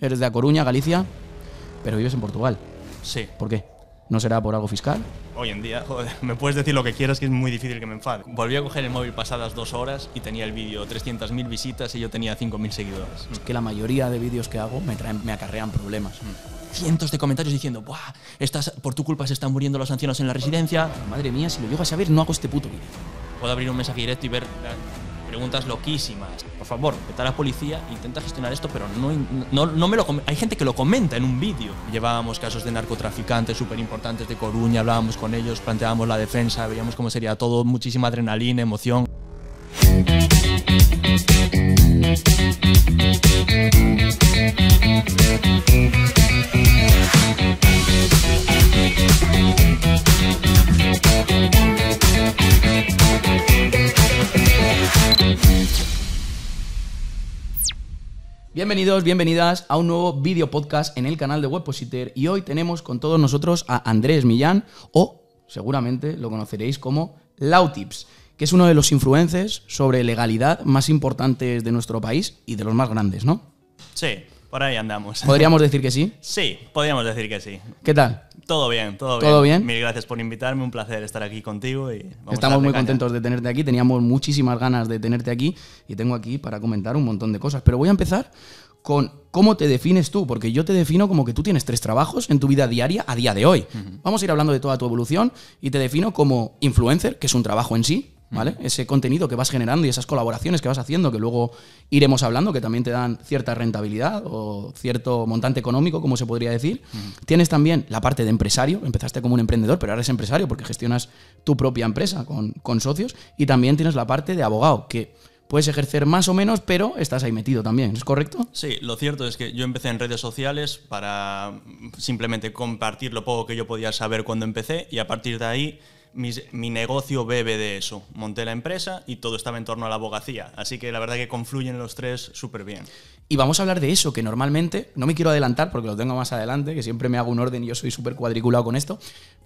eres de A Coruña, Galicia, pero vives en Portugal. Sí. ¿Por qué? ¿No será por algo fiscal? Hoy en día, joder, me puedes decir lo que quieras, que es muy difícil que me enfade. Volví a coger el móvil pasadas dos horas y tenía el vídeo 300.000 visitas y yo tenía 5.000 seguidores. Es que la mayoría de vídeos que hago me, traen, me acarrean problemas. Mm. Cientos de comentarios diciendo, ¡buah! Estás, por tu culpa se están muriendo los ancianos en la residencia. Madre mía, si lo llego a saber, no hago este puto vídeo. Puedo abrir un mensaje directo y ver preguntas loquísimas. Por favor, vete a la policía, intenta gestionar esto, pero no, no, me lo Hay gente que lo comenta en un vídeo. Llevábamos casos de narcotraficantes súper importantes de Coruña, hablábamos con ellos, planteábamos la defensa, veíamos cómo sería todo, muchísima adrenalina, emoción. Bienvenidos, bienvenidas a un nuevo video podcast en el canal de Webpositor y hoy tenemos con todos nosotros a Andrés Millán o seguramente lo conoceréis como Lautips, que es uno de los influencers sobre legalidad más importantes de nuestro país y de los más grandes, ¿no? Sí, por ahí andamos. ¿Podríamos decir que sí? Sí, podríamos decir que sí. ¿Qué tal? Todo bien, todo bien. ¿Todo bien? Mil gracias por invitarme, un placer estar aquí contigo. Y Estamos muy contentos de tenerte aquí, teníamos muchísimas ganas de tenerte aquí y tengo aquí para comentar un montón de cosas. Pero voy a empezar con cómo te defines tú, porque yo te defino como que tú tienes tres trabajos en tu vida diaria a día de hoy. Vamos a ir hablando de toda tu evolución y te defino como influencer, que es un trabajo en sí, ese contenido que vas generando y esas colaboraciones que vas haciendo, que luego iremos hablando, que también te dan cierta rentabilidad o cierto montante económico, como se podría decir. Tienes también la parte de empresario, empezaste como un emprendedor, pero ahora eres empresario porque gestionas tu propia empresa con, con socios, y también tienes la parte de abogado, que puedes ejercer más o menos, pero estás ahí metido también, ¿es correcto? Sí, lo cierto es que yo empecé en redes sociales para simplemente compartir lo poco que yo podía saber cuando empecé y a partir de ahí mi, negocio bebe de eso. Monté la empresa y todo estaba en torno a la abogacía. Así que la verdad que confluyen los tres súper bien. Y vamos a hablar de eso, que normalmente, no me quiero adelantar porque lo tengo más adelante, que siempre me hago un orden y yo soy súper cuadriculado con esto,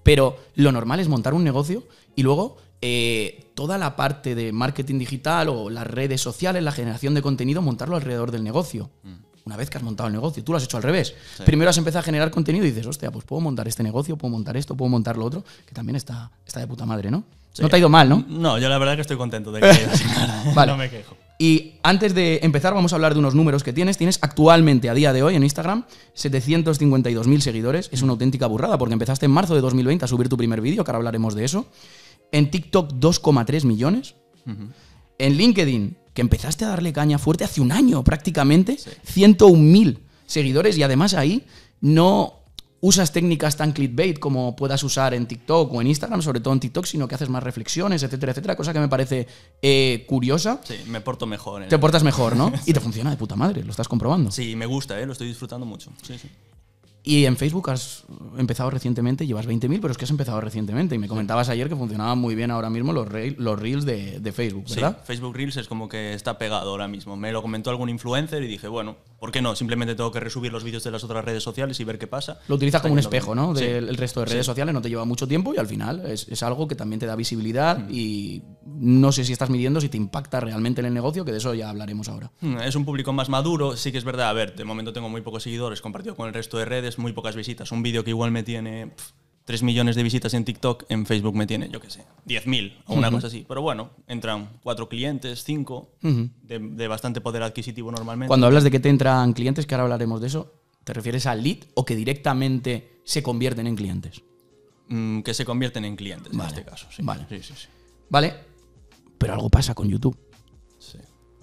pero lo normal es montar un negocio y luego eh, toda la parte de marketing digital o las redes sociales, la generación de contenido, montarlo alrededor del negocio. Mm una vez que has montado el negocio, tú lo has hecho al revés. Primero has empezado a generar contenido y dices, hostia, pues puedo montar este negocio, puedo montar esto, puedo montar lo otro, que también está, está de puta madre, ¿no? No te ha ido mal, ¿no? No, yo la verdad que estoy contento de que No me quejo. Y antes de empezar, vamos a hablar de unos números que tienes. Tienes actualmente, a día de hoy, en Instagram, 752.000 seguidores. Es una auténtica burrada, porque empezaste en marzo de 2020 a subir tu primer vídeo, que ahora hablaremos de eso. En TikTok, 2,3 millones. En LinkedIn, que empezaste a darle caña fuerte hace un año prácticamente, 101.000 seguidores y además ahí no usas técnicas tan clickbait como puedas usar en TikTok o en Instagram, sobre todo en TikTok, sino que haces más reflexiones, etcétera, etcétera, cosa que me parece eh, curiosa. Sí, me porto mejor. Te portas mejor, ¿no? Y te funciona de puta madre, lo estás comprobando. Sí, me gusta, ¿eh? lo estoy disfrutando mucho. Sí, sí. Y en Facebook has empezado recientemente, llevas 20.000, pero es que has empezado recientemente. Y me comentabas ayer que funcionaban muy bien ahora mismo los, los Reels de, Facebook, ¿verdad? Sí, Facebook Reels es como que está pegado ahora mismo. Me lo comentó algún influencer y dije, bueno, ¿por qué no? Simplemente tengo que resubir los vídeos de las otras redes sociales y ver qué pasa. Lo utilizas como un espejo, ¿no? Del resto de redes sociales, no te lleva mucho tiempo y al final es, es algo que también te da visibilidad mm. y no sé si estás midiendo si te impacta realmente en el negocio, que de eso ya hablaremos ahora. Mm, es un público más maduro, sí que es verdad. A ver, de momento tengo muy pocos seguidores compartido con el resto de redes muy pocas visitas. Un vídeo que igual me tiene 3 millones de visitas en TikTok, en Facebook me tiene, yo qué sé, 10.000 o una cosa así. Pero bueno, entran cuatro clientes, cinco, de, bastante poder adquisitivo normalmente. Cuando hablas de que te entran clientes, que ahora hablaremos de eso, ¿te refieres al lead o que directamente se convierten en clientes? Mm, que se convierten en clientes en este caso, sí. Vale, pero algo pasa con YouTube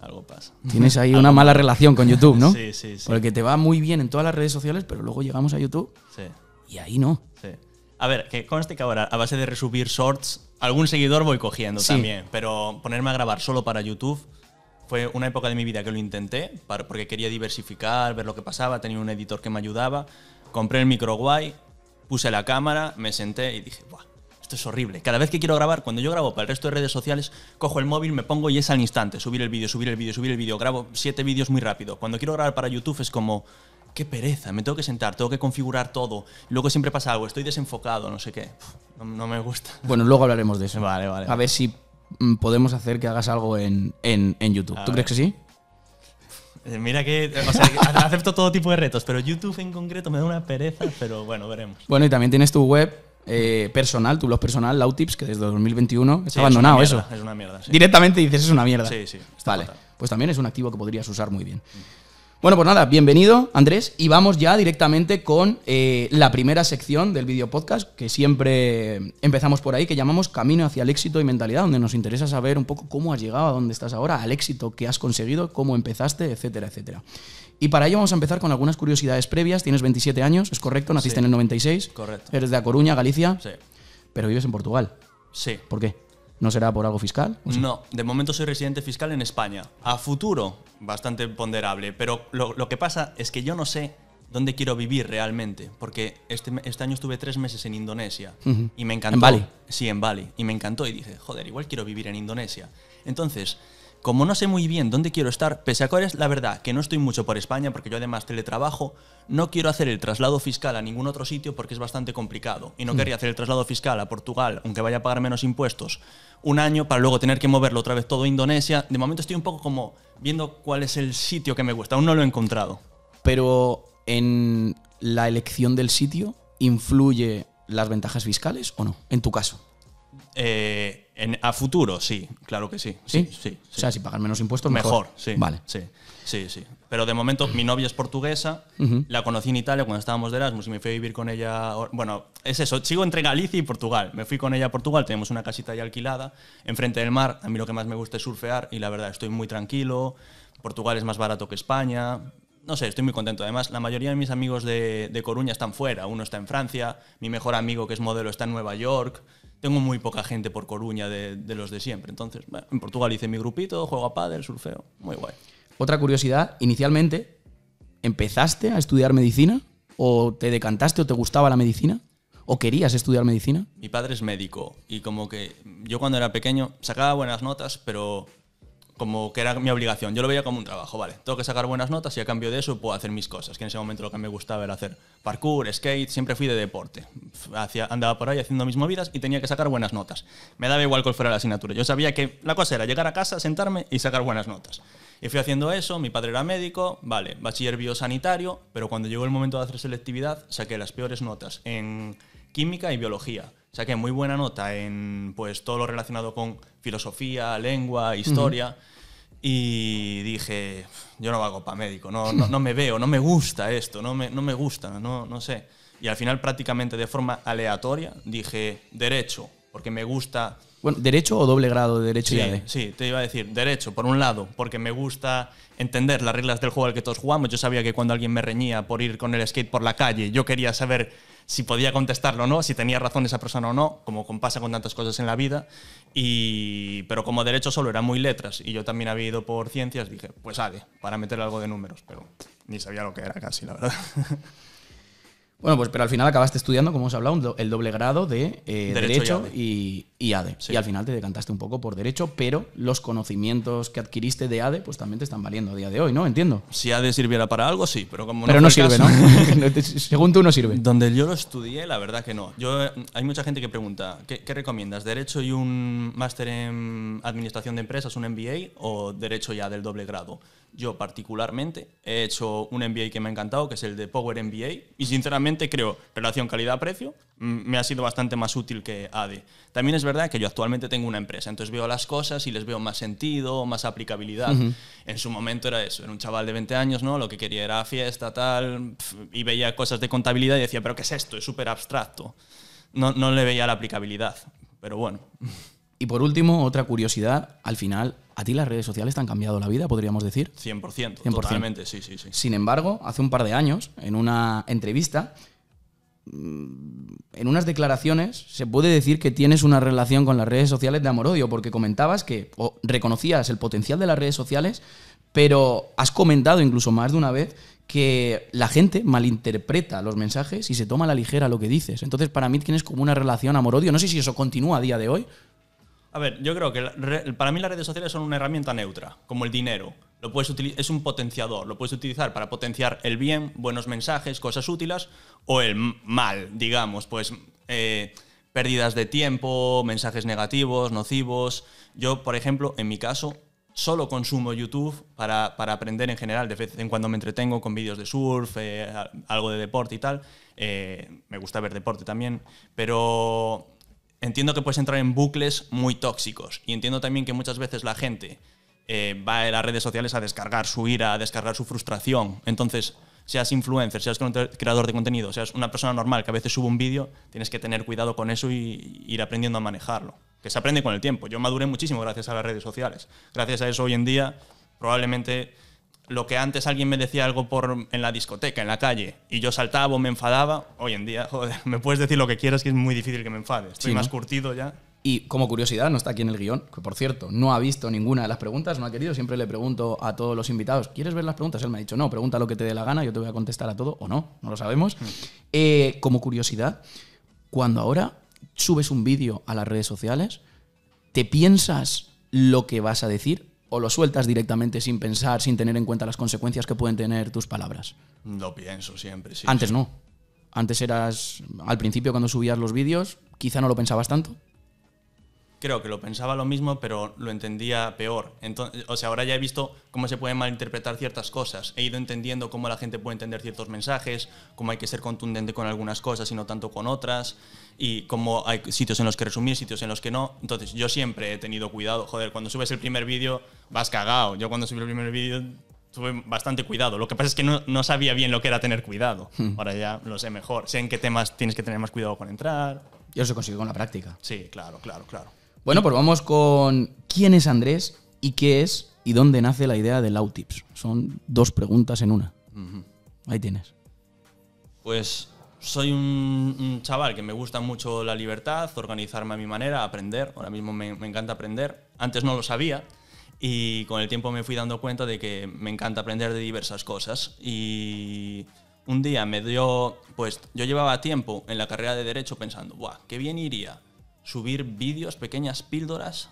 algo pasa. Tienes ahí una mala relación con YouTube, ¿no? sí, sí, sí. Porque te va muy bien en todas las redes sociales, pero luego llegamos a YouTube sí. y ahí no. Sí. A ver, que conste que ahora, a base de resubir shorts, algún seguidor voy cogiendo también, pero ponerme a grabar solo para YouTube fue una época de mi vida que lo intenté, porque quería diversificar, ver lo que pasaba, tenía un editor que me ayudaba, compré el micro guay, puse la cámara, me senté y dije, Buah, es horrible. Cada vez que quiero grabar, cuando yo grabo para el resto de redes sociales, cojo el móvil, me pongo y es al instante. Subir el vídeo, subir el vídeo, subir el vídeo. Grabo siete vídeos muy rápido. Cuando quiero grabar para YouTube es como, qué pereza, me tengo que sentar, tengo que configurar todo. Luego siempre pasa algo, estoy desenfocado, no sé qué. No, me gusta. Bueno, luego hablaremos de eso. Vale, vale. A ver si mm, podemos hacer que hagas algo en, YouTube. ¿Tú crees que sí? Eh, mira que, acepto todo tipo de retos, pero YouTube en concreto me da una pereza, pero bueno, veremos. Bueno, y también tienes tu web eh, personal, tu blog personal, Lautips, que desde 2021 está abandonado eso. Es una mierda. Directamente dices, es una mierda. Sí, sí. Pues también es un activo que podrías usar muy bien. Bueno, pues nada, bienvenido Andrés y vamos ya directamente con eh, la primera sección del video podcast que siempre empezamos por ahí, que llamamos Camino hacia el éxito y mentalidad, donde nos interesa saber un poco cómo has llegado a dónde estás ahora, al éxito que has conseguido, cómo empezaste, etcétera, etcétera. Y para ello vamos a empezar con algunas curiosidades previas. Tienes 27 años, ¿es correcto? Naciste en el 96. Correcto. Eres de A Coruña, Galicia. Sí. Pero vives en Portugal. Sí. ¿Por qué? ¿No será por algo fiscal? No, de momento soy residente fiscal en España. A futuro, bastante ponderable. Pero lo, que pasa es que yo no sé dónde quiero vivir realmente. Porque este, este año estuve tres meses en Indonesia y me encantó. ¿En Bali? Sí, en Bali. Y me encantó y dije, joder, igual quiero vivir en Indonesia. Entonces, como no sé muy bien dónde quiero estar, pese a que es la verdad que no estoy mucho por España, porque yo además teletrabajo, no quiero hacer el traslado fiscal a ningún otro sitio porque es bastante complicado. Y no mm. querría hacer el traslado fiscal a Portugal, aunque vaya a pagar menos impuestos, un año para luego tener que moverlo otra vez todo a Indonesia. De momento estoy un poco como viendo cuál es el sitio que me gusta. Aún no lo he encontrado. Pero en la elección del sitio influye las ventajas fiscales o no, en tu caso. Eh, a futuro, sí, claro que sí. Sí, sí. o sea, si pagan menos impuestos, mejor. sí. Vale. Sí, sí, sí. Pero de momento, mi novia es portuguesa, la conocí en Italia cuando estábamos de Erasmus y me fui a vivir con ella. Bueno, es eso, sigo entre Galicia y Portugal. Me fui con ella a Portugal, tenemos una casita ya alquilada, enfrente del mar. A mí lo que más me gusta es surfear y la verdad estoy muy tranquilo. Portugal es más barato que España no sé, estoy muy contento. Además, la mayoría de mis amigos de, Coruña están fuera. Uno está en Francia, mi mejor amigo que es modelo está en Nueva York. Tengo muy poca gente por Coruña de, los de siempre. Entonces, en Portugal hice mi grupito, juego a pádel, surfeo. Muy guay. Otra curiosidad, inicialmente, ¿empezaste a estudiar medicina? ¿O te decantaste o te gustaba la medicina? ¿O querías estudiar medicina? Mi padre es médico y como que yo cuando era pequeño sacaba buenas notas, pero como que era mi obligación. Yo lo veía como un trabajo, vale, tengo que sacar buenas notas y a cambio de eso puedo hacer mis cosas, que en ese momento lo que me gustaba era hacer parkour, skate, siempre fui de deporte. hacía andaba por ahí haciendo mis movidas y tenía que sacar buenas notas. Me daba igual cuál fuera la asignatura. Yo sabía que la cosa era llegar a casa, sentarme y sacar buenas notas. Y fui haciendo eso, mi padre era médico, vale, bachiller biosanitario, pero cuando llegó el momento de hacer selectividad, saqué las peores notas en química y biología saqué muy buena nota en pues todo lo relacionado con filosofía, lengua, historia. Y dije, yo no hago para médico, no, no, no, me veo, no me gusta esto, no me, no me gusta, no, no sé. Y al final prácticamente de forma aleatoria dije derecho, porque me gusta bueno, ¿derecho o doble grado de derecho sí, y Sí, te iba a decir, derecho, por un lado, porque me gusta entender las reglas del juego al que todos jugamos. Yo sabía que cuando alguien me reñía por ir con el skate por la calle, yo quería saber si podía contestarlo o no, si tenía razón esa persona o no, como pasa con tantas cosas en la vida. Y, pero como derecho solo era muy letras y yo también había ido por ciencias, dije, pues AD, para meter algo de números, pero ni sabía lo que era casi, la verdad. Bueno, pues pero al final acabaste estudiando, como hemos hablado, el doble grado de eh, derecho y, y ADE. Y al final te decantaste un poco por derecho, pero los conocimientos que adquiriste de ADE pues también te están valiendo a día de hoy, ¿no? Entiendo. Si ADE sirviera para algo, sí, pero como no, sirve, ¿no? Según tú no sirve. Donde yo lo estudié, la verdad que no. Yo, eh, hay mucha gente que pregunta, ¿qué, recomiendas? ¿Derecho y un máster en Administración de Empresas, un MBA, o Derecho ya del doble grado? Yo particularmente he hecho un MBA que me ha encantado, que es el de Power MBA, y sinceramente creo, relación calidad-precio, mm, me ha sido bastante más útil que ADE. También es verdad que yo actualmente tengo una empresa, entonces veo las cosas y les veo más sentido, más aplicabilidad. En su momento era eso, era un chaval de 20 años, ¿no? Lo que quería era fiesta, tal, y veía cosas de contabilidad y decía, pero ¿qué es esto? Es súper abstracto. No, no le veía la aplicabilidad, pero bueno. Y por último, otra curiosidad, al final, ¿a ti las redes sociales te han cambiado la vida, podríamos decir? 100%, totalmente, sí, sí, sí. Sin embargo, hace un par de años, en una entrevista, Mm, en unas declaraciones se puede decir que tienes una relación con las redes sociales de amor-odio, porque comentabas que reconocías el potencial de las redes sociales, pero has comentado incluso más de una vez que la gente malinterpreta los mensajes y se toma a la ligera lo que dices. Entonces, para mí tienes como una relación amor-odio. No sé si eso continúa a día de hoy. A ver, yo creo que para mí las redes sociales son una herramienta neutra, como el dinero. Lo puedes es un potenciador, lo puedes utilizar para potenciar el bien, buenos mensajes, cosas útiles, o el mal, digamos, pues eh, pérdidas de tiempo, mensajes negativos, nocivos. Yo, por ejemplo, en mi caso, solo consumo YouTube para, aprender en general. De vez en cuando me entretengo con vídeos de surf, eh, algo de deporte y tal. Eh, me gusta ver deporte también. Pero entiendo que puedes entrar en bucles muy tóxicos y entiendo también que muchas veces la gente eh, va a las redes sociales a descargar su ira, a descargar su frustración. Entonces, seas influencer, seas creador de contenido, seas una persona normal que a veces sube un vídeo, tienes que tener cuidado con eso y ir aprendiendo a manejarlo. Que se aprende con el tiempo. Yo maduré muchísimo gracias a las redes sociales. Gracias a eso hoy en día probablemente lo que antes alguien me decía algo por, en la discoteca, en la calle, y yo saltaba o me enfadaba, hoy en día, joder, me puedes decir lo que quieras, que es muy difícil que me enfades. Estoy más curtido ya. Y como curiosidad, no está aquí en el guión, que por cierto, no ha visto ninguna de las preguntas, no ha querido, siempre le pregunto a todos los invitados, ¿quieres ver las preguntas? Él me ha dicho, no, pregunta lo que te dé la gana, yo te voy a contestar a todo, o no, no lo sabemos. Mm. Eh, como curiosidad, cuando ahora subes un vídeo a las redes sociales, ¿te piensas lo que vas a decir? o lo sueltas directamente sin pensar, sin tener en cuenta las consecuencias que pueden tener tus palabras? Lo pienso siempre, sí. Antes no. Antes eras, al principio cuando subías los vídeos, quizá no lo pensabas tanto. Creo que lo pensaba lo mismo, pero lo entendía peor. o sea, ahora ya he visto cómo se pueden malinterpretar ciertas cosas. He ido entendiendo cómo la gente puede entender ciertos mensajes, cómo hay que ser contundente con algunas cosas y no tanto con otras y como hay sitios en los que resumir, sitios en los que no. Entonces, yo siempre he tenido cuidado. Joder, cuando subes el primer vídeo vas cagado. Yo cuando subí el primer vídeo tuve bastante cuidado. Lo que pasa es que no, sabía bien lo que era tener cuidado. Hmm. Ahora ya lo sé mejor. Sé en qué temas tienes que tener más cuidado con entrar. Y eso se consigue con la práctica. Sí, claro, claro, claro. Bueno, pues vamos con quién es Andrés y qué es y dónde nace la idea de Lautips. Son dos preguntas en una. Ahí tienes. Pues soy un, chaval que me gusta mucho la libertad, organizarme a mi manera, aprender. Ahora mismo me, me, encanta aprender. Antes no lo sabía y con el tiempo me fui dando cuenta de que me encanta aprender de diversas cosas. Y un día me dio, pues yo llevaba tiempo en la carrera de derecho pensando, ¡guau! ¡Qué bien iría subir vídeos, pequeñas píldoras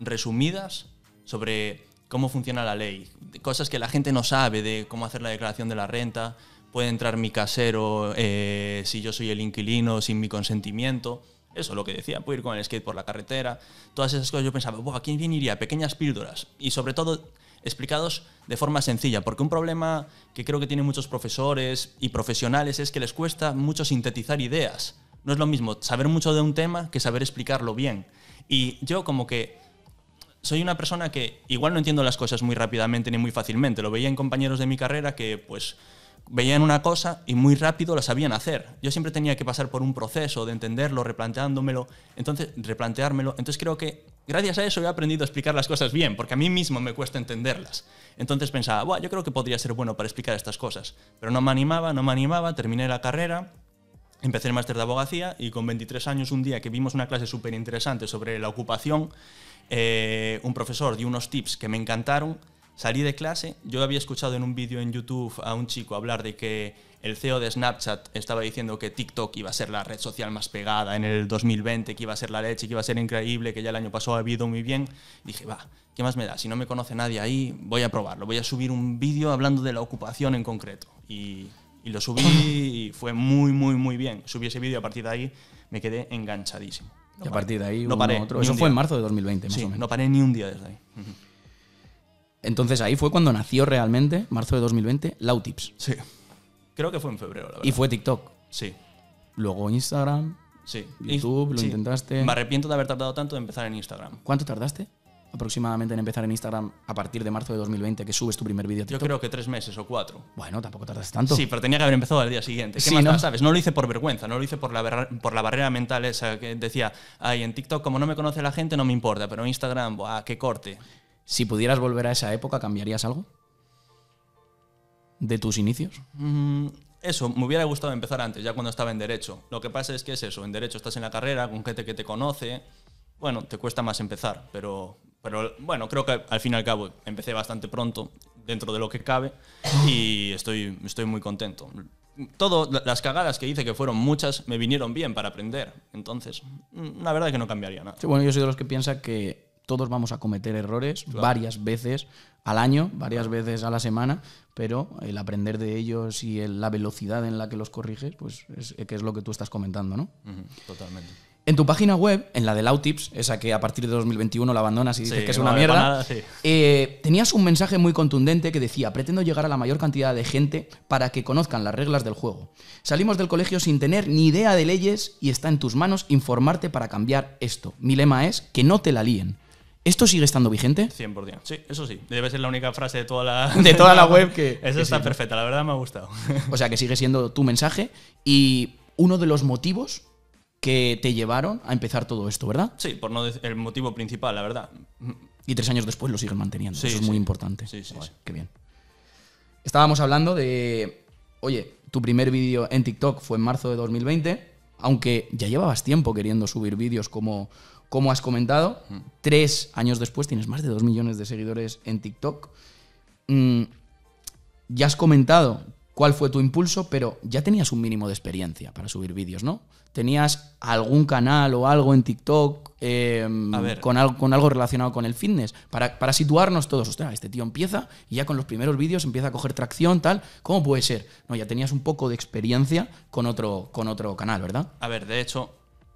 resumidas sobre cómo funciona la ley, cosas que la gente no sabe de cómo hacer la declaración de la renta, puede entrar mi casero eh, si yo soy el inquilino sin mi consentimiento. Eso, es lo que decía, puedo ir con el skate por la carretera. Todas esas cosas yo pensaba, ¿a quién bien iría? Pequeñas píldoras. Y sobre todo explicados de forma sencilla, porque un problema que creo que tienen muchos profesores y profesionales es que les cuesta mucho sintetizar ideas. No es lo mismo saber mucho de un tema que saber explicarlo bien. Y yo como que soy una persona que igual no entiendo las cosas muy rápidamente ni muy fácilmente. Lo veía en compañeros de mi carrera que pues veían una cosa y muy rápido la sabían hacer. Yo siempre tenía que pasar por un proceso de entenderlo, replanteándomelo, entonces replanteármelo. Entonces creo que gracias a eso he aprendido a explicar las cosas bien, porque a mí mismo me cuesta entenderlas. Entonces pensaba, yo creo que podría ser bueno para explicar estas cosas, pero no me animaba, no me animaba, terminé la carrera. Empecé el máster de abogacía y con 23 años un día que vimos una clase súper interesante sobre la ocupación, eh, un profesor dio unos tips que me encantaron Salí de clase, yo había escuchado en un vídeo en YouTube a un chico hablar de que el CEO de Snapchat estaba diciendo que TikTok iba a ser la red social más pegada en el 2020, que iba a ser la leche, que iba a ser increíble, que ya el año pasado ha habido muy bien. Dije, va, ¿qué más me da? Si no me conoce nadie ahí, voy a probarlo. Voy a subir un vídeo hablando de la ocupación en concreto. Y, lo subí y fue muy, muy, muy bien. Subí ese vídeo a partir de ahí me quedé enganchadísimo. y a partir de ahí, no paré, otro. Eso fue en marzo de 2020, No paré ni un día desde ahí. Entonces ahí fue cuando nació realmente, marzo de 2020, Lautips. Sí. Creo que fue en febrero, la verdad. Y fue TikTok. Sí. Luego Instagram. Sí. YouTube, lo intentaste. Me arrepiento de haber tardado tanto en empezar en Instagram. ¿Cuánto tardaste? aproximadamente en empezar en Instagram a partir de marzo de 2020 que subes tu primer vídeo. Yo creo que tres meses o cuatro. Bueno, tampoco tardaste tanto. Sí, pero tenía que haber empezado al día siguiente. ¿Qué más sabes? No lo hice por vergüenza, no lo hice por la, por la barrera mental esa que decía, ay, en TikTok como no me conoce la gente no me importa, pero Instagram, ¡buah, qué corte! Si pudieras volver a esa época, ¿cambiarías algo? ¿De tus inicios? Mm, eso, me hubiera gustado empezar antes, ya cuando estaba en Derecho. Lo que pasa es que es eso, en Derecho estás en la carrera, con gente que te conoce. Bueno, te cuesta más empezar, pero, pero bueno, creo que al fin y al cabo empecé bastante pronto, dentro de lo que cabe, y estoy, estoy muy contento. Todas las cagadas que hice, que fueron muchas, me vinieron bien para aprender. Entonces, mm, la verdad es que no cambiaría nada. bueno, yo soy de los que piensa que todos vamos a cometer errores varias veces al año, varias veces a la semana, pero el aprender de ellos y la velocidad en la que los corriges, pues es, eh, es lo que tú estás comentando, ¿no? totalmente. En tu página web, en la de Lautips, esa que a partir de 2021 la abandonas y dices que es una mierda, eh, tenías un mensaje muy contundente que decía, pretendo llegar a la mayor cantidad de gente para que conozcan las reglas del juego. Salimos del colegio sin tener ni idea de leyes y está en tus manos informarte para cambiar esto. Mi lema es que no te la líen. ¿Esto sigue estando vigente? 100%. Sí, eso sí. Debe ser la única frase de toda la, de toda la web que... Eso está perfecta, la verdad me ha gustado. O sea, que sigue siendo tu mensaje y uno de los motivos que te llevaron a empezar todo esto, ¿verdad? Sí, por no decir el motivo principal, la verdad. Mm. Y tres años después lo siguen manteniendo. eso es muy importante. Sí, sí, sí, Qué bien. Estábamos hablando de, oye, tu primer vídeo en TikTok fue en marzo de 2020, aunque ya llevabas tiempo queriendo subir vídeos como como has comentado. Mm. Tres años después tienes más de dos millones de seguidores en TikTok. Mm, ya has comentado cuál fue tu impulso, pero ya tenías un mínimo de experiencia para subir vídeos, ¿no? ¿Tenías algún canal o algo en TikTok em, con, algo, relacionado con el fitness? Para, situarnos todos, sea, este tío empieza y ya con los primeros vídeos empieza a coger tracción, tal. ¿Cómo puede ser? No, ya tenías un poco de experiencia con otro, con otro canal, ¿verdad? A ver, de hecho,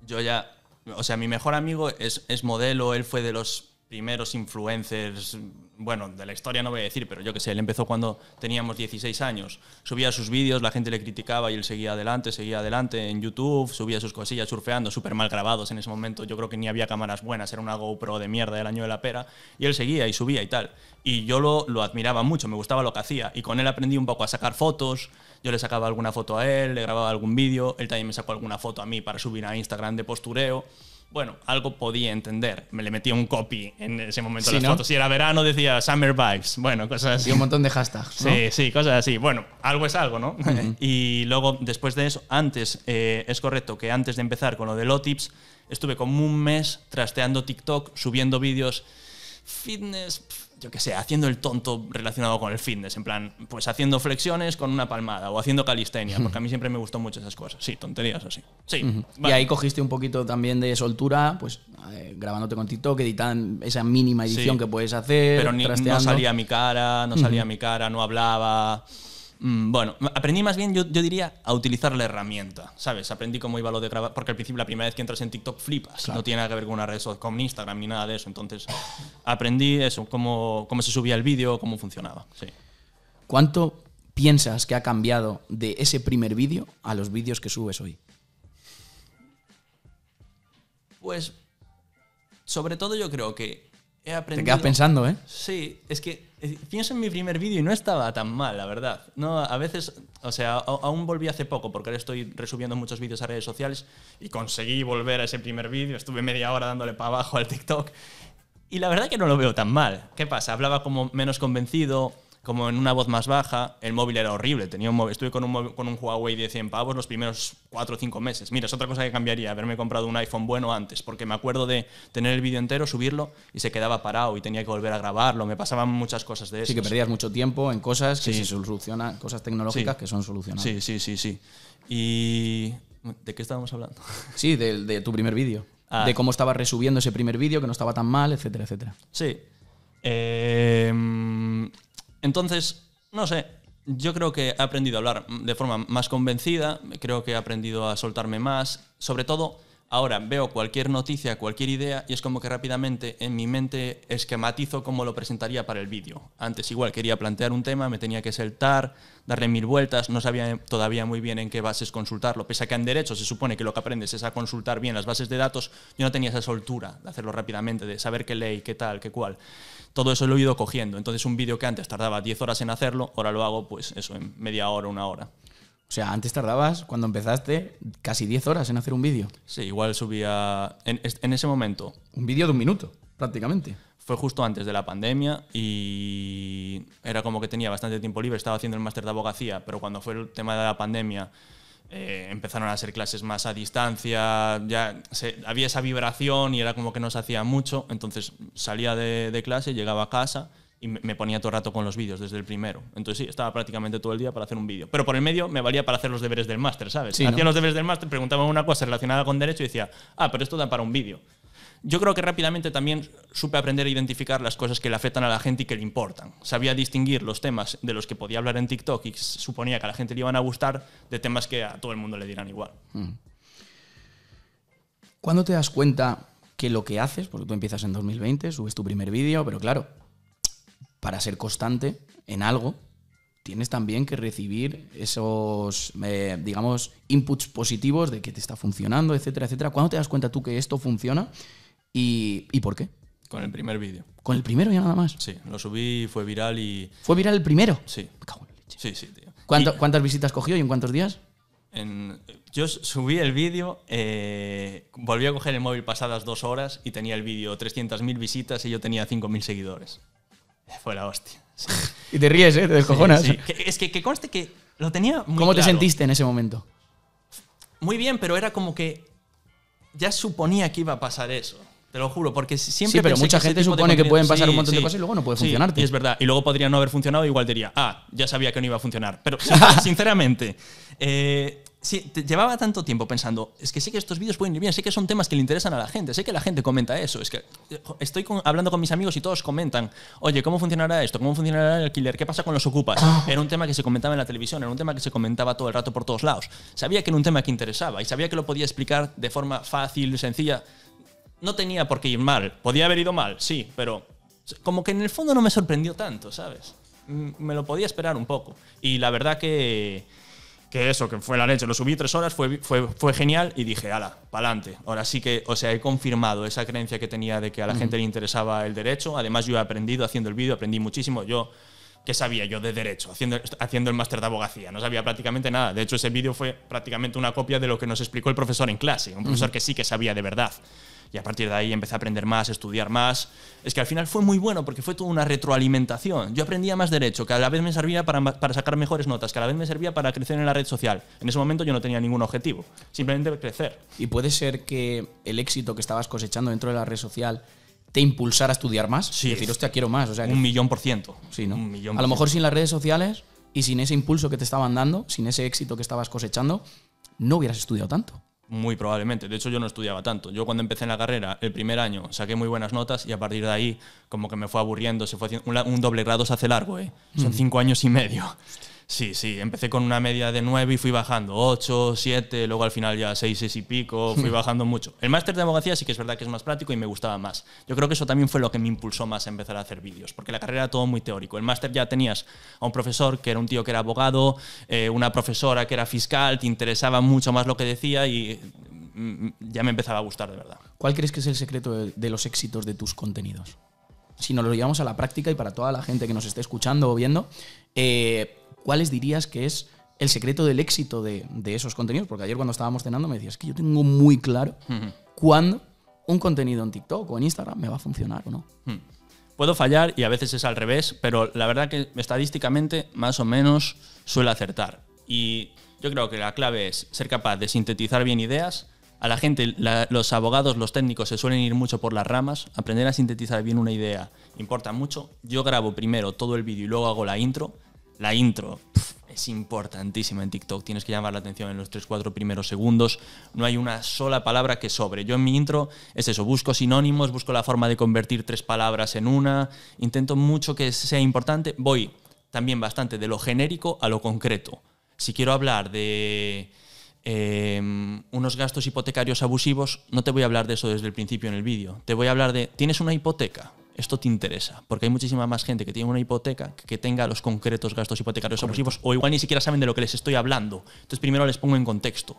yo ya o sea, mi mejor amigo es, es modelo, él fue de los primeros influencers, bueno, de la historia no voy a decir, pero yo que sé, él empezó cuando teníamos 16 años, subía sus vídeos, la gente le criticaba y él seguía adelante, seguía adelante en YouTube, subía sus cosillas surfeando, súper mal grabados en ese momento, yo creo que ni había cámaras buenas, era una GoPro de mierda del año de la pera, y él seguía y subía y tal. Y yo lo, lo admiraba mucho, me gustaba lo que hacía, y con él aprendí un poco a sacar fotos, yo le sacaba alguna foto a él, le grababa algún vídeo, él también me sacó alguna foto a mí para subir a Instagram de postureo bueno, algo podía entender. Me le metía un copy en ese momento a las fotos. Si era verano, decía Summer Vibes. Bueno, cosas así. Y un montón de hashtags. Sí, sí, cosas así. Bueno, algo es algo, ¿no? y luego, después de eso, antes, eh, es correcto que antes de empezar con lo de Lotips, estuve como un mes trasteando TikTok, subiendo vídeos fitness yo qué sé, haciendo el tonto relacionado con el fitness, en plan, pues haciendo flexiones con una palmada o haciendo calistenia, porque a mí siempre me gustó mucho esas cosas. Sí, tonterías así. Sí. Y ahí cogiste un poquito también de soltura, pues eh, grabándote con TikTok, editando esa mínima edición que puedes hacer. Pero ni, no salía mi cara, no salía mi cara, no hablaba. Mm, bueno, aprendí más bien, yo, diría, a utilizar la herramienta, ¿sabes? Aprendí cómo iba lo de grabar, porque al principio la primera vez que entras en TikTok flipas, no tiene nada que ver con una red social, con Instagram ni nada de eso, entonces aprendí eso, cómo, cómo se subía el vídeo, cómo funcionaba, ¿Cuánto piensas que ha cambiado de ese primer vídeo a los vídeos que subes hoy? Pues, sobre todo yo creo que te quedas pensando, ¿eh? Sí, es que eh, pienso en mi primer vídeo y no estaba tan mal, la verdad. No, a veces, o sea, aún volví hace poco porque ahora estoy resubiendo muchos vídeos a redes sociales y conseguí volver a ese primer vídeo. Estuve media hora dándole para abajo al TikTok y la verdad que no lo veo tan mal. ¿Qué pasa? Hablaba como menos convencido, como en una voz más baja. El móvil era horrible. Tenía Estuve con un, con Huawei de 100 pavos los primeros 4 o 5 meses. Mira, es otra cosa que cambiaría, haberme comprado un iPhone bueno antes, porque me acuerdo de tener el vídeo entero, subirlo y se quedaba parado y tenía que volver a grabarlo. Me pasaban muchas cosas de eso. Sí, que perdías mucho tiempo en cosas que se solucionan, cosas tecnológicas que son solucionables Sí, sí, sí, sí. Y. ¿De qué estábamos hablando? Sí, de, tu primer vídeo. Ah. De cómo estaba resubiendo ese primer vídeo, que no estaba tan mal, etcétera, etcétera. Sí. Eh, entonces, no sé, yo creo que he aprendido a hablar de forma más convencida, creo que he aprendido a soltarme más, sobre todo Ahora veo cualquier noticia, cualquier idea y es como que rápidamente en mi mente esquematizo cómo lo presentaría para el vídeo. Antes igual quería plantear un tema, me tenía que saltar, darle mil vueltas, no sabía todavía muy bien en qué bases consultarlo. Pese a que en derecho se supone que lo que aprendes es a consultar bien las bases de datos, yo no tenía esa soltura de hacerlo rápidamente, de saber qué ley, qué tal, qué cual. Todo eso lo he ido cogiendo. Entonces un vídeo que antes tardaba 10 horas en hacerlo, ahora lo hago pues eso en media hora, una hora. O sea, antes tardabas, cuando empezaste, casi 10 horas en hacer un vídeo. Sí, igual subía en, ese momento. Un vídeo de un minuto, prácticamente. Fue justo antes de la pandemia y era como que tenía bastante tiempo libre, estaba haciendo el máster de abogacía, pero cuando fue el tema de la pandemia eh, empezaron a hacer clases más a distancia, ya había esa vibración y era como que no se hacía mucho, entonces salía de, de clase, llegaba a casa y me ponía todo el rato con los vídeos desde el primero. Entonces sí, estaba prácticamente todo el día para hacer un vídeo. Pero por el medio me valía para hacer los deberes del máster, ¿sabes? Hacía los deberes del máster, preguntaba una cosa relacionada con derecho y decía, ah, pero esto da para un vídeo. Yo creo que rápidamente también supe aprender a identificar las cosas que le afectan a la gente y que le importan. Sabía distinguir los temas de los que podía hablar en TikTok y suponía que a la gente le iban a gustar de temas que a todo el mundo le dirán igual. Mm. ¿Cuándo te das cuenta que lo que haces, porque tú empiezas en 2020, subes tu primer vídeo, pero claro, para ser constante en algo, tienes también que recibir esos, eh, digamos, inputs positivos de que te está funcionando, etcétera, etcétera. ¿Cuándo te das cuenta tú que esto funciona y, por qué? Con el primer vídeo. ¿Con el primero ya nada más? Sí, lo subí, fue viral y... ¿Fue viral el primero? Sí. Me cago la leche. Sí, sí, ¿Cuántas visitas cogió y en cuántos días? yo subí el vídeo, eh, volví a coger el móvil pasadas dos horas y tenía el vídeo 300.000 visitas y yo tenía 5.000 seguidores. Fue la hostia. y te ríes, ¿eh? Te descojonas. Es que, conste que lo tenía muy ¿Cómo te sentiste en ese momento? Muy bien, pero era como que ya suponía que iba a pasar eso. Te lo juro, porque siempre. Sí, pero mucha gente supone que pueden pasar un montón de cosas y luego no puede funcionar. Y es verdad. Y luego podría no haber funcionado, igual diría, ah, ya sabía que no iba a funcionar. Pero sinceramente, eh, llevaba tanto tiempo pensando, es que sé que estos vídeos pueden ir bien, sé que son temas que le interesan a la gente, sé que la gente comenta eso, es que eh, estoy hablando con mis amigos y todos comentan, oye, ¿cómo funcionará esto? ¿Cómo funcionará el alquiler? ¿Qué pasa con los ocupas? Ah. Era un tema que se comentaba en la televisión, era un tema que se comentaba todo el rato por todos lados. Sabía que era un tema que interesaba y sabía que lo podía explicar de forma fácil, sencilla. No tenía por qué ir mal, podía haber ido mal, sí, pero como que en el fondo no me sorprendió tanto, ¿sabes? me lo podía esperar un poco. Y la verdad que eso, que fue la leche. Lo subí tres horas, fue, fue, fue genial y dije, ala, pa'lante. Ahora sí que, o sea, he confirmado esa creencia que tenía de que a la gente le interesaba el derecho. Además, yo he aprendido haciendo el vídeo, aprendí muchísimo. Yo, ¿qué sabía yo de derecho? Haciendo, haciendo el máster de abogacía, no sabía prácticamente nada. De hecho, ese vídeo fue prácticamente una copia de lo que nos explicó el profesor en clase, un profesor que sí que sabía de verdad y a partir de ahí empecé a aprender más, a estudiar más. Es que al final fue muy bueno porque fue toda una retroalimentación. Yo aprendía más derecho, que a la vez me servía para, sacar mejores notas, que a la vez me servía para crecer en la red social. En ese momento yo no tenía ningún objetivo, simplemente crecer. ¿Y puede ser que el éxito que estabas cosechando dentro de la red social te impulsara a estudiar más? Sí. Decir, hostia, quiero más. O sea, un millón por ciento. Sí, ¿no? Un millón a lo mejor sin las redes sociales y sin ese impulso que te estaban dando, sin ese éxito que estabas cosechando, no hubieras estudiado tanto. Muy probablemente. De hecho, yo no estudiaba tanto. Yo cuando empecé en la carrera, el primer año, saqué muy buenas notas y a partir de ahí, como que me fue aburriendo, se fue haciendo, un, doble grado se hace largo, ¿eh? Son mm. cinco años y medio. Sí, sí, empecé con una media de 9 y fui bajando 8, 7, luego al final ya 6, 6 y pico, fui bajando mucho. El máster de abogacía sí que es verdad que es más práctico y me gustaba más. Yo creo que eso también fue lo que me impulsó más a empezar a hacer vídeos, porque la carrera era todo muy teórico. El máster ya tenías a un profesor que era un tío que era abogado, eh, una profesora que era fiscal, te interesaba mucho más lo que decía y mm, ya me empezaba a gustar de verdad. ¿Cuál crees que es el secreto de, los éxitos de tus contenidos? Si nos lo llevamos a la práctica y para toda la gente que nos esté escuchando o viendo, eh, ¿cuáles dirías que es el secreto del éxito de, esos contenidos? Porque ayer cuando estábamos cenando me decías que yo tengo muy claro cuándo un contenido en TikTok o en Instagram me va a funcionar o no. Puedo fallar y a veces es al revés, pero la verdad que estadísticamente más o menos suele acertar. Y yo creo que la clave es ser capaz de sintetizar bien ideas. A la gente, los abogados, los técnicos se suelen ir mucho por las ramas. Aprender a sintetizar bien una idea importa mucho. Yo grabo primero todo el vídeo y luego hago la intro. La intro es importantísima en TikTok, tienes que llamar la atención en los 3-4 primeros segundos, no hay una sola palabra que sobre. Yo en mi intro es eso, busco sinónimos, busco la forma de convertir tres palabras en una, intento mucho que sea importante, voy también bastante de lo genérico a lo concreto. Si quiero hablar de... Em, unos gastos hipotecarios abusivos, no te voy a hablar de eso desde el principio en el vídeo. Te voy a hablar de, ¿tienes una hipoteca? esto te interesa, porque hay muchísima más gente que tiene una hipoteca que tenga los concretos gastos hipotecarios abusivos o igual ni siquiera saben de lo que les estoy hablando. Entonces primero les pongo en contexto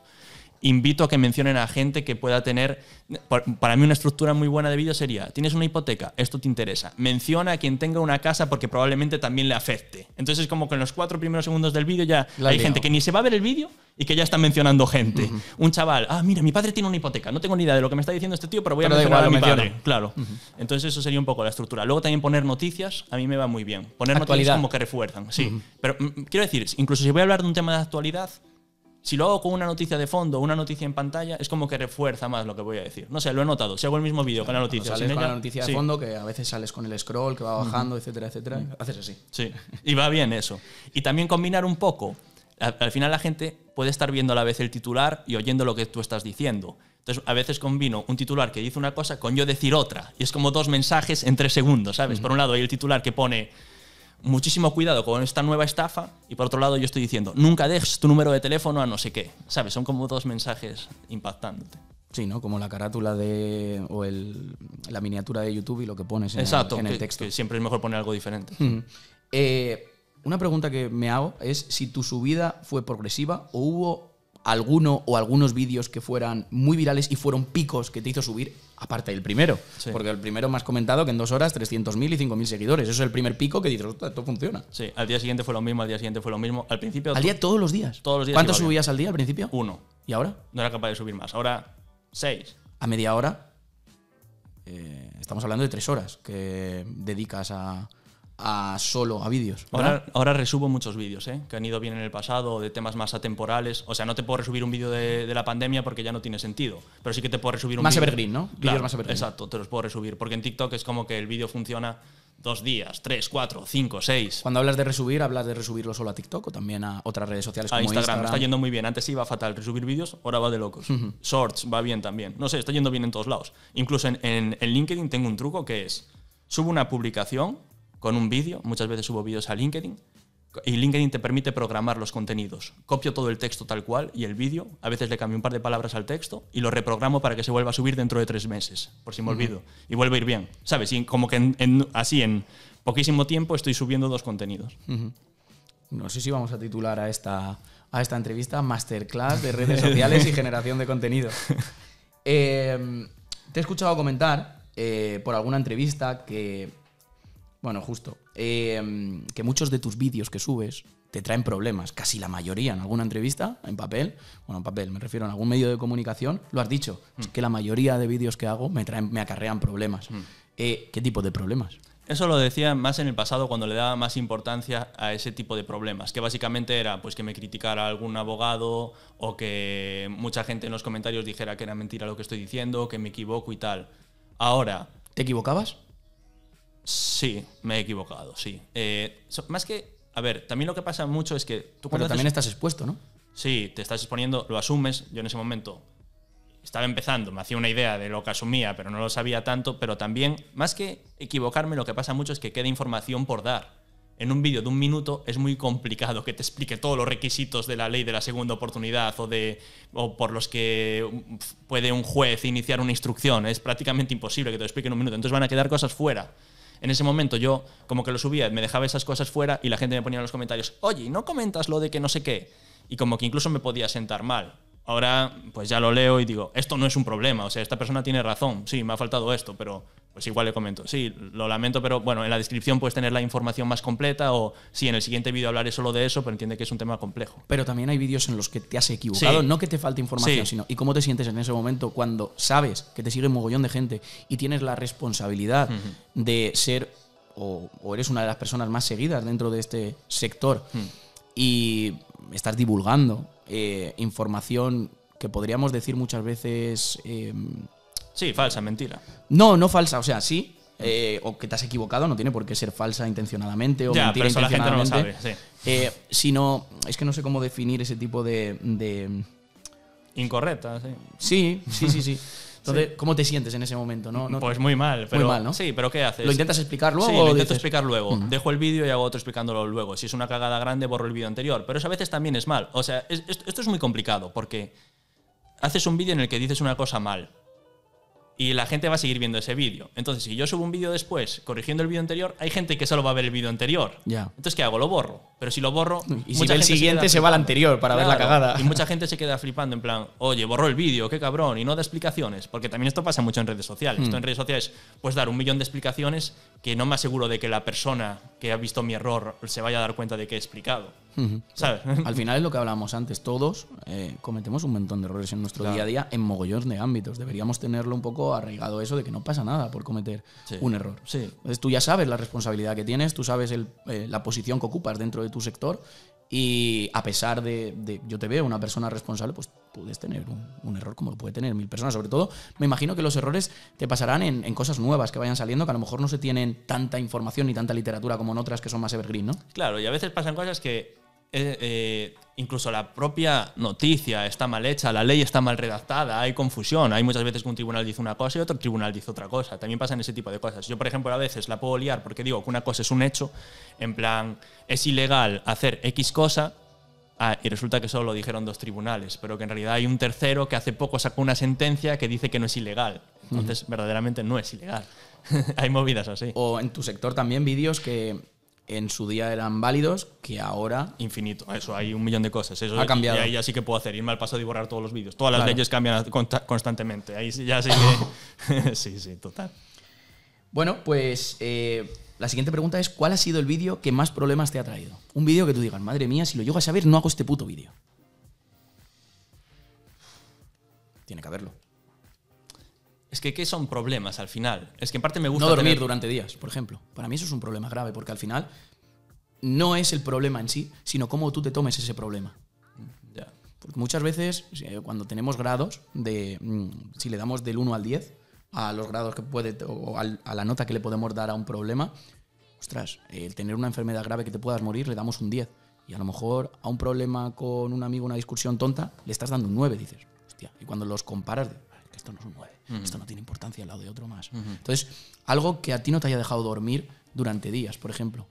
invito a que mencionen a gente que pueda tener, para mí una estructura muy buena de vídeo sería, tienes una hipoteca, esto te interesa, menciona a quien tenga una casa porque probablemente también le afecte. Entonces es como que en los cuatro primeros segundos del vídeo ya hay gente que ni se va a ver el vídeo y que ya está mencionando gente. Un chaval, ah, mira, mi padre tiene una hipoteca, no tengo ni idea de lo que me está diciendo este tío, pero voy a mencionar a mi padre. Claro. Entonces eso sería un poco la estructura. Luego también poner noticias, a mí me va muy bien. Poner actualidad. noticias como que refuerzan, sí. Pero mm, quiero decir, incluso si voy a hablar de un tema de actualidad, si lo hago con una noticia de fondo, una noticia en pantalla, es como que refuerza más lo que voy a decir. No sé, lo he notado. Si hago el mismo vídeo con la noticia. Sales la noticia de fondo, que a veces sales con el scroll que va bajando, etcétera, etcétera. Haces así. Sí, y va bien eso. Y también combinar un poco. Al, final la gente puede estar viendo a la vez el titular y oyendo lo que tú estás diciendo. Entonces, a veces combino un titular que dice una cosa con yo decir otra. Y es como dos mensajes en tres segundos, ¿sabes? Por un lado hay el titular que pone muchísimo cuidado con esta nueva estafa y por otro lado yo estoy diciendo, nunca dejes tu número de teléfono a no sé qué. ¿Sabes? Son como dos mensajes impactándote. Sí, ¿no? Como la carátula de. o el, la miniatura de YouTube y lo que pones en, Exacto, el, en el texto. Exacto, siempre es mejor poner algo diferente. Eh, una pregunta que me hago es si tu subida fue progresiva o hubo alguno o algunos vídeos que fueran muy virales y fueron picos que te hizo subir, aparte del primero. Porque el primero me has comentado que en dos horas 300.000 y 5.000 seguidores. Eso es el primer pico que dices, esto funciona. Sí, al día siguiente fue lo mismo, al día siguiente fue lo mismo. Al principio. ¿Al día todos los días? Todos los ¿Cuántos ¿eh? subías al día al principio? Uno. ¿Y ahora? No era capaz de subir más. Ahora, seis. ¿A media hora? Eh, estamos hablando de tres horas que dedicas a, a solo a vídeos. Ahora, ahora, resubo muchos vídeos, ¿eh? que han ido bien en el pasado, de temas más atemporales. O sea, no te puedo resubir un vídeo de, la pandemia porque ya no tiene sentido. Pero sí que te puedo resubir un Más evergreen, ¿no? vídeos más evergreen. Exacto, te los puedo resubir. Porque en TikTok es como que el vídeo funciona dos días, tres, cuatro, cinco, seis. Cuando hablas de resubir, ¿hablas de resubirlo solo a TikTok o también a otras redes sociales como a Instagram, Está yendo muy bien. Antes iba fatal resubir vídeos, ahora va de locos. Shorts va bien también. No sé, está yendo bien en todos lados. Incluso en, en LinkedIn tengo un truco que es, subo una publicación con un vídeo, muchas veces subo vídeos a LinkedIn, y LinkedIn te permite programar los contenidos. Copio todo el texto tal cual y el vídeo, a veces le cambio un par de palabras al texto y lo reprogramo para que se vuelva a subir dentro de tres meses, por si me olvido, y vuelve a ir bien, ¿sabes? como que así en poquísimo tiempo estoy subiendo dos contenidos. No sé si vamos a titular a esta, a esta entrevista Masterclass de redes sociales y generación de contenido. Eh, te he escuchado comentar eh, por alguna entrevista que bueno, justo. Eh, que muchos de tus vídeos que subes te traen problemas, casi la mayoría, en alguna entrevista, en papel, bueno, en papel, me refiero a algún medio de comunicación, lo has dicho, mm. que la mayoría de vídeos que hago me, traen, me acarrean problemas. Mm. Eh, ¿Qué tipo de problemas? Eso lo decía más en el pasado cuando le daba más importancia a ese tipo de problemas, que básicamente era pues que me criticara algún abogado o que mucha gente en los comentarios dijera que era mentira lo que estoy diciendo, que me equivoco y tal. Ahora, ¿te equivocabas? Sí, me he equivocado, sí. Eh, más que, a ver, también lo que pasa mucho es que tú Pero también estás expuesto, ¿no? Sí, te estás exponiendo, lo asumes. Yo en ese momento estaba empezando, me hacía una idea de lo que asumía, pero no lo sabía tanto. Pero también, más que equivocarme, lo que pasa mucho es que queda información por dar. En un vídeo de un minuto es muy complicado que te explique todos los requisitos de la ley de la segunda oportunidad o, de, o por los que puede un juez iniciar una instrucción. Es prácticamente imposible que te lo explique en un minuto. Entonces van a quedar cosas fuera en ese momento yo como que lo subía, me dejaba esas cosas fuera y la gente me ponía en los comentarios, oye, ¿no comentas lo de que no sé qué? Y como que incluso me podía sentar mal. Ahora pues ya lo leo y digo, esto no es un problema, o sea, esta persona tiene razón, sí, me ha faltado esto, pero pues igual le comento, sí, lo lamento, pero bueno, en la descripción puedes tener la información más completa o sí, en el siguiente vídeo hablaré solo de eso, pero entiende que es un tema complejo. Pero también hay vídeos en los que te has equivocado, no que te falte información, sino y cómo te sientes en ese momento cuando sabes que te sigue un mogollón de gente y tienes la responsabilidad de ser o, eres una de las personas más seguidas dentro de este sector y estás divulgando eh, información que podríamos decir muchas veces... Em, Sí, falsa, mentira. No, no falsa, o sea, sí. Eh, o que te has equivocado, no tiene por qué ser falsa intencionadamente o ya, pero La gente no lo sabe, eh, sino, es que no sé cómo definir ese tipo de. Incorrecta, sí. Sí, sí, sí, sí. Entonces, ¿cómo te sientes en ese momento? ¿no? pues muy mal. Pero, ¿no? Sí, pero ¿qué haces? ¿Lo intentas explicar luego? Sí, lo intento explicar luego. Dejo el vídeo y hago otro explicándolo luego. Si es una cagada grande, borro el vídeo anterior. Pero eso a veces también es mal. O sea, esto es muy complicado porque haces un vídeo en el que dices una cosa mal y la gente va a seguir viendo ese vídeo. Entonces, si yo subo un vídeo después corrigiendo el vídeo anterior, hay gente que solo va a ver el vídeo anterior. Entonces, ¿qué hago? Lo borro. Pero si lo borro. Y si el siguiente, se, va al anterior para ver la cagada. Y mucha gente se queda flipando en plan, oye, borró el vídeo, qué cabrón, y no da explicaciones. Porque también esto pasa mucho en redes sociales. Hmm. en redes sociales puedes dar un millón de explicaciones que no me aseguro de que la persona que ha visto mi error se vaya a dar cuenta de que he explicado. Al final es lo que hablábamos antes. Todos eh, cometemos un montón de errores en nuestro día a día en mogollón de ámbitos. Deberíamos tenerlo un poco arraigado eso de que no pasa nada por cometer un error. Entonces tú ya sabes la responsabilidad que tienes, tú sabes eh, la posición que ocupas dentro de tu sector y a pesar de, yo te veo una persona responsable, pues puedes tener un, error como lo puede tener mil personas. Sobre todo, me imagino que los errores te pasarán en, en, cosas nuevas que vayan saliendo, que a lo mejor no se tienen tanta información ni tanta literatura como en otras que son más evergreen, ¿no? Claro, y a veces pasan cosas que eh, eh, incluso la propia noticia está mal hecha, la ley está mal redactada, hay confusión. Hay muchas veces que un tribunal dice una cosa y otro tribunal dice otra cosa. También pasan ese tipo de cosas. Yo, por ejemplo, a veces la puedo liar porque digo que una cosa es un hecho, en plan, es ilegal hacer X cosa. Ah, y resulta que solo lo dijeron dos tribunales, pero que en realidad hay un tercero que hace poco sacó una sentencia que dice que no es ilegal. Entonces, verdaderamente no es ilegal. hay movidas así. O en tu sector también vídeos que en su día eran válidos, que ahora... Infinito, eso, hay un millón de cosas. Eso ha cambiado. Y ahí ya sí que puedo hacer, irme al paso de borrar todos los vídeos. Todas las leyes cambian constantemente. Ahí ya sí que... sí, sí, total. Bueno, pues eh, la siguiente pregunta es, ¿cuál ha sido el vídeo que más problemas te ha traído? Un vídeo que tú digas, madre mía, si lo llego a saber, no hago este puto vídeo. Tiene que haberlo. Es que, ¿qué son problemas al final? Es que en parte me gusta. No dormir durante días, por ejemplo. Para mí eso es un problema grave, porque al final no es el problema en sí, sino cómo tú te tomes ese problema. Mm, muchas veces, eh, cuando tenemos grados, de, mm, si le damos del 1 al 10, a los grados que puede, o a la nota que le podemos dar a un problema, ostras, el tener una enfermedad grave que te puedas morir, le damos un 10. Y a lo mejor a un problema con un amigo, una discusión tonta, le estás dando un 9, dices. Hostia, y cuando los comparas, que esto no es un 9 esto no tiene importancia al lado de otro más. Entonces, algo que a ti no te haya dejado dormir durante días, por ejemplo,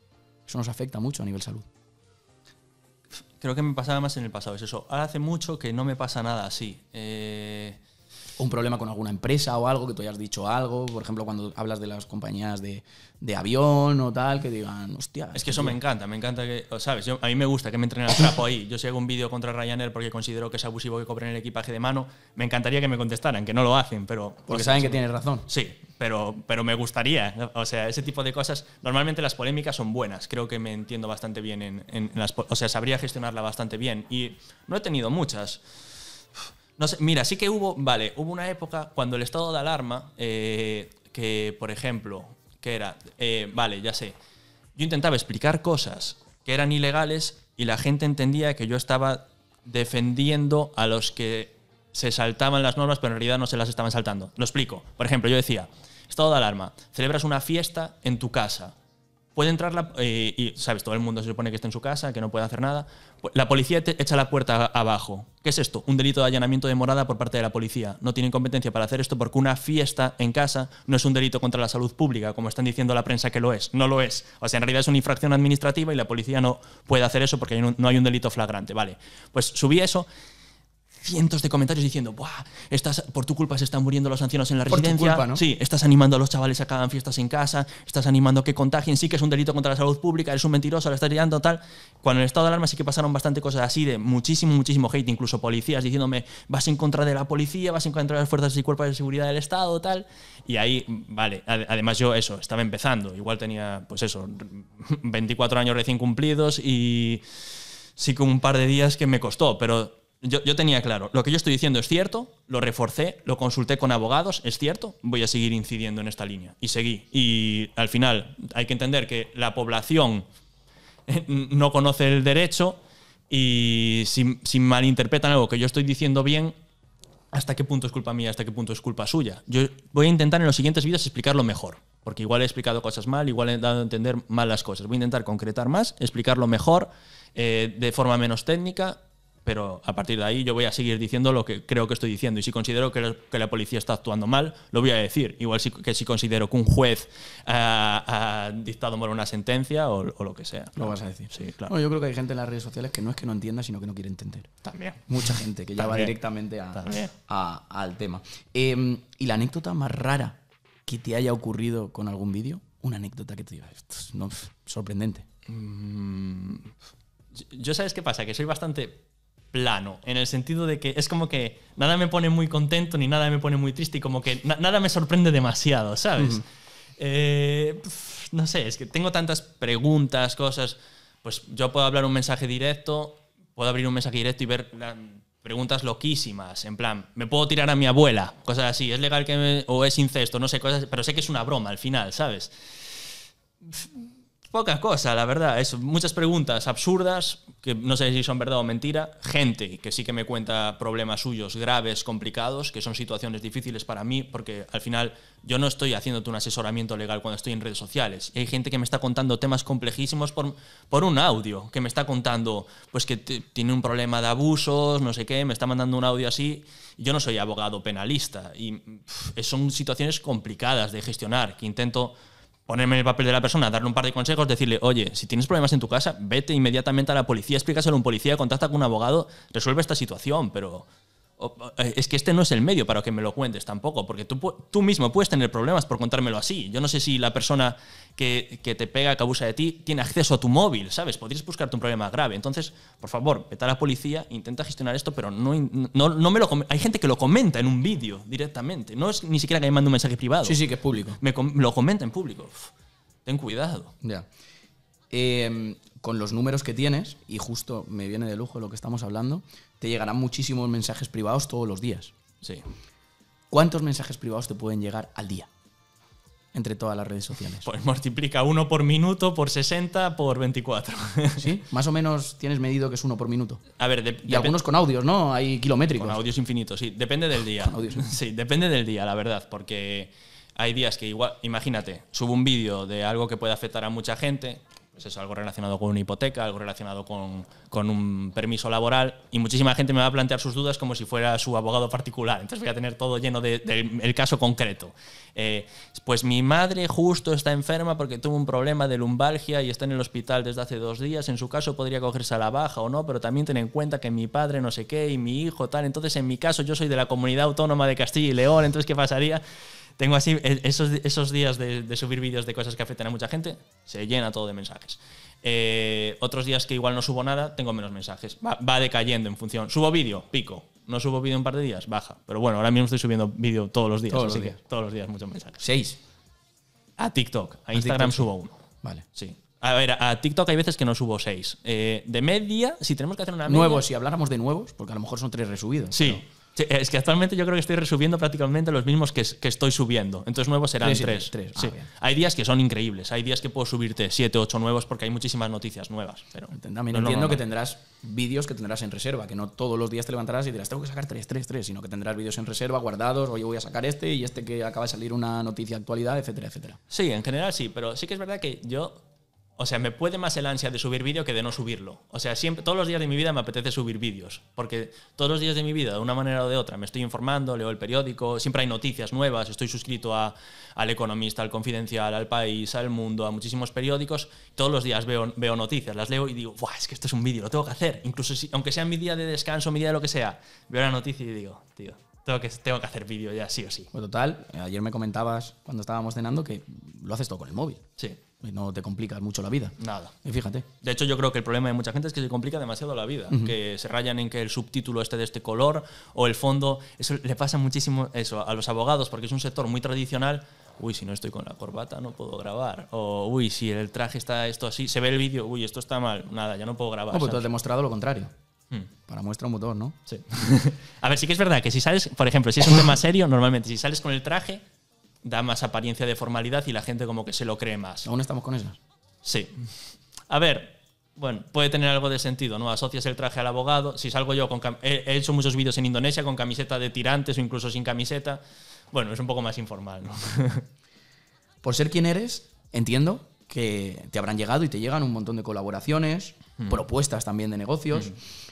eso nos afecta mucho a nivel salud. Creo que me pasaba más en el pasado, es eso. Ahora hace mucho que no me pasa nada así. Eh, un problema con alguna empresa o algo, que tú hayas dicho algo, por ejemplo, cuando hablas de las compañías de, avión o tal, que digan, hostia. Es que eso me encanta, me encanta que, ¿sabes? a mí me gusta que me entrenen al trapo ahí. Yo si hago un vídeo contra Ryanair porque considero que es abusivo que cobren el equipaje de mano, me encantaría que me contestaran, que no lo hacen, pero... Porque, saben que tienes razón. Sí, pero, pero me gustaría. O sea, ese tipo de cosas, normalmente las polémicas son buenas. Creo que me entiendo bastante bien en, en las... O sea, sabría gestionarla bastante bien. Y no he tenido muchas. No mira, sí que hubo, vale, hubo una época cuando el estado de alarma, eh, que por ejemplo, que era, eh, vale, ya sé, yo intentaba explicar cosas que eran ilegales y la gente entendía que yo estaba defendiendo a los que se saltaban las normas, pero en realidad no se las estaban saltando. Lo explico. Por ejemplo, yo decía, estado de alarma, celebras una fiesta en tu casa puede entrar la, eh, y sabes todo el mundo se supone que está en su casa que no puede hacer nada la policía te echa la puerta abajo qué es esto un delito de allanamiento de morada por parte de la policía no tienen competencia para hacer esto porque una fiesta en casa no es un delito contra la salud pública como están diciendo la prensa que lo es no lo es o sea en realidad es una infracción administrativa y la policía no puede hacer eso porque no hay un delito flagrante vale pues subí eso cientos de comentarios diciendo, estás, por tu culpa se están muriendo los ancianos en la residencia. Sí, estás animando a los chavales a que hagan fiestas en casa, estás animando a que contagien, sí que es un delito contra la salud pública, eres un mentiroso, la estás liando, tal. Cuando en el estado de alarma sí que pasaron bastante cosas así, de muchísimo, muchísimo hate, incluso policías diciéndome, vas en contra de la policía, vas en contra de las fuerzas y cuerpos de seguridad del Estado, tal. Y ahí, vale, además yo eso, estaba empezando, igual tenía, pues eso, 24 años recién cumplidos y sí que un par de días que me costó, pero yo, tenía claro, lo que yo estoy diciendo es cierto, lo reforcé, lo consulté con abogados, es cierto, voy a seguir incidiendo en esta línea. Y seguí. Y al final hay que entender que la población eh, no conoce el derecho y si, malinterpretan algo que yo estoy diciendo bien, ¿hasta qué punto es culpa mía? ¿Hasta qué punto es culpa suya? Yo voy a intentar en los siguientes vídeos explicarlo mejor, porque igual he explicado cosas mal, igual he dado a entender mal las cosas. Voy a intentar concretar más, explicarlo mejor, eh, de forma menos técnica pero a partir de ahí yo voy a seguir diciendo lo que creo que estoy diciendo. Y si considero que, la policía está actuando mal, lo voy a decir. Igual que si considero que un juez eh, ha dictado mal una sentencia o, lo que sea. Lo vas a decir. Sí, claro. yo creo que hay gente en las redes sociales que no es que no entienda, sino que no quiere entender. También. Mucha gente que ya va directamente al tema. Em, ¿Y la anécdota más rara que te haya ocurrido con algún vídeo? Una anécdota que te diga, sorprendente. Mm, yo sabes qué pasa, que soy bastante plano, en el sentido de que es como que nada me pone muy contento ni nada me pone muy triste y como que nada me sorprende demasiado, ¿sabes? Eh, no sé, es que tengo tantas preguntas, cosas, pues yo puedo hablar un mensaje directo, puedo abrir un mensaje directo y ver preguntas loquísimas, en plan, ¿me puedo tirar a mi abuela? Cosas así, ¿es legal que me, o es incesto? No sé, cosas, pero sé que es una broma al final, ¿sabes? pocas cosa, la verdad. Es muchas preguntas absurdas, que no sé si son verdad o mentira. Gente que sí que me cuenta problemas suyos graves, complicados, que son situaciones difíciles para mí, porque al final yo no estoy haciéndote un asesoramiento legal cuando estoy en redes sociales. hay gente que me está contando temas complejísimos por, por un audio, que me está contando pues que tiene un problema de abusos, no sé qué, me está mandando un audio así. Yo no soy abogado penalista y son situaciones complicadas de gestionar, que intento ponerme en el papel de la persona, darle un par de consejos, decirle, oye, si tienes problemas en tu casa, vete inmediatamente a la policía, explícaselo a un policía, contacta con un abogado, resuelve esta situación, pero eh, es que este no es el medio para que me lo cuentes tampoco, porque tú, tú mismo puedes tener problemas por contármelo así. Yo no sé si la persona que, te pega, que abusa de ti, tiene acceso a tu móvil, ¿sabes? Podrías buscarte un problema grave. Entonces, por favor, vete a la policía, intenta gestionar esto, pero no, no, me lo... Hay gente que lo comenta en un vídeo directamente. No es ni siquiera que me mande un mensaje privado. Sí, sí, que es público. Me lo comenta en público. ten cuidado. Ya. Em, con los números que tienes, y justo me viene de lujo lo que estamos hablando, te llegarán muchísimos mensajes privados todos los días. Sí. ¿Cuántos mensajes privados te pueden llegar al día? Entre todas las redes sociales. Pues multiplica uno por minuto, por 60, por 24. ¿Sí? Más o menos tienes medido que es uno por minuto. A ver, de, y algunos con audios, ¿no? Hay kilométricos. Con audios infinitos, sí. Depende del día. sí, depende del día, la verdad, porque hay días que igual, imagínate, subo un vídeo de algo que puede afectar a mucha gente, pues eso, algo relacionado con una hipoteca, algo relacionado con, con, un permiso laboral, y muchísima gente me va a plantear sus dudas como si fuera su abogado particular, entonces voy a tener todo lleno del caso concreto. Eh, pues mi madre justo está enferma porque tuvo un problema de lumbalgia y está en el hospital desde hace dos días, en su caso podría cogerse a la baja o no, pero también ten en cuenta que mi padre no sé qué y mi hijo tal, entonces en mi caso yo soy de la comunidad autónoma de Castilla y León, entonces ¿qué pasaría? tengo así e, esos, esos días de, subir vídeos de cosas que afectan a mucha gente, se llena todo de mensajes. Eh, otros días que igual no subo nada, tengo menos mensajes. Va, decayendo en función. Subo vídeo, pico. No subo vídeo un par de días, baja. Pero bueno, ahora mismo estoy subiendo vídeo todos los días. Todos los días. todos los días muchos mensajes. ¿Seis? A TikTok. A, Instagram subo uno. Vale. Sí. A ver, a TikTok hay veces que no subo seis. Eh, de media, si tenemos que hacer una media, Nuevos, si habláramos de nuevos, porque a lo mejor son tres resubidos. Sí es que actualmente yo creo que estoy resubiendo prácticamente los mismos que, que estoy subiendo. Entonces nuevos serán tres. Ah, hay días que son increíbles. Hay días que puedo subirte siete, ocho nuevos porque hay muchísimas noticias nuevas. Pero entiendo que tendrás vídeos que tendrás en reserva, que no todos los días te levantarás y dirás, tengo que sacar tres, tres, tres, sino que tendrás vídeos en reserva guardados, yo voy a sacar este y este que acaba de salir una noticia actualidad, etcétera, etcétera. Sí, en general sí, pero sí que es verdad que yo o sea, me puede más el ansia de subir vídeo que de no subirlo. O sea, siempre, todos los días de mi vida me apetece subir vídeos, porque todos los días de mi vida, de una manera o de otra, me estoy informando, leo el periódico, siempre hay noticias nuevas, estoy suscrito a, al Economista, al Confidencial, al País, al Mundo, a muchísimos periódicos. Todos los días veo, veo noticias, las leo y digo, Buah, es que esto es un vídeo, lo tengo que hacer. Incluso si, aunque sea mi día de descanso, mi día de lo que sea, veo la noticia y digo, tío, tengo que, tengo que hacer vídeo ya, sí o sí. Pues total, eh, ayer me comentabas cuando estábamos cenando que lo haces todo con el móvil. Sí no te complicas mucho la vida. Nada. Y fíjate. De hecho, yo creo que el problema de mucha gente es que se complica demasiado la vida, que se rayan en que el subtítulo esté de este color o el fondo. Eso le pasa muchísimo eso a los abogados, porque es un sector muy tradicional. Uy, si no estoy con la corbata no puedo grabar. O uy, si el traje está esto así, se ve el vídeo, uy, esto está mal, nada, ya no puedo grabar. No, pues tú has demostrado lo contrario. Hmm. Para muestra un motor, ¿no? Sí. a ver, sí que es verdad que si sales, por ejemplo, si es un tema serio, normalmente si sales con el traje, da más apariencia de formalidad y la gente como que se lo cree más. Aún estamos con esas. Sí. A ver, bueno, puede tener algo de sentido, ¿no? Asocias el traje al abogado. Si salgo yo con. He hecho muchos vídeos en Indonesia con camiseta de tirantes o incluso sin camiseta. Bueno, es un poco más informal, ¿no? Por ser quien eres, entiendo que te habrán llegado y te llegan un montón de colaboraciones, mm. propuestas también de negocios. Mm.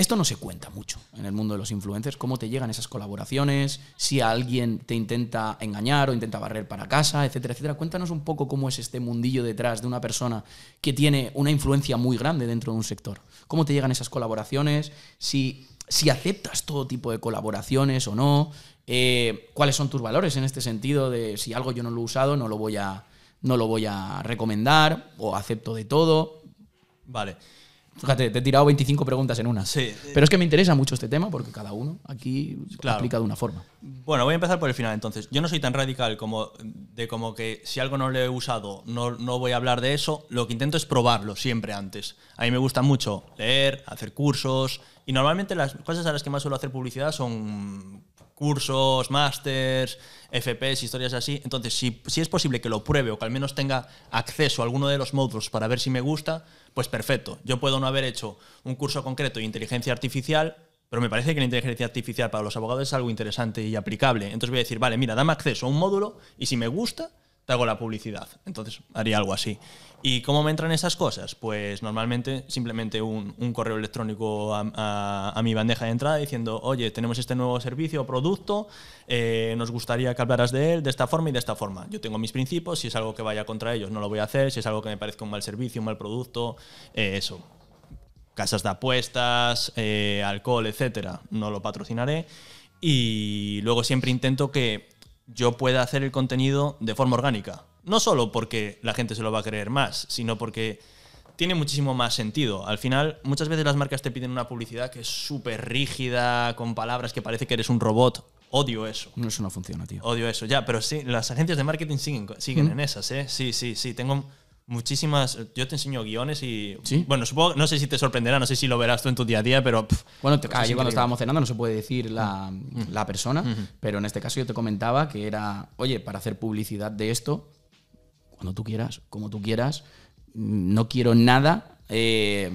Esto no se cuenta mucho en el mundo de los influencers, cómo te llegan esas colaboraciones, si alguien te intenta engañar o intenta barrer para casa, etcétera, etcétera. Cuéntanos un poco cómo es este mundillo detrás de una persona que tiene una influencia muy grande dentro de un sector. ¿Cómo te llegan esas colaboraciones? Si, aceptas todo tipo de colaboraciones o no. Eh, ¿Cuáles son tus valores en este sentido de si algo yo no lo he usado, no lo voy a, no lo voy a recomendar o acepto de todo? Vale. Fíjate, te he tirado 25 preguntas en una. Sí. Pero es que me interesa mucho este tema porque cada uno aquí se aplica de una forma. Bueno, voy a empezar por el final entonces. Yo no soy tan radical como de como que si algo no lo he usado no, no voy a hablar de eso. Lo que intento es probarlo siempre antes. A mí me gusta mucho leer, hacer cursos y normalmente las cosas a las que más suelo hacer publicidad son cursos, másters, FPS, historias así. Entonces, si, si, es posible que lo pruebe o que al menos tenga acceso a alguno de los módulos para ver si me gusta, pues perfecto. Yo puedo no haber hecho un curso concreto de inteligencia artificial, pero me parece que la inteligencia artificial para los abogados es algo interesante y aplicable. Entonces voy a decir, vale, mira, dame acceso a un módulo y si me gusta, te hago la publicidad. Entonces haría algo así. ¿Y cómo me entran esas cosas? Pues normalmente simplemente un, correo electrónico a, mi bandeja de entrada diciendo, oye, tenemos este nuevo servicio o producto, eh, nos gustaría que hablaras de él de esta forma y de esta forma. Yo tengo mis principios, si es algo que vaya contra ellos no lo voy a hacer, si es algo que me parezca un mal servicio, un mal producto, eh, eso. Casas de apuestas, eh, alcohol, etcétera, no lo patrocinaré. Y luego siempre intento que yo pueda hacer el contenido de forma orgánica. No solo porque la gente se lo va a creer más, sino porque tiene muchísimo más sentido. Al final, muchas veces las marcas te piden una publicidad que es súper rígida, con palabras que parece que eres un robot. Odio eso. No, es una funciona, tío. Odio eso, ya, pero sí, las agencias de marketing siguen, siguen en esas, ¿eh? Sí, sí, sí. Tengo muchísimas. Eh, yo te enseño guiones y. Bueno, supongo. No sé si te sorprenderá, no sé si lo verás tú en tu día a día, pero. bueno, yo cuando estábamos cenando no se puede decir la, mm. persona, mm-hmm. pero en este caso yo te comentaba que era, oye, para hacer publicidad de esto, cuando tú quieras, como tú quieras, no quiero nada. Eh,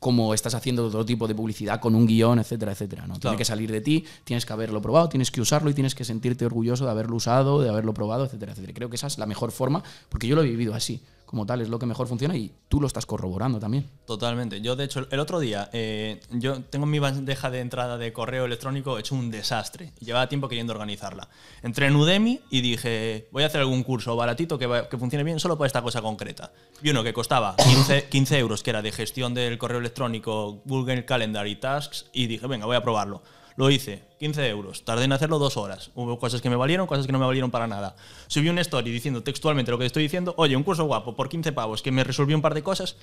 como estás haciendo otro tipo de publicidad con un guión, etcétera, etcétera. ¿no? Tiene que salir de ti, tienes que haberlo probado, tienes que usarlo y tienes que sentirte orgulloso de haberlo usado, de haberlo probado, etcétera, etcétera. Creo que esa es la mejor forma, porque yo lo he vivido así como tal, es lo que mejor funciona y tú lo estás corroborando también. Totalmente. Yo, de hecho, el otro día, eh, yo tengo mi bandeja de entrada de correo electrónico hecho un desastre. Llevaba tiempo queriendo organizarla. Entré en Udemy y dije, voy a hacer algún curso baratito que, funcione bien solo para esta cosa concreta. Y uno que costaba 15, 15 euros, que era de gestión del correo electrónico, Google Calendar y Tasks, y dije, venga, voy a probarlo lo hice, 15 euros. Tardé en hacerlo dos horas. Hubo cosas que me valieron, cosas que no me valieron para nada. Subí un story diciendo textualmente lo que estoy diciendo. Oye, un curso guapo por 15 pavos que me resolvió un par de cosas.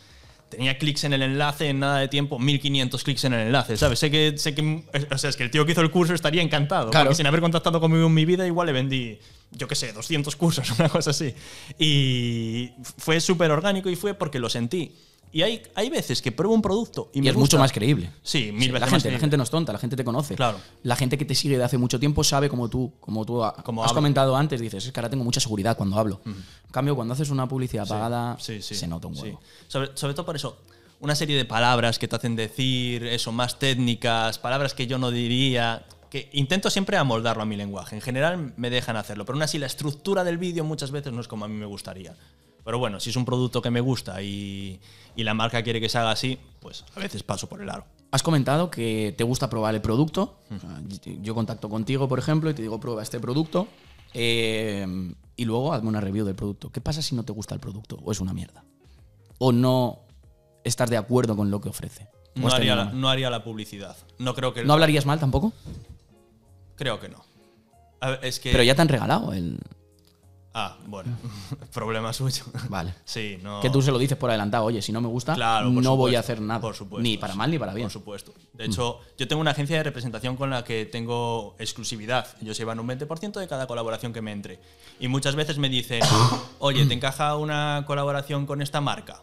Tenía clics en el enlace en nada de tiempo, 1500 clics en el enlace, ¿sabes? Sé que, sé que. O sea, es que el tío que hizo el curso estaría encantado. Claro. sin haber contactado conmigo en mi vida, igual le vendí yo qué sé, 200 cursos, una cosa así. Y fue súper orgánico y fue porque lo sentí. Y hay, hay veces que pruebo un producto y, y es mucho más creíble. Sí, mil veces. La gente, la gente no es tonta, la gente te conoce. Claro. La gente que te sigue de hace mucho tiempo sabe como tú, como tú has comentado antes, dices, es que ahora tengo mucha seguridad cuando hablo. En cambio, cuando haces una publicidad pagada, se nota un huevo. Sobre, sobre todo por eso, una serie de palabras que te hacen decir, eso, más técnicas, palabras que yo no diría, que intento siempre amoldarlo a mi lenguaje. En general me dejan hacerlo, pero aún así la estructura del vídeo muchas veces no es como a mí me gustaría. Pero bueno, si es un producto que me gusta y, la marca quiere que se haga así, pues a veces paso por el aro. Has comentado que te gusta probar el producto. yo contacto contigo, por ejemplo, y te digo, prueba este producto. Eh, y luego hazme una review del producto. ¿Qué pasa si no te gusta el producto? ¿O es una mierda? ¿O no estás de acuerdo con lo que ofrece? No haría, la, publicidad. No creo que. ¿No hablarías mal tampoco? Creo que no. es que... Pero ya te han regalado el. Ah, bueno, problema suyo. Vale. Sí, Que tú se lo dices por adelantado, oye, si no me gusta, no voy a hacer nada. Ni para mal ni para bien. Por supuesto. De hecho, yo tengo una agencia de representación con la que tengo exclusividad. Ellos llevan un 20% de cada colaboración que me entre. Y muchas veces me dicen, oye, ¿te encaja una colaboración con esta marca?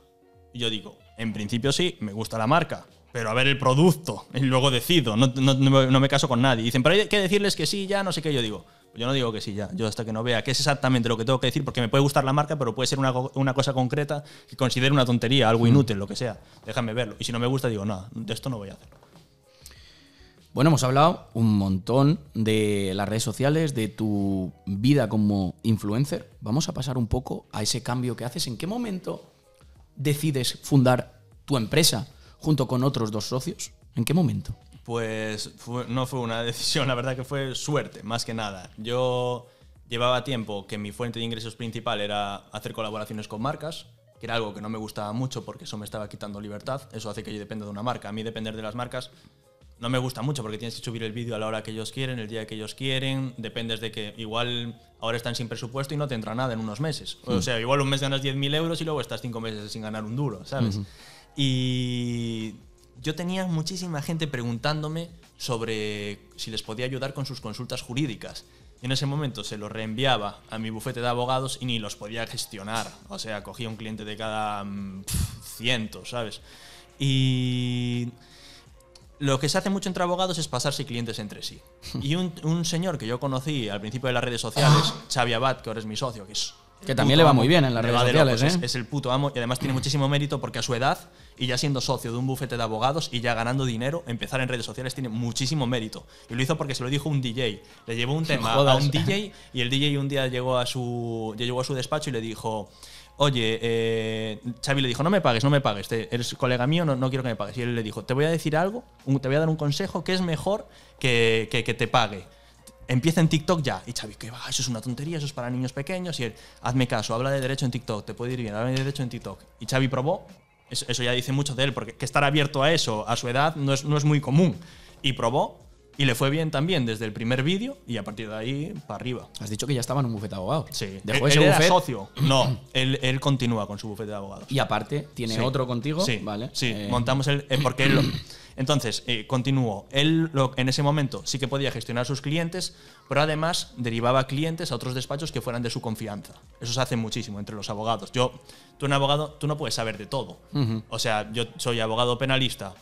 Y yo digo, en principio sí, me gusta la marca. Pero a ver el producto, y luego decido, no, me caso con nadie. Y dicen, pero hay que decirles que sí, ya, no sé qué. Yo digo, yo no digo que sí, ya. Yo hasta que no vea qué es exactamente lo que tengo que decir, porque me puede gustar la marca, pero puede ser una, cosa concreta que considere una tontería, algo hmm. inútil, lo que sea. Déjame verlo. Y si no me gusta, digo, nada. de esto no voy a hacerlo. Bueno, hemos hablado un montón de las redes sociales, de tu vida como influencer. Vamos a pasar un poco a ese cambio que haces. ¿En qué momento decides fundar tu empresa junto con otros dos socios? ¿En qué momento? Pues no fue una decisión, la verdad que fue suerte, más que nada. Yo llevaba tiempo que mi fuente de ingresos principal era hacer colaboraciones con marcas, que era algo que no me gustaba mucho porque eso me estaba quitando libertad. Eso hace que yo dependa de una marca. A mí depender de las marcas no me gusta mucho porque tienes que subir el vídeo a la hora que ellos quieren, el día que ellos quieren. Dependes de que igual ahora están sin presupuesto y no te entra nada en unos meses. O mm. sea, igual un mes ganas 10.000 euros y luego estás cinco meses sin ganar un duro, ¿sabes? Y yo tenía muchísima gente preguntándome sobre si les podía ayudar con sus consultas jurídicas. En ese momento se los reenviaba a mi bufete de abogados y ni los podía gestionar. O sea, cogía un cliente de cada mm, ciento, ¿sabes? Y lo que se hace mucho entre abogados es pasarse clientes entre sí. Y un, señor que yo conocí al principio de las redes sociales, ah. Xavi Abad, que ahora es mi socio, que Que también le va muy bien en las redes sociales, ¿eh? es el puto amo y además tiene muchísimo mérito porque a su edad y ya siendo socio de un bufete de abogados y ya ganando dinero, empezar en redes sociales tiene muchísimo mérito. Y lo hizo porque se lo dijo un DJ. Le llevó un tema a un DJ y el DJ un día llegó a su, llegó a su despacho y le dijo oye, eh, Xavi le dijo, no me pagues, no me pagues, eres colega mío, no, no, quiero que me pagues. Y él le dijo, te voy a decir algo, te voy a dar un consejo que es mejor que, que te pague. Empieza en TikTok ya. Y Xavi, que va, eso es una tontería, eso es para niños pequeños. Y él, hazme caso, habla de derecho en TikTok, te puede ir bien, habla de derecho en TikTok. Y Xavi probó, eso, ya dice mucho de él, porque que estar abierto a eso a su edad no es, muy común. Y probó, y le fue bien también desde el primer vídeo y a partir de ahí para arriba. Has dicho que ya estaba en un bufete de abogados. Sí. Dejó ese era socio. No, él, continúa con su bufete de abogados. Y aparte, tiene otro contigo. Sí, vale. Sí, eh, montamos el. Eh, entonces, eh, continuó. Él en ese momento sí que podía gestionar sus clientes, pero además derivaba clientes a otros despachos que fueran de su confianza. Eso se hace muchísimo entre los abogados. Yo, tú un abogado, tú no puedes saber de todo. O sea, yo soy abogado penalista.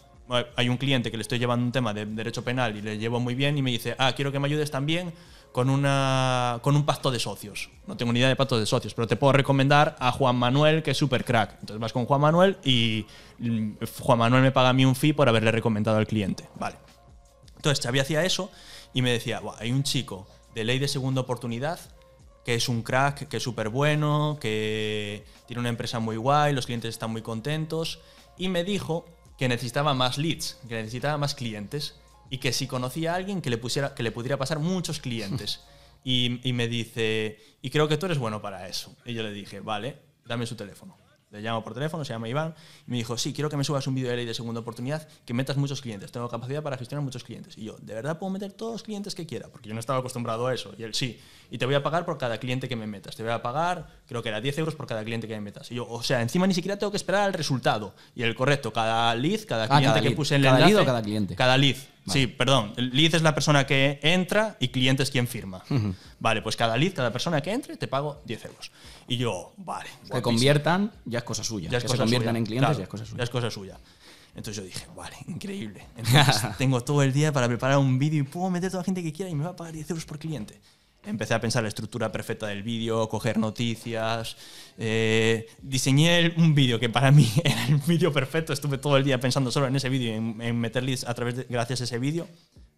Hay un cliente que le estoy llevando un tema de derecho penal y le llevo muy bien y me dice, ah, quiero que me ayudes también con, una, con un pacto de socios. No tengo ni idea de pacto de socios, pero te puedo recomendar a Juan Manuel, que es súper crack. Entonces vas con Juan Manuel y Mm, Juan Manuel me paga a mí un fee por haberle recomendado al cliente. Vale. Entonces Xavi hacía eso y me decía, hay un chico de ley de segunda oportunidad que es un crack, que es súper bueno, que tiene una empresa muy guay, los clientes están muy contentos. Y me dijo que necesitaba más leads, que necesitaba más clientes y que si conocía a alguien que le, pusiera, que le pudiera pasar muchos clientes. Y, y me dice, y creo que tú eres bueno para eso. Y yo le dije, vale, dame su teléfono. Le llamo por teléfono, se llama Iván, y me dijo, sí, quiero que me subas un vídeo de ley de segunda oportunidad, que metas muchos clientes, tengo capacidad para gestionar muchos clientes. Y yo, de verdad puedo meter todos los clientes que quiera, porque yo no estaba acostumbrado a eso. Y él, sí, y te voy a pagar por cada cliente que me metas, te voy a pagar, creo que era 10 euros por cada cliente que me metas. Y yo, o sea, encima ni siquiera tengo que esperar al resultado. Y el correcto, cada lead, cada ah, cliente que puse en el cada lead cada cliente. Cada lead. Sí, perdón. El lead es la persona que entra y cliente es quien firma. Vale, pues cada lead, cada persona que entre, te pago 10 euros. Y yo, vale. Que conviertan, ya es cosa suya. Ya que se conviertan en clientes, ya es cosa suya. Entonces yo dije, vale, increíble. tengo todo el día para preparar un vídeo y puedo meter toda la gente que quiera y me va a pagar 10 euros por cliente empecé a pensar la estructura perfecta del vídeo, coger noticias. Eh, diseñé un vídeo que para mí era el vídeo perfecto. Estuve todo el día pensando solo en ese vídeo y en, meter leads a través de, gracias a ese vídeo.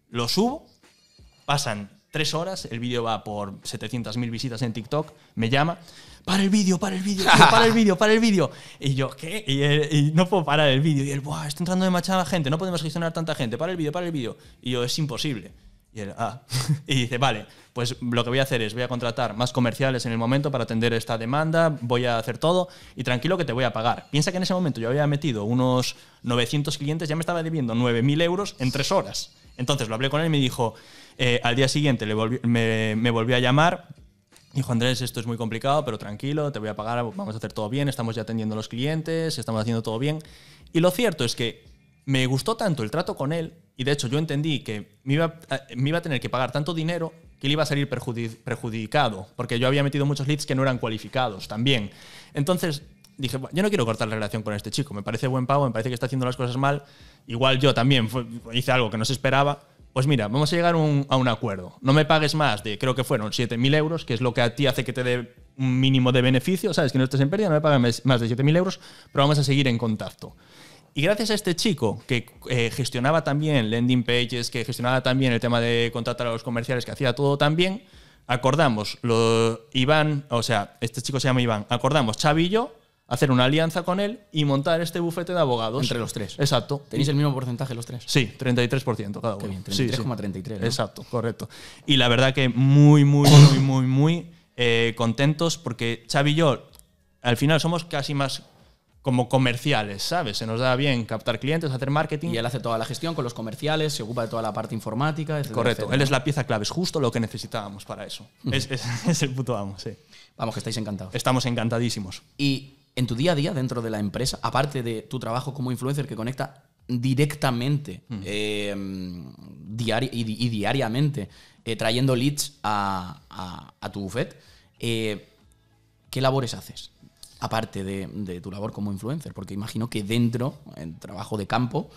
Lo subo, pasan tres horas, el vídeo va por 700.000 visitas en TikTok, me llama. Para el vídeo, para el vídeo, para el vídeo, para el vídeo. Y yo, ¿qué? Y, no puedo parar el vídeo. Y él, ¡buah! Está entrando de machada gente, no podemos gestionar tanta gente. Para el vídeo, para el vídeo. Y yo, es imposible. Ah". Y dice, vale, pues lo que voy a hacer es, voy a contratar más comerciales en el momento para atender esta demanda, voy a hacer todo y tranquilo que te voy a pagar. Piensa que en ese momento yo había metido unos 900 clientes, ya me estaba debiendo 9.000 euros en tres horas. Entonces lo hablé con él y me dijo, eh, al día siguiente me, me volvió a llamar Dijo Andrés, esto es muy complicado, pero tranquilo, te voy a pagar, vamos a hacer todo bien, estamos ya atendiendo a los clientes, estamos haciendo todo bien. Y lo cierto es que me gustó tanto el trato con él y de hecho yo entendí que me iba, eh, me iba a tener que pagar tanto dinero que le iba a salir perjudicado, porque yo había metido muchos leads que no eran cualificados también. Entonces dije, yo no quiero cortar la relación con este chico, me parece buen pago, me parece que está haciendo las cosas mal, igual yo también hice algo que no se esperaba, pues mira, vamos a llegar a un acuerdo, no me pagues más de, creo que fueron 7.000 euros, que es lo que a ti hace que te dé un mínimo de beneficio, sabes que no estés en pérdida, no me pagues más de 7.000 euros, pero vamos a seguir en contacto. Y gracias a este chico que eh, gestionaba también landing pages, que gestionaba también el tema de contratar a los comerciales, que hacía todo también, acordamos, lo, Iván, o sea, este chico se llama Iván, acordamos Xavi y yo hacer una alianza con él y montar este bufete de abogados. Entre los tres. Exacto. ¿Tenéis el mismo porcentaje los tres? Sí, 33% cada uno. 33,33. Sí, 33,33. Exacto, correcto. Y la verdad que muy, muy, muy, muy, muy eh, contentos porque Xavi y yo al final somos casi más como comerciales, ¿sabes? Se nos da bien captar clientes, hacer marketing. Y él hace toda la gestión con los comerciales, se ocupa de toda la parte informática, etc. Correcto, él es la pieza clave, es justo lo que necesitábamos para eso. Mm. es, el puto amo, sí. Vamos, que estáis encantados. Estamos encantadísimos. Y en tu día a día, dentro de la empresa, aparte de tu trabajo como influencer que conecta directamente mm. eh, y, diariamente, eh, trayendo leads a, tu bufet, eh, ¿qué labores haces? aparte de, tu labor como influencer? Porque imagino que dentro, en trabajo de campo,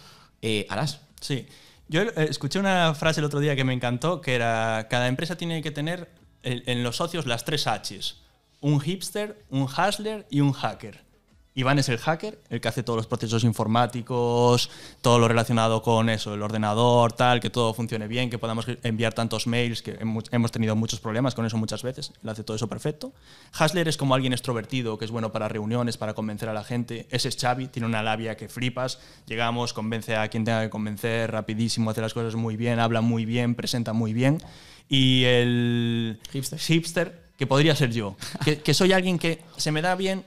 eh, harás. Sí. Yo eh, escuché una frase el otro día que me encantó, que era, cada empresa tiene que tener en, en los socios las tres Hs. Un hipster, un hustler y un hacker. Iván es el hacker, el que hace todos los procesos informáticos, todo lo relacionado con eso, el ordenador, tal, que todo funcione bien, que podamos enviar tantos mails, que hemos tenido muchos problemas con eso muchas veces, él hace todo eso perfecto. Hasler es como alguien extrovertido, que es bueno para reuniones, para convencer a la gente. Ese es Xavi, tiene una labia que flipas, llegamos, convence a quien tenga que convencer rapidísimo, hace las cosas muy bien, habla muy bien, presenta muy bien. Y el hipster, que podría ser yo, que, soy alguien que se me da bien...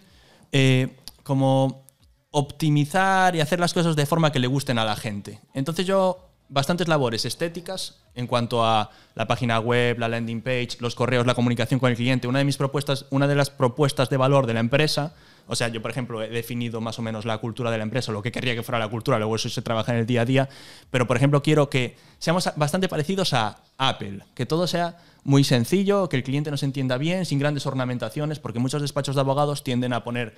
Eh, como optimizar y hacer las cosas de forma que le gusten a la gente. Entonces yo bastantes labores estéticas en cuanto a la página web, la landing page, los correos, la comunicación con el cliente. Una de mis propuestas, una de las propuestas de valor de la empresa, o sea, yo por ejemplo he definido más o menos la cultura de la empresa, lo que querría que fuera la cultura, luego eso se trabaja en el día a día, pero por ejemplo quiero que seamos bastante parecidos a Apple, que todo sea muy sencillo, que el cliente nos entienda bien, sin grandes ornamentaciones, porque muchos despachos de abogados tienden a poner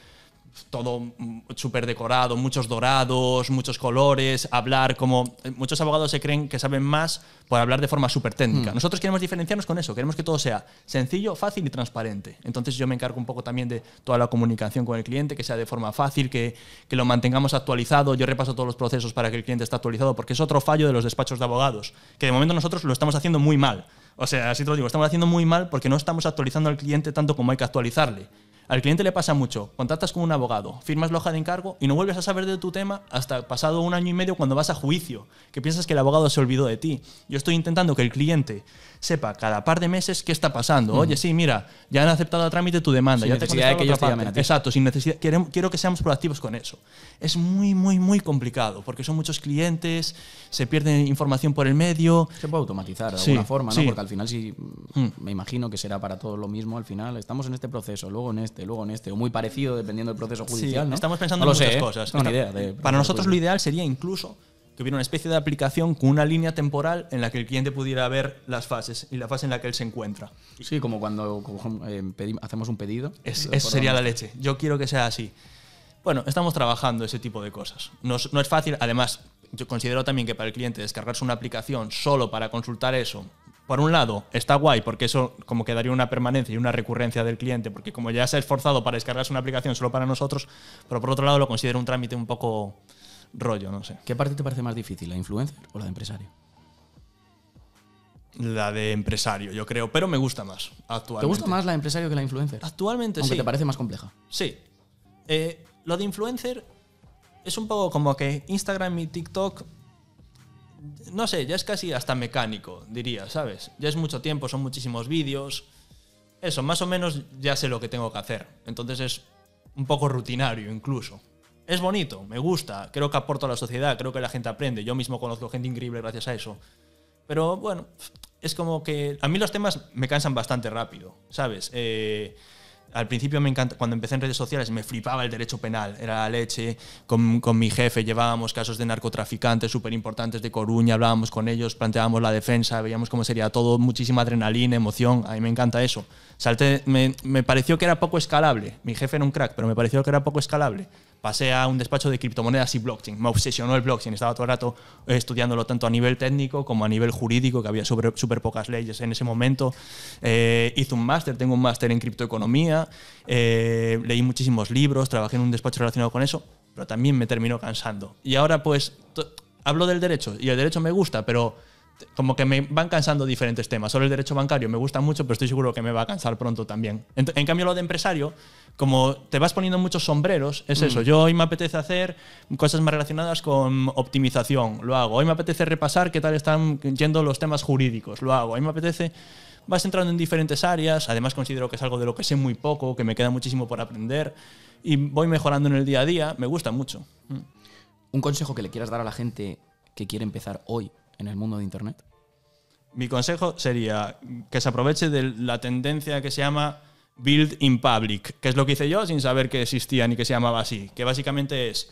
todo mm, súper decorado, muchos dorados, muchos colores, hablar como... Eh, muchos abogados se creen que saben más por hablar de forma súper técnica. Hmm. Nosotros queremos diferenciarnos con eso, queremos que todo sea sencillo, fácil y transparente. Entonces yo me encargo un poco también de toda la comunicación con el cliente, que sea de forma fácil, que, que lo mantengamos actualizado. Yo repaso todos los procesos para que el cliente esté actualizado, porque es otro fallo de los despachos de abogados, que de momento nosotros lo estamos haciendo muy mal. O sea, así te lo digo, estamos haciendo muy mal porque no estamos actualizando al cliente tanto como hay que actualizarle. Al cliente le pasa mucho. contactas con un abogado, firmas la hoja de encargo y no vuelves a saber de tu tema hasta pasado un año y medio cuando vas a juicio, que piensas que el abogado se olvidó de ti. Yo estoy intentando que el cliente sepa cada par de meses qué está pasando. Oye, sí, mira, ya han aceptado a trámite tu demanda. ya te de que ellos Exacto, sin necesidad. Quiero, que seamos proactivos con eso. Es muy, muy, muy complicado porque son muchos clientes, se pierde información por el medio. Se puede automatizar de alguna forma, ¿no? Porque al final sí, mm. me imagino que será para todos lo mismo. Al final estamos en este proceso, luego en este, luego en este, o muy parecido dependiendo del proceso judicial, Estamos pensando en muchas ¿eh? cosas. para nosotros lo ideal sería incluso que hubiera una especie de aplicación con una línea temporal en la que el cliente pudiera ver las fases y la fase en la que él se encuentra. Sí, como cuando eh, hacemos un pedido. eso sería la leche. Yo quiero que sea así. Bueno, estamos trabajando ese tipo de cosas. No, no es fácil, además, yo considero también que para el cliente descargarse una aplicación solo para consultar eso, por un lado, está guay porque eso como que daría una permanencia y una recurrencia del cliente, porque como ya se ha esforzado para descargarse una aplicación solo para nosotros, pero por otro lado lo considero un trámite un poco rollo, no sé. ¿Qué parte te parece más difícil, la influencer o la de empresario? La de empresario, yo creo, pero me gusta más actualmente. ¿Te gusta más la de empresario que la influencer? Actualmente sí. te parece más compleja. Sí. Eh, lo de influencer es un poco como que Instagram y TikTok, no sé, ya es casi hasta mecánico, diría, ¿sabes? Ya es mucho tiempo, son muchísimos vídeos. Eso, más o menos ya sé lo que tengo que hacer. Entonces es un poco rutinario incluso es bonito, me gusta, creo que aporto a la sociedad, creo que la gente aprende, yo mismo conozco gente increíble gracias a eso. Pero bueno, es como que a mí los temas me cansan bastante rápido, ¿sabes? Eh, al principio me encanta, cuando empecé en redes sociales me flipaba el derecho penal, era la leche, con, mi jefe llevábamos casos de narcotraficantes súper importantes de Coruña, hablábamos con ellos, planteábamos la defensa, veíamos cómo sería todo, muchísima adrenalina, emoción, a mí me encanta eso. Salté, me, me pareció que era poco escalable, mi jefe era un crack, pero me pareció que era poco escalable pasé a un despacho de criptomonedas y blockchain. Me obsesionó el blockchain, estaba todo el rato eh, estudiándolo tanto a nivel técnico como a nivel jurídico, que había súper pocas leyes en ese momento. Eh, hice un máster, tengo un máster en criptoeconomía, eh, leí muchísimos libros, trabajé en un despacho relacionado con eso, pero también me terminó cansando. Y ahora pues hablo del derecho y el derecho me gusta, pero como que me van cansando diferentes temas. sobre el derecho bancario me gusta mucho, pero estoy seguro que me va a cansar pronto también. En, cambio, lo de empresario, como te vas poniendo muchos sombreros, es eso. Mm. Yo hoy me apetece hacer cosas más relacionadas con optimización, lo hago. Hoy me apetece repasar qué tal están yendo los temas jurídicos, lo hago. Hoy me apetece vas entrando en diferentes áreas, además considero que es algo de lo que sé muy poco, que me queda muchísimo por aprender y voy mejorando en el día a día, me gusta mucho. Mm. Un consejo que le quieras dar a la gente que quiere empezar hoy en el mundo de Internet? Mi consejo sería que se aproveche de la tendencia que se llama Build in Public, que es lo que hice yo sin saber que existía ni que se llamaba así, que básicamente es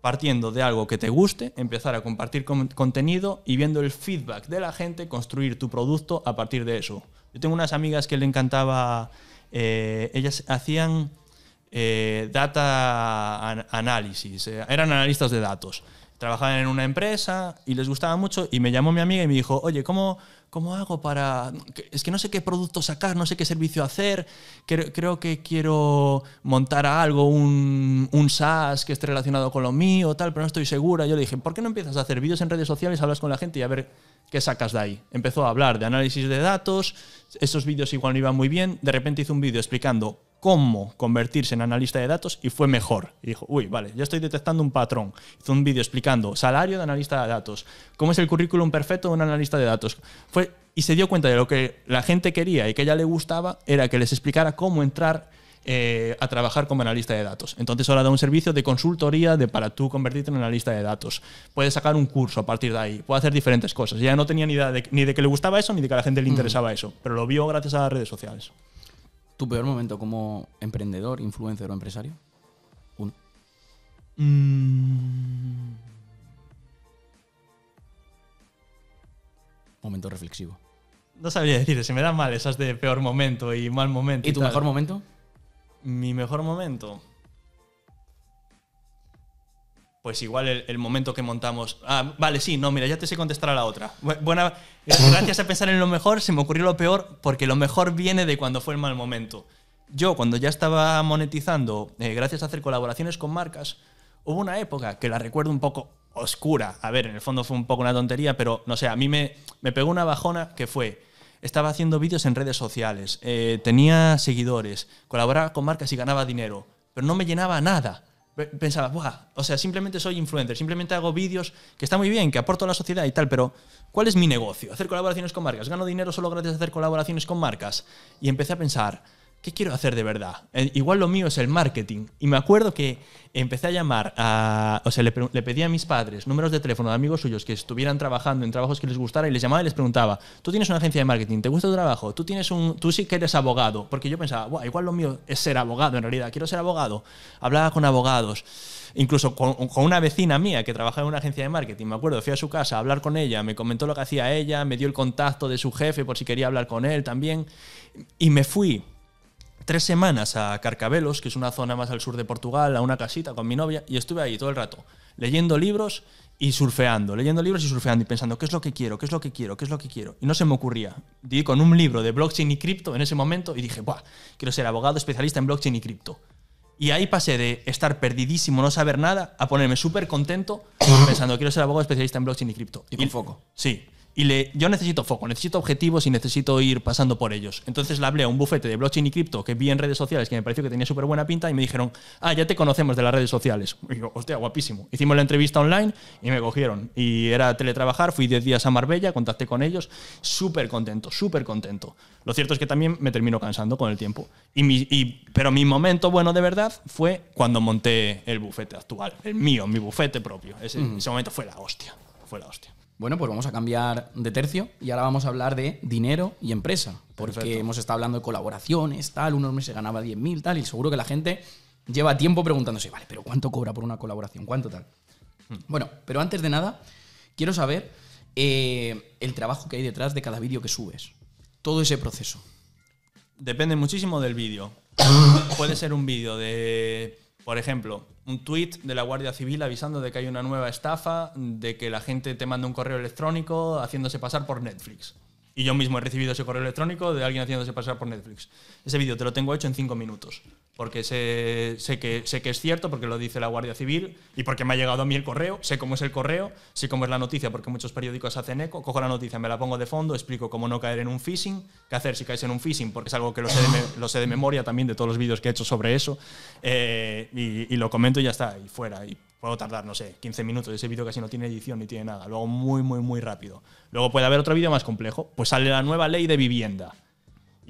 partiendo de algo que te guste, empezar a compartir contenido y viendo el feedback de la gente, construir tu producto a partir de eso. Yo tengo unas amigas que le encantaba, eh, ellas hacían eh, data análisis, eh, eran analistas de datos trabajaban en una empresa y les gustaba mucho y me llamó mi amiga y me dijo, oye, ¿cómo, ¿cómo hago para...? Es que no sé qué producto sacar, no sé qué servicio hacer, creo, que quiero montar algo, un, un, SaaS que esté relacionado con lo mío, tal, pero no estoy segura. Yo le dije, ¿por qué no empiezas a hacer vídeos en redes sociales, hablas con la gente y a ver qué sacas de ahí? Empezó a hablar de análisis de datos, esos vídeos igual no iban muy bien, de repente hizo un vídeo explicando cómo convertirse en analista de datos y fue mejor. Y dijo, uy, vale, ya estoy detectando un patrón. Hizo un vídeo explicando salario de analista de datos, cómo es el currículum perfecto de un analista de datos y se dio cuenta de lo que la gente quería y que a ella le gustaba era que les explicara cómo entrar eh, a trabajar como analista de datos. Entonces ahora da un servicio de consultoría de para tú convertirte en analista de datos. Puedes sacar un curso a partir de ahí, puede hacer diferentes cosas. Ya no tenía ni idea ni de que le gustaba eso ni de que a la gente le interesaba eso, pero lo vio gracias a las redes sociales. ¿Tu peor momento como emprendedor, influencer o empresario? Uno. Mm. momento reflexivo. No sabría decir, se me da mal esas de peor momento y mal momento. ¿Y, tu mejor momento? Mi mejor momento. Pues igual el, momento que montamos. Ah, vale, sí, no, mira, ya te sé contestar a la otra. Buena, eh, gracias a pensar en lo mejor, se me ocurrió lo peor, porque lo mejor viene de cuando fue el mal momento. Yo, cuando ya estaba monetizando, eh, gracias a hacer colaboraciones con marcas, hubo una época que la recuerdo un poco oscura. A ver, en el fondo fue un poco una tontería, pero no sé, a mí me, pegó una bajona que fue estaba haciendo vídeos en redes sociales, eh, tenía seguidores, colaboraba con marcas y ganaba dinero, pero no me llenaba nada. Pensaba, o sea, simplemente soy influencer, simplemente hago vídeos que está muy bien, que aporto a la sociedad y tal, pero ¿cuál es mi negocio? Hacer colaboraciones con marcas, gano dinero solo gracias a hacer colaboraciones con marcas. Y empecé a pensar, ¿qué quiero hacer de verdad? Eh, igual lo mío es el marketing. Y me acuerdo que empecé a llamar a, o sea, le, pedía pedí a mis padres números de teléfono de amigos suyos que estuvieran trabajando en trabajos que les gustara y les llamaba y les preguntaba, tú tienes una agencia de marketing, ¿te gusta tu trabajo? Tú tienes un, tú sí que eres abogado, porque yo pensaba, igual lo mío es ser abogado en realidad, quiero ser abogado. Hablaba con abogados, incluso con, con una vecina mía que trabajaba en una agencia de marketing, me acuerdo, fui a su casa a hablar con ella, me comentó lo que hacía ella, me dio el contacto de su jefe por si quería hablar con él también, y me fui tres semanas a Carcabelos, que es una zona más al sur de Portugal, a una casita con mi novia, y estuve ahí todo el rato, leyendo libros y surfeando, leyendo libros y surfeando y pensando, ¿qué es lo que quiero? ¿Qué es lo que quiero? ¿Qué es lo que quiero? Y no se me ocurría. Di con un libro de blockchain y cripto en ese momento y dije, ¡buah! Quiero ser abogado especialista en blockchain y cripto. Y ahí pasé de estar perdidísimo, no saber nada, a ponerme súper contento pensando, quiero ser abogado especialista en blockchain y cripto. Y con foco. Sí. Y le, yo necesito foco, necesito objetivos y necesito ir pasando por ellos. Entonces le hablé a un bufete de blockchain y cripto que vi en redes sociales que me pareció que tenía súper buena pinta y me dijeron, ah, ya te conocemos de las redes sociales. Y hostia, guapísimo. Hicimos la entrevista online y me cogieron. Y era teletrabajar, fui 10 días a Marbella, contacté con ellos, súper contento, súper contento. Lo cierto es que también me termino cansando con el tiempo. Y pero mi momento bueno de verdad fue cuando monté el bufete actual, el mío, mi bufete propio. Ese, ese momento fue la hostia, fue la hostia. Bueno, pues vamos a cambiar de tercio y ahora vamos a hablar de dinero y empresa. Porque hemos estado hablando de colaboraciones, tal, unos se ganaba 10.000, tal, y seguro que la gente lleva tiempo preguntándose, vale, pero ¿cuánto cobra por una colaboración? ¿Cuánto tal? Hmm. Bueno, pero antes de nada, quiero saber eh, el trabajo que hay detrás de cada vídeo que subes. Todo ese proceso. Depende muchísimo del vídeo. Puede ser un vídeo de por ejemplo, un tuit de la Guardia Civil avisando de que hay una nueva estafa, de que la gente te manda un correo electrónico haciéndose pasar por Netflix. Y yo mismo he recibido ese correo electrónico de alguien haciéndose pasar por Netflix. Ese vídeo te lo tengo hecho en cinco minutos porque sé, sé, que, que es cierto, porque lo dice la Guardia Civil y porque me ha llegado a mí el correo, sé cómo es el correo, sé cómo es la noticia, porque muchos periódicos hacen eco, cojo la noticia, me la pongo de fondo, explico cómo no caer en un phishing, qué hacer si caes en un phishing, porque es algo que lo sé de, memoria también de todos los vídeos que he hecho sobre eso, eh, y, lo comento y ya está, y fuera. Y, Puedo tardar, no sé, 15 minutos. Ese vídeo casi no tiene edición ni tiene nada. Luego muy, muy, muy rápido. Luego puede haber otro vídeo más complejo. Pues sale la nueva ley de vivienda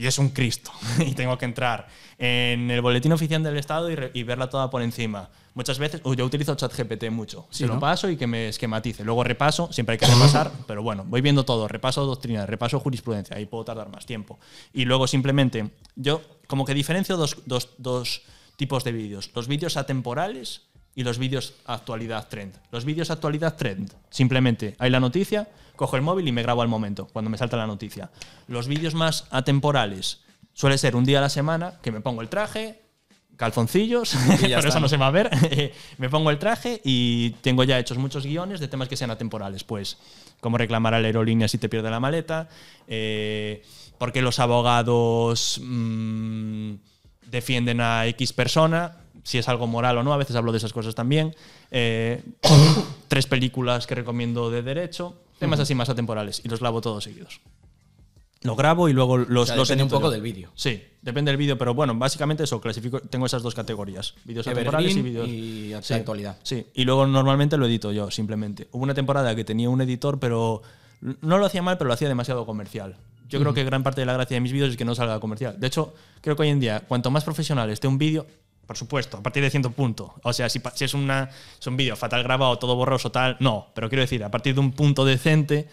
y es un Cristo y tengo que entrar en el boletín oficial del Estado y, verla toda por encima. Muchas veces, yo utilizo ChatGPT mucho, si lo paso y que me esquematice. Luego repaso, siempre hay que repasar, pero bueno, voy viendo todo, repaso doctrina, repaso jurisprudencia, ahí puedo tardar más tiempo. Y luego simplemente, yo como que diferencio dos, dos, dos tipos de vídeos, los vídeos atemporales y los vídeos actualidad trend. Los vídeos actualidad trend, simplemente hay la noticia, cojo el móvil y me grabo al momento, cuando me salta la noticia. Los vídeos más atemporales suele ser un día a la semana que me pongo el traje, calzoncillos, pero eso no se va a ver. me pongo el traje y tengo ya hechos muchos guiones de temas que sean atemporales. Pues, cómo reclamar a la aerolínea si te pierde la maleta, eh, por qué los abogados mm, defienden a X persona, si es algo moral o no, a veces hablo de esas cosas también. Eh, tres películas que recomiendo de derecho Temas así más atemporales. Y los grabo todos seguidos. Lo grabo y luego los... O depende un poco del vídeo. Sí, depende del vídeo, pero bueno, básicamente eso, clasifico, tengo esas dos categorías. Vídeos atemporales y vídeos... de actualidad. Sí, y luego normalmente lo edito yo, simplemente. Hubo una temporada que tenía un editor, pero no lo hacía mal, pero lo hacía demasiado comercial. Yo creo que gran parte de la gracia de mis vídeos es que no salga comercial. De hecho, creo que hoy en día, cuanto más profesional esté un vídeo, por supuesto, a partir de 100 punto. O sea, si, si es, una, un vídeo fatal grabado, todo borroso, tal, no. Pero quiero decir, a partir de un punto decente,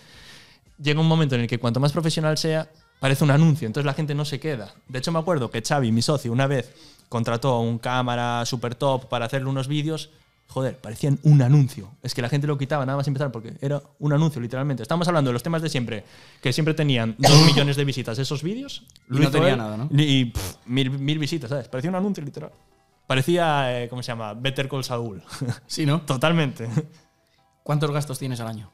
llega un momento en el que cuanto más profesional sea, parece un anuncio, entonces la gente no se queda. De hecho, me acuerdo que Xavi, mi socio, una vez contrató a un cámara super top para hacerle unos vídeos. Joder, parecían un anuncio. Es que la gente lo quitaba nada más empezar porque era un anuncio, literalmente. Estamos hablando de los temas de siempre, que siempre tenían dos millones de visitas esos vídeos. Y no tenía nada, ¿no? Y mil, mil visitas, ¿sabes? Parecía un anuncio, literal. Parecía, eh, ¿cómo se llama? Better Call Saúl. Sí, ¿no? Totalmente. ¿Cuántos gastos tienes al año?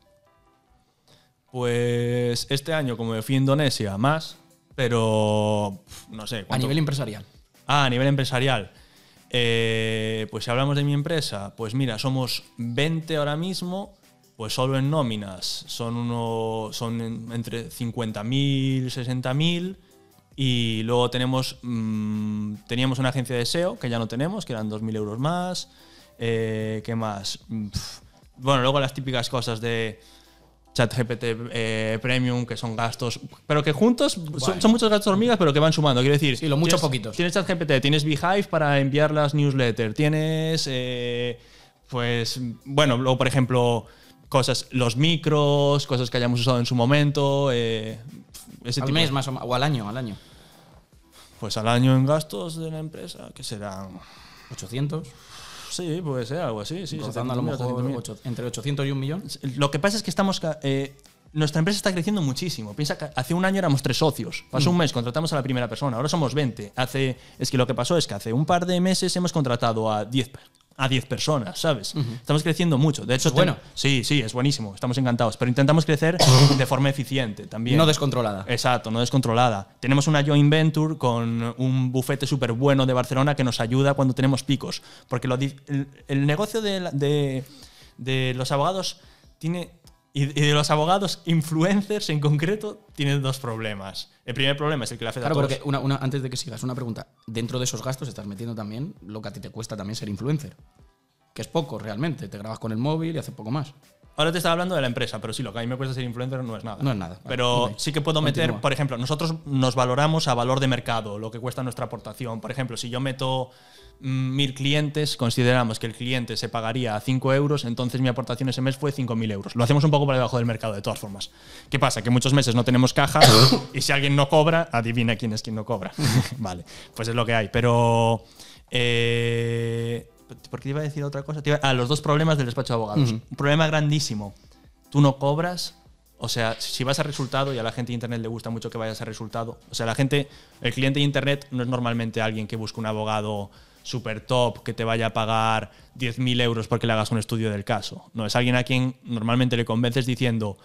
Pues este año, como de fui a Indonesia, más, pero no sé. A nivel empresarial. Ah, a nivel empresarial. Eh, pues si hablamos de mi empresa, pues mira, somos 20 ahora mismo, pues solo en nóminas. Son, uno, son entre 50.000, 60.000 y luego tenemos, mm, teníamos una agencia de SEO, que ya no tenemos, que eran 2.000 euros más. Eh, ¿Qué más? Mm, bueno, luego las típicas cosas de ChatGPT eh, Premium, que son gastos, pero que juntos son, muchos gastos hormigas, pero que van sumando. Quiero decir, sí, lo mucho tienes, poquitos. Tienes ChatGPT, tienes Beehive para enviar las newsletters, tienes, eh, pues, bueno, luego por ejemplo, cosas, los micros, cosas que hayamos usado en su momento. Eh, ese al mes más o, al año, al año. Pues al año en gastos de la empresa, que serán 800. Sí, puede ser algo así, sí. a lo mejor entre 800 y un millón. Lo que pasa es que estamos eh, nuestra empresa está creciendo muchísimo. Piensa que hace un año éramos tres socios. Pasó un mm. mes, contratamos a la primera persona. Ahora somos 20. Hace, es que lo que pasó es que hace un par de meses hemos contratado a 10, a 10 personas, ¿sabes? Estamos creciendo mucho. De hecho, es bueno. Sí, sí, es buenísimo. Estamos encantados. Pero intentamos crecer de forma eficiente también. No descontrolada. Exacto, no descontrolada. Tenemos una joint venture con un bufete súper bueno de Barcelona que nos ayuda cuando tenemos picos. Porque el, negocio de, de los abogados tiene y, de los abogados influencers en concreto tienen dos problemas. El primer problema es el que le afecta a Claro, una, antes de que sigas, una pregunta. Dentro de esos gastos estás metiendo también lo que a ti te cuesta también ser influencer. Que es poco realmente. Te grabas con el móvil y hace poco más. Ahora te estaba hablando de la empresa, pero sí, lo que a mí me cuesta ser influencer no es nada. No es nada. pero sí que puedo meter, por ejemplo, nosotros nos valoramos a valor de mercado, lo que cuesta nuestra aportación. Por ejemplo, si yo meto mil clientes, consideramos que el cliente se pagaría a 5 euros, entonces mi aportación ese mes fue 5.000 euros. Lo hacemos un poco por debajo del mercado, de todas formas. ¿Qué pasa? Que muchos meses no tenemos caja y si alguien no cobra, adivina quién es quien no cobra. vale, pues es lo que hay. Pero... Eh, ¿Por qué iba a decir otra cosa? a ah, los dos problemas del despacho de abogados. Un problema grandísimo. Tú no cobras o sea, si vas a resultado, y a la gente de Internet le gusta mucho que vayas a resultado, o sea, la gente, el cliente de Internet no es normalmente alguien que busca un abogado super top que te vaya a pagar 10.000 euros porque le hagas un estudio del caso. No, es alguien a quien normalmente le convences diciendo,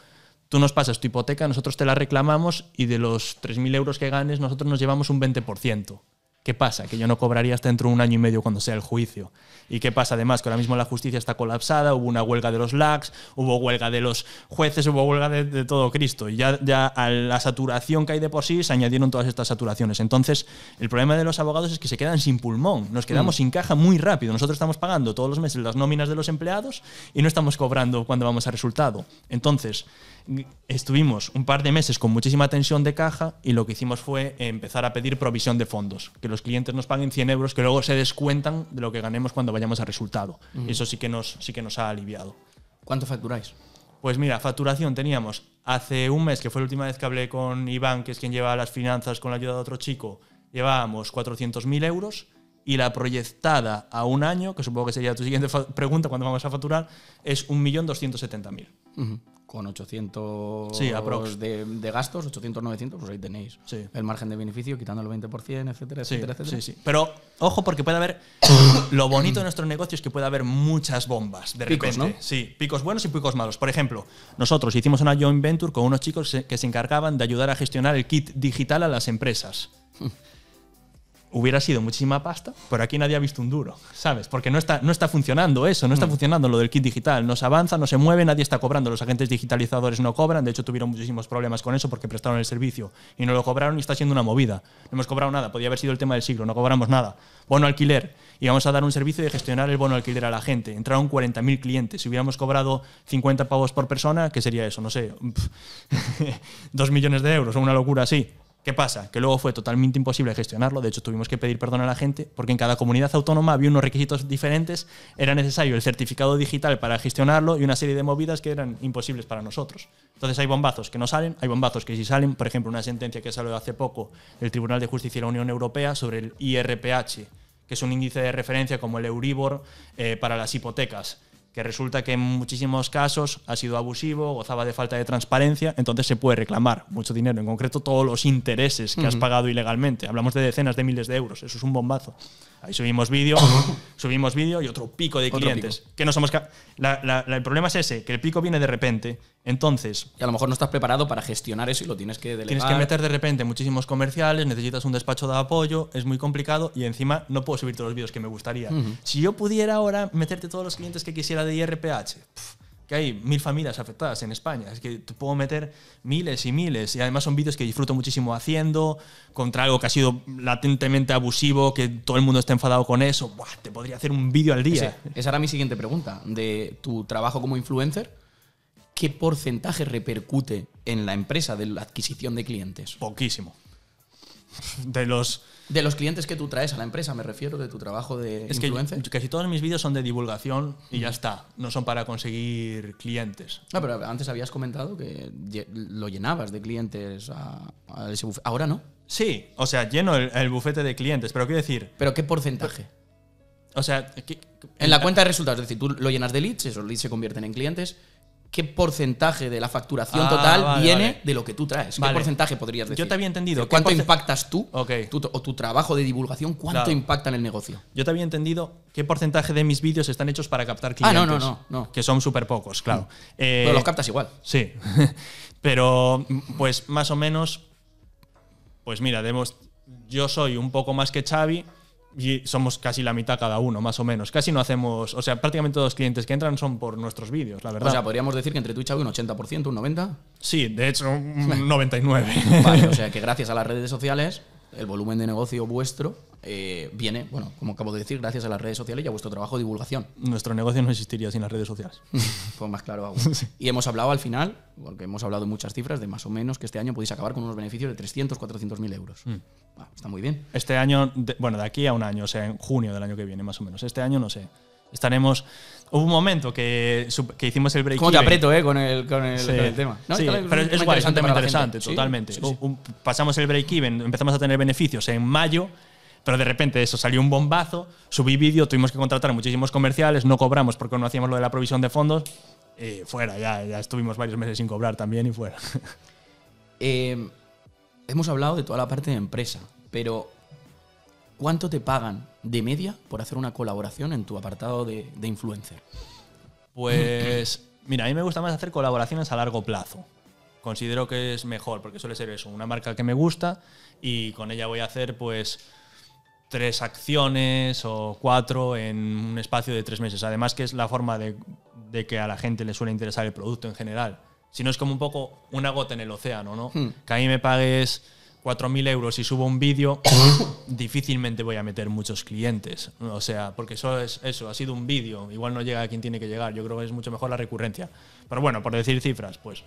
tú nos pasas tu hipoteca, nosotros te la reclamamos y de los 3.000 euros que ganes nosotros nos llevamos un 20%. ¿Qué pasa? Que yo no cobraría hasta dentro de un año y medio cuando sea el juicio. ¿Y qué pasa además? Que ahora mismo la justicia está colapsada, hubo una huelga de los LACs, hubo huelga de los jueces, hubo huelga de, todo Cristo. Y ya, ya, a la saturación que hay de por sí se añadieron todas estas saturaciones. Entonces, el problema de los abogados es que se quedan sin pulmón, nos quedamos mm. sin caja muy rápido. Nosotros estamos pagando todos los meses las nóminas de los empleados y no estamos cobrando cuando vamos a resultado. Entonces, estuvimos un par de meses con muchísima tensión de caja y lo que hicimos fue empezar a pedir provisión de fondos, que los clientes nos paguen 100 euros que luego se descuentan de lo que ganemos cuando vayamos a resultado. Eso sí que, nos, sí que nos ha aliviado. ¿Cuánto facturáis? Pues mira, facturación teníamos hace un mes, que fue la última vez que hablé con Iván, que es quien lleva las finanzas con la ayuda de otro chico, llevábamos 400.000 euros y la proyectada a un año, que supongo que sería tu siguiente pregunta cuando vamos a facturar, es 1.270.000. mil con 800 de, gastos, 800, 900, pues ahí tenéis el margen de beneficio, quitando el 20%, etcétera, etcétera, etcétera. Sí, sí. Pero ojo, porque puede haber. lo bonito de nuestro negocio es que puede haber muchas bombas de picos, ¿no? Sí, picos buenos y picos malos. Por ejemplo, nosotros hicimos una joint venture con unos chicos que se encargaban de ayudar a gestionar el kit digital a las empresas. hubiera sido muchísima pasta, pero aquí nadie ha visto un duro, ¿sabes? Porque no está, no está funcionando eso, no está mm. funcionando lo del kit digital, no se avanza, no se mueve, nadie está cobrando, los agentes digitalizadores no cobran, de hecho tuvieron muchísimos problemas con eso porque prestaron el servicio y no lo cobraron y está siendo una movida. No hemos cobrado nada, podía haber sido el tema del siglo, no cobramos nada. Bono alquiler, y vamos a dar un servicio de gestionar el bono alquiler a la gente. Entraron 40.000 clientes, si hubiéramos cobrado 50 pavos por persona, ¿qué sería eso? No sé, 2 millones de euros una locura así ¿Qué pasa? Que luego fue totalmente imposible gestionarlo, de hecho tuvimos que pedir perdón a la gente, porque en cada comunidad autónoma había unos requisitos diferentes, era necesario el certificado digital para gestionarlo y una serie de movidas que eran imposibles para nosotros. Entonces hay bombazos que no salen, hay bombazos que sí salen, por ejemplo, una sentencia que salió hace poco del Tribunal de Justicia de la Unión Europea sobre el IRPH, que es un índice de referencia como el Euribor eh, para las hipotecas que resulta que en muchísimos casos ha sido abusivo, gozaba de falta de transparencia, entonces se puede reclamar mucho dinero, en concreto todos los intereses que has pagado ilegalmente. Hablamos de decenas de miles de euros, eso es un bombazo. Ahí subimos vídeo, subimos vídeo y otro pico de clientes. Que no somos el problema es ese, que el pico viene de repente. Entonces. Y a lo mejor no estás preparado para gestionar eso y lo tienes que delegar. Tienes que meter de repente muchísimos comerciales, necesitas un despacho de apoyo, es muy complicado y encima no puedo subir todos los vídeos que me gustaría. Si yo pudiera ahora meterte todos los clientes que quisiera de IRPH, que hay mil familias afectadas en España. Es que te puedo meter miles y miles. Y además son vídeos que disfruto muchísimo haciendo, contra algo que ha sido latentemente abusivo, que todo el mundo está enfadado con eso. te podría hacer un vídeo al día. esa era mi siguiente pregunta. De tu trabajo como influencer, ¿qué porcentaje repercute en la empresa de la adquisición de clientes? Poquísimo de los... De los clientes que tú traes a la empresa, me refiero, de tu trabajo de es Que casi todos mis vídeos son de divulgación y ya está. No son para conseguir clientes. No, pero antes habías comentado que lo llenabas de clientes a, ese Ahora no. Sí, o sea, lleno el, bufete de clientes, pero qué decir. ¿Pero qué porcentaje? O sea, en la cuenta de resultados, es decir, tú lo llenas de leads, esos leads se convierten en clientes, qué porcentaje de la facturación ah, total viene de lo que tú traes. ¿Qué porcentaje podrías decir? Yo te había entendido. ¿Cuánto impactas tú, o tu trabajo de divulgación, cuánto impacta en el negocio? Yo te había entendido qué porcentaje de mis vídeos están hechos para captar clientes. Ah, no, no, no. Que son súper pocos, claro. Pero mm. eh, los captas igual. Sí. Pero, pues más o menos, pues mira, yo soy un poco más que Xavi y somos casi la mitad cada uno, más o menos. Casi no hacemos, o sea, prácticamente todos los clientes que entran son por nuestros vídeos, la verdad. O sea, podríamos decir que entre Twitch hay un 80%, un 90%. Sí, de hecho, un 99%. vale, o sea, que gracias a las redes sociales el volumen de negocio vuestro eh, viene, bueno, como acabo de decir, gracias a las redes sociales y a vuestro trabajo de divulgación. Nuestro negocio no existiría sin las redes sociales. pues más claro aún. Y hemos hablado al final, porque hemos hablado en muchas cifras, de más o menos que este año podéis acabar con unos beneficios de 300, 400 mil euros. Mm. está muy bien. Este año, bueno, de aquí a un año, o sea, en junio del año que viene, más o menos. Este año, no sé, estaremos hubo un momento que, hicimos el break. Como te aprieto, ¿eh? Con el, tema. pero es, guay, es un interesante, totalmente. pasamos el break-even, empezamos a tener beneficios en mayo. Pero de repente eso salió un bombazo, subí vídeo, tuvimos que contratar muchísimos comerciales, no cobramos porque no hacíamos lo de la provisión de fondos eh, fuera, ya, estuvimos varios meses sin cobrar también y fuera. Eh, hemos hablado de toda la parte de empresa, pero ¿cuánto te pagan de media por hacer una colaboración en tu apartado de, influencer? Pues mira, a mí me gusta más hacer colaboraciones a largo plazo. Considero que es mejor, porque suele ser eso, una marca que me gusta y con ella voy a hacer pues tres acciones o cuatro en un espacio de tres meses. Además que es la forma de, que a la gente le suele interesar el producto en general. Si no es como un poco una gota en el océano, ¿no? Hmm. Que a mí me pagues 4.000 euros y subo un vídeo, difícilmente voy a meter muchos clientes. O sea, porque eso es eso, ha sido un vídeo, igual no llega a quien tiene que llegar. Yo creo que es mucho mejor la recurrencia. Pero bueno, por decir cifras, pues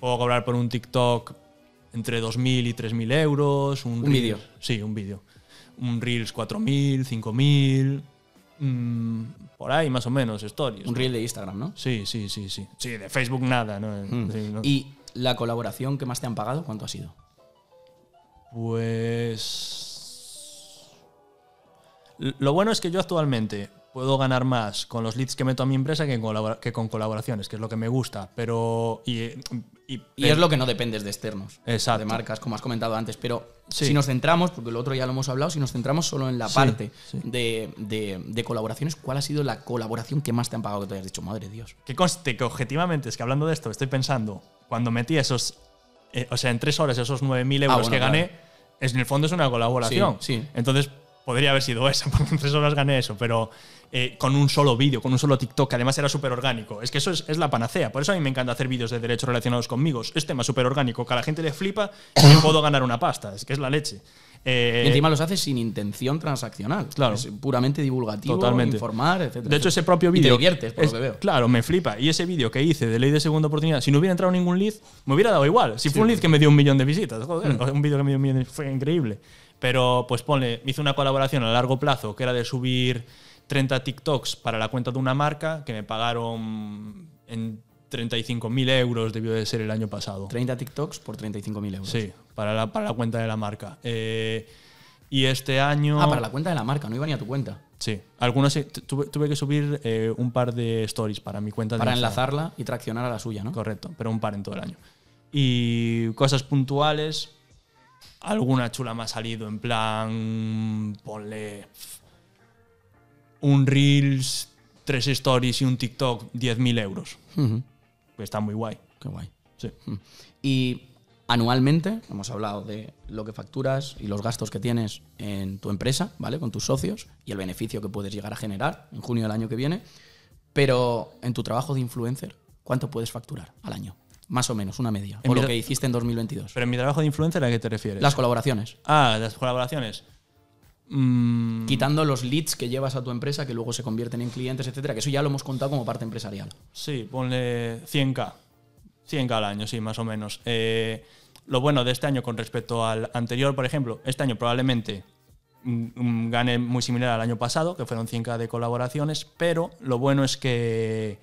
puedo cobrar por un TikTok entre 2.000 y 3.000 euros. Un, vídeo. Sí, un vídeo. Un Reels 4.000, 5.000. Mm, por ahí más o menos, stories. Un reel de Instagram, ¿no? Sí, sí, sí, sí. Sí, de Facebook nada, no. Hmm. ¿Y la colaboración que más te han pagado, cuánto ha sido? Pues... Lo bueno es que yo actualmente puedo ganar más con los leads que meto a mi empresa que, con, que con colaboraciones, que es lo que me gusta, pero... Y, es lo que no dependes de externos, Exacto. de marcas, como has comentado antes, pero si nos centramos, porque lo otro ya lo hemos hablado, si nos centramos solo en la parte De, colaboraciones, ¿cuál ha sido la colaboración que más te han pagado que te hayas dicho, madre Dios? Que conste que objetivamente es que hablando de esto estoy pensando, cuando metí esos eh, o sea, en tres horas esos 9.000 ah, euros que gané, es, en el fondo es una colaboración. Sí, Entonces, podría haber sido esa, porque en tres horas gané eso, pero eh, con un solo vídeo, con un solo TikTok, que además era súper orgánico. Es que eso es, la panacea. Por eso a mí me encanta hacer vídeos de derechos relacionados conmigo. Es tema súper orgánico, que a la gente le flipa y puedo ganar una pasta. Es que es la leche. Eh, encima los hace sin intención transaccional. Claro. Es puramente divulgativo, Totalmente. informar, etc. De hecho, ese propio vídeo. Te por lo que veo. Claro, me flipa. Y ese vídeo que hice de ley de segunda oportunidad, si no hubiera entrado ningún lead, me hubiera dado igual. Si fue un lead que me dio un millón de visitas, mm. un vídeo que me dio un millón fue increíble. Pero, pues ponle, hice una colaboración a largo plazo que era de subir 30 TikToks para la cuenta de una marca que me pagaron en 35.000 euros debió de ser el año pasado. 30 TikToks por 35.000 euros. Sí, para la, cuenta de la marca. Eh, y este año... Ah, para la cuenta de la marca, no iba ni a tu cuenta. Sí, algunos tuve, que subir eh, un par de stories para mi cuenta. Para enlazarla y traccionar a la suya, ¿no? Correcto, pero un par en todo el año. Y cosas puntuales, alguna chula me ha salido en plan, ponle un Reels, tres stories y un TikTok, 10.000 euros está muy guay. Qué guay. Sí. Mm. Y anualmente, hemos hablado de lo que facturas y los gastos que tienes en tu empresa, ¿vale? Con tus socios y el beneficio que puedes llegar a generar en junio del año que viene. Pero en tu trabajo de influencer, ¿cuánto puedes facturar al año? Más o menos, una media. En lo que hiciste en 2022. Pero en mi trabajo de influencer, ¿a qué te refieres? Las colaboraciones. Ah, las colaboraciones. Mm. Quitando los leads que llevas a tu empresa, que luego se convierten en clientes, etcétera, que eso ya lo hemos contado como parte empresarial. Sí, ponle 100k. 100k al año, sí, más o menos. Eh, lo bueno de este año con respecto al anterior, por ejemplo, este año probablemente mm, mm, gane muy similar al año pasado, que fueron 100k de colaboraciones, pero lo bueno es que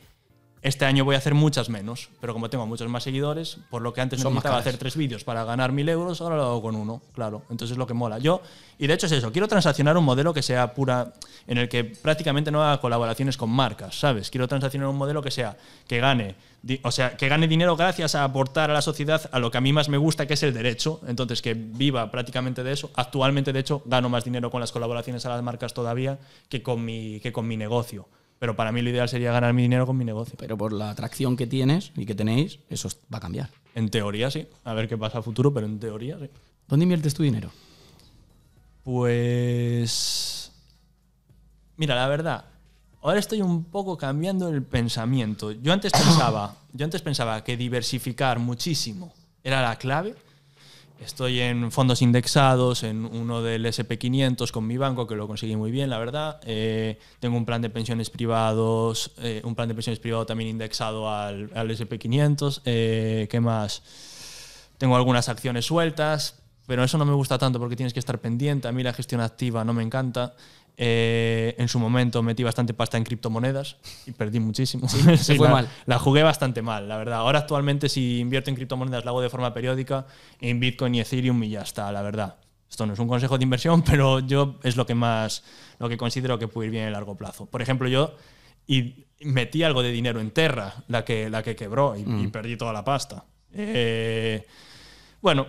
este año voy a hacer muchas menos, pero como tengo muchos más seguidores, por lo que antes necesitaba hacer tres vídeos para ganar mil euros, ahora lo hago con uno, claro. Entonces es lo que mola. Yo, y de hecho es eso, quiero transaccionar un modelo que sea pura, en el que prácticamente no haga colaboraciones con marcas, ¿sabes? Quiero transaccionar un modelo que sea, que gane, o sea, que gane dinero gracias a aportar a la sociedad a lo que a mí más me gusta, que es el derecho. Entonces que viva prácticamente de eso. Actualmente, de hecho, gano más dinero con las colaboraciones a las marcas todavía que con mi, que con mi negocio. Pero para mí lo ideal sería ganar mi dinero con mi negocio. Pero por la atracción que tienes y que tenéis, eso va a cambiar. En teoría sí. A ver qué pasa al futuro, pero en teoría sí. ¿Dónde inviertes tu dinero? Pues... Mira, la verdad, ahora estoy un poco cambiando el pensamiento. Yo antes pensaba, yo antes pensaba que diversificar muchísimo era la clave Estoy en fondos indexados, en uno del SP500 con mi banco, que lo conseguí muy bien, la verdad. Eh, tengo un plan de pensiones privados, eh, un plan de pensiones privado también indexado al, SP500. Eh, ¿Qué más? Tengo algunas acciones sueltas, pero eso no me gusta tanto porque tienes que estar pendiente. A mí la gestión activa no me encanta. Eh, en su momento metí bastante pasta en criptomonedas y perdí muchísimo. la, jugué bastante mal, la verdad. Ahora actualmente si invierto en criptomonedas la hago de forma periódica en Bitcoin y Ethereum y ya está, la verdad. Esto no es un consejo de inversión, pero yo es lo que más, lo que considero que puede ir bien a largo plazo. Por ejemplo, yo y metí algo de dinero en Terra, la que, la que quebró y, mm. perdí toda la pasta. Eh, bueno,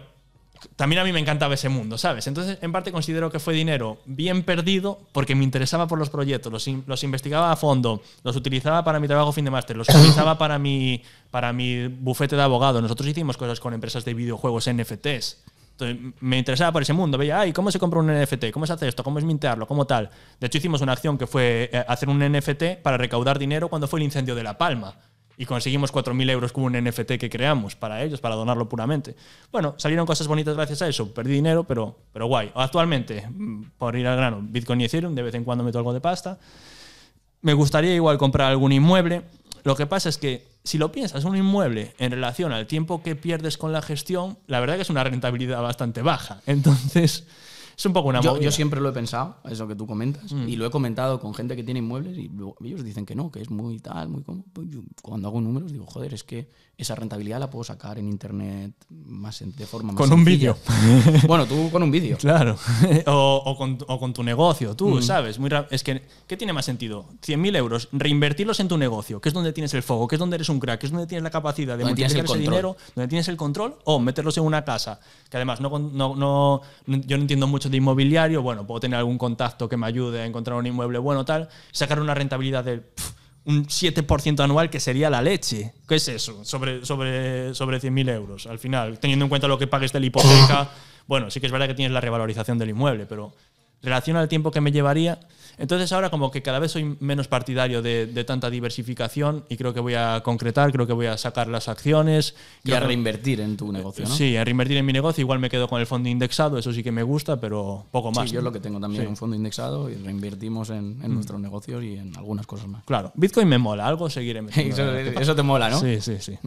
también a mí me encantaba ese mundo, ¿sabes? Entonces, en parte considero que fue dinero bien perdido porque me interesaba por los proyectos, los, investigaba a fondo, los utilizaba para mi trabajo fin de máster, los utilizaba para mi, para mi bufete de abogado. Nosotros hicimos cosas con empresas de videojuegos, NFTs. Entonces, me interesaba por ese mundo. Veía, ay, ¿cómo se compra un NFT? ¿Cómo se hace esto? ¿Cómo es mintearlo? ¿Cómo tal? De hecho, hicimos una acción que fue eh, hacer un NFT para recaudar dinero cuando fue el incendio de La Palma y conseguimos 4.000 euros con un NFT que creamos para ellos, para donarlo puramente. Bueno, salieron cosas bonitas gracias a eso. Perdí dinero, pero, pero guay. Actualmente, mm, por ir al grano, Bitcoin y Ethereum, de vez en cuando meto algo de pasta. Me gustaría igual comprar algún inmueble. Lo que pasa es que si lo piensas, un inmueble en relación al tiempo que pierdes con la gestión, la verdad que es una rentabilidad bastante baja. Entonces es un poco una yo, Yo siempre lo he pensado, eso que tú comentas, mm. y lo he comentado con gente que tiene inmuebles y ellos dicen que no, que es muy tal, muy cómodo. Pues yo, cuando hago números digo, joder, es que esa rentabilidad la puedo sacar en internet más de forma más. Con un vídeo. bueno, tú con un vídeo. Claro. O, con, tu negocio, tú, mm. ¿sabes? Muy es que, ¿qué tiene más sentido? 100.000 euros, reinvertirlos en tu negocio, que es donde tienes el fuego, que es donde eres un crack, que es donde tienes la capacidad de multiplicar ese dinero, donde tienes el control, o meterlos en una casa, que además no, no, no, yo no entiendo mucho de inmobiliario, bueno, puedo tener algún contacto que me ayude a encontrar un inmueble bueno, tal, sacar una rentabilidad del un 7% anual que sería la leche. ¿Qué es eso? Sobre, sobre, sobre 100.000 euros, al final, teniendo en cuenta lo que pagues de la hipoteca. bueno, sí que es verdad que tienes la revalorización del inmueble, pero relaciona al tiempo que me llevaría, entonces ahora como que cada vez soy menos partidario de, tanta diversificación y creo que voy a concretar, creo que voy a sacar las acciones. Y a reinvertir en tu negocio, eh, ¿no? Sí, a reinvertir en mi negocio. Igual me quedo con el fondo indexado, eso sí que me gusta, pero poco más. Sí, yo lo que tengo también, es un fondo indexado y reinvertimos en, mm. nuestros negocios y en algunas cosas más. Claro, Bitcoin me mola, algo seguiré en eso, eso te mola, ¿no? Sí, sí, sí.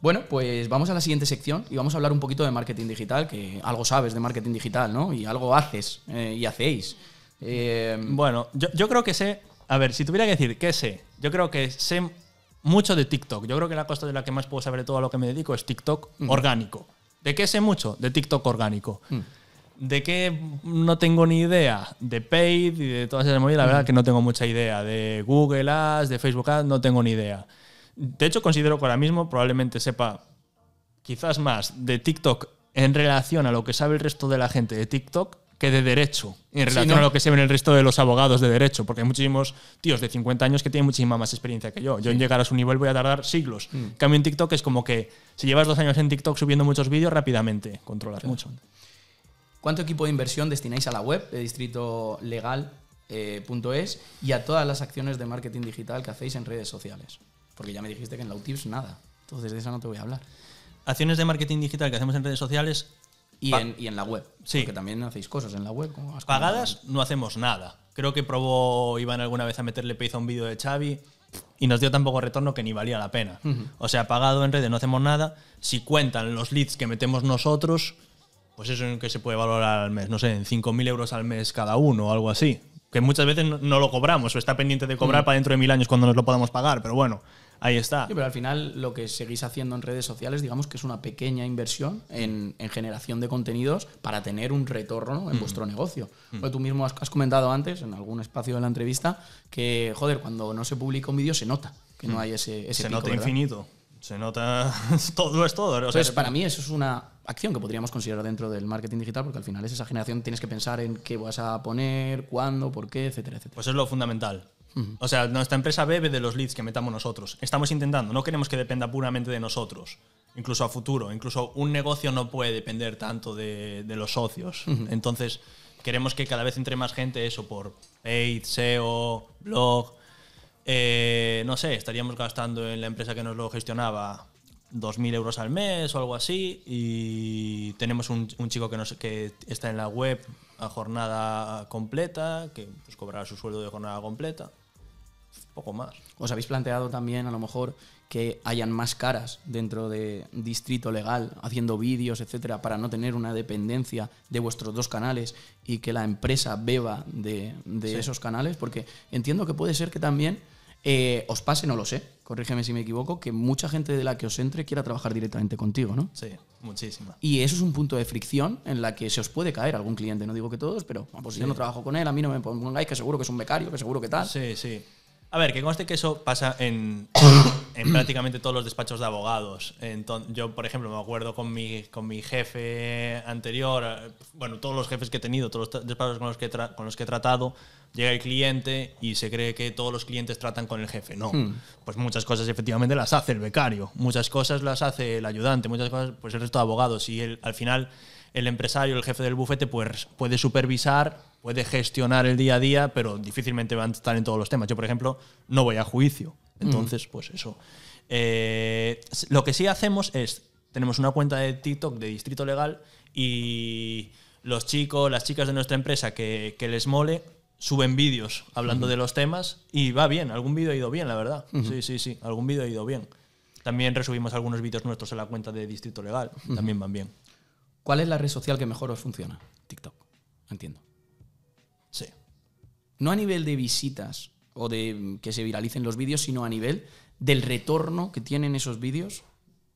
Bueno, pues vamos a la siguiente sección y vamos a hablar un poquito de marketing digital, que algo sabes de marketing digital, ¿no? Y algo haces eh, y hacéis. Eh, bueno, yo, creo que sé. A ver, si tuviera que decir qué sé, yo creo que sé mucho de TikTok. Yo creo que la cosa de la que más puedo saber de todo a lo que me dedico es TikTok mm. orgánico. ¿De qué sé mucho? De TikTok orgánico. Mm. ¿De qué no tengo ni idea? De Paid y de todas esas movidas, la verdad mm. que no tengo mucha idea. De Google Ads, de Facebook Ads, no tengo ni idea. De hecho, considero que ahora mismo probablemente sepa quizás más de TikTok en relación a lo que sabe el resto de la gente de TikTok de derecho en relación a lo que se ven el resto de los abogados de derecho, porque hay muchísimos tíos de 50 años que tienen muchísima más experiencia que yo. Yo en llegar a su nivel voy a tardar siglos. Mm. cambio en TikTok es como que si llevas dos años en TikTok subiendo muchos vídeos, rápidamente controlas mucho. ¿Cuánto equipo de inversión destináis a la web de Distrito Legal eh, y a todas las acciones de marketing digital que hacéis en redes sociales. Porque ya me dijiste que en la UTIPS nada. Entonces de esa no te voy a hablar. Acciones de marketing digital que hacemos en redes sociales, y, en, la web. Sí. Porque también hacéis cosas en la web. Pagadas no hacemos nada. Creo que probó Iván alguna vez a meterle pizza a un vídeo de Xavi y nos dio tan poco retorno que ni valía la pena. O sea, pagado en redes no hacemos nada. Si cuentan los leads que metemos nosotros, pues eso es que se puede valorar al mes. No sé, en 5.000 euros al mes cada uno o algo así. Que muchas veces no, lo cobramos o está pendiente de cobrar mm. para dentro de mil años cuando nos lo podamos pagar, pero bueno. Ahí está. pero al final lo que seguís haciendo en redes sociales, digamos que es una pequeña inversión en, generación de contenidos para tener un retorno en mm. vuestro negocio. Mm. tú mismo has, comentado antes, en algún espacio de la entrevista, que, joder, cuando no se publica un vídeo se nota que no mm. hay ese... ese se nota infinito. Se nota todo es todo. O para mí eso es una acción que podríamos considerar dentro del marketing digital, porque al final es esa generación, tienes que pensar en qué vas a poner, cuándo, por qué, etcétera, etcétera. Pues es lo fundamental. O sea, nuestra empresa bebe de los leads que metamos nosotros. Estamos intentando, no queremos que dependa puramente de nosotros, incluso a futuro. Incluso un negocio no puede depender tanto de, los socios. Entonces, queremos que cada vez entre más gente, eso por paid, SEO, blog. Eh, no sé, estaríamos gastando en la empresa que nos lo gestionaba 2.000 euros al mes o algo así. Y tenemos un, chico que, nos, que está en la web a jornada completa, que pues, cobrará su sueldo de jornada completa poco más. ¿Os habéis planteado también a lo mejor que hayan más caras dentro de Distrito Legal, haciendo vídeos, etcétera, para no tener una dependencia de vuestros dos canales y que la empresa beba de, esos canales? Porque entiendo que puede ser que también eh, os pase, no lo sé, corrígeme si me equivoco, que mucha gente de la que os entre quiera trabajar directamente contigo, ¿no? Sí, muchísima. Y eso es un punto de fricción en la que se os puede caer algún cliente, no digo que todos, pero pues, yo no trabajo con él, a mí no me pongáis, que seguro que es un becario, que seguro que tal. Sí, sí. A ver, que conste que eso pasa en, prácticamente todos los despachos de abogados. Entonces, yo, por ejemplo, me acuerdo con mi, con mi jefe anterior, eh, bueno, todos los jefes que he tenido, todos los despachos con los que, con los que he tratado, llega el cliente y se cree que todos los clientes tratan con el jefe. No, hmm. pues muchas cosas efectivamente las hace el becario, muchas cosas las hace el ayudante, muchas cosas, pues el resto de abogados. Y al final el empresario, el jefe del bufete, pues puede supervisar, puede gestionar el día a día, pero difícilmente van a estar en todos los temas. Yo, por ejemplo, no voy a juicio. Entonces, mm. pues eso. Eh, lo que sí hacemos es, tenemos una cuenta de TikTok de Distrito Legal y los chicos, las chicas de nuestra empresa que, les mole, suben vídeos hablando de los temas y va bien, algún vídeo ha ido bien, la verdad. Sí, sí, sí, algún vídeo ha ido bien. También resubimos algunos vídeos nuestros en la cuenta de Distrito Legal, también van bien. ¿Cuál es la red social que mejor os funciona? TikTok, entiendo. Sí. No a nivel de visitas o de que se viralicen los vídeos, sino a nivel del retorno que tienen esos vídeos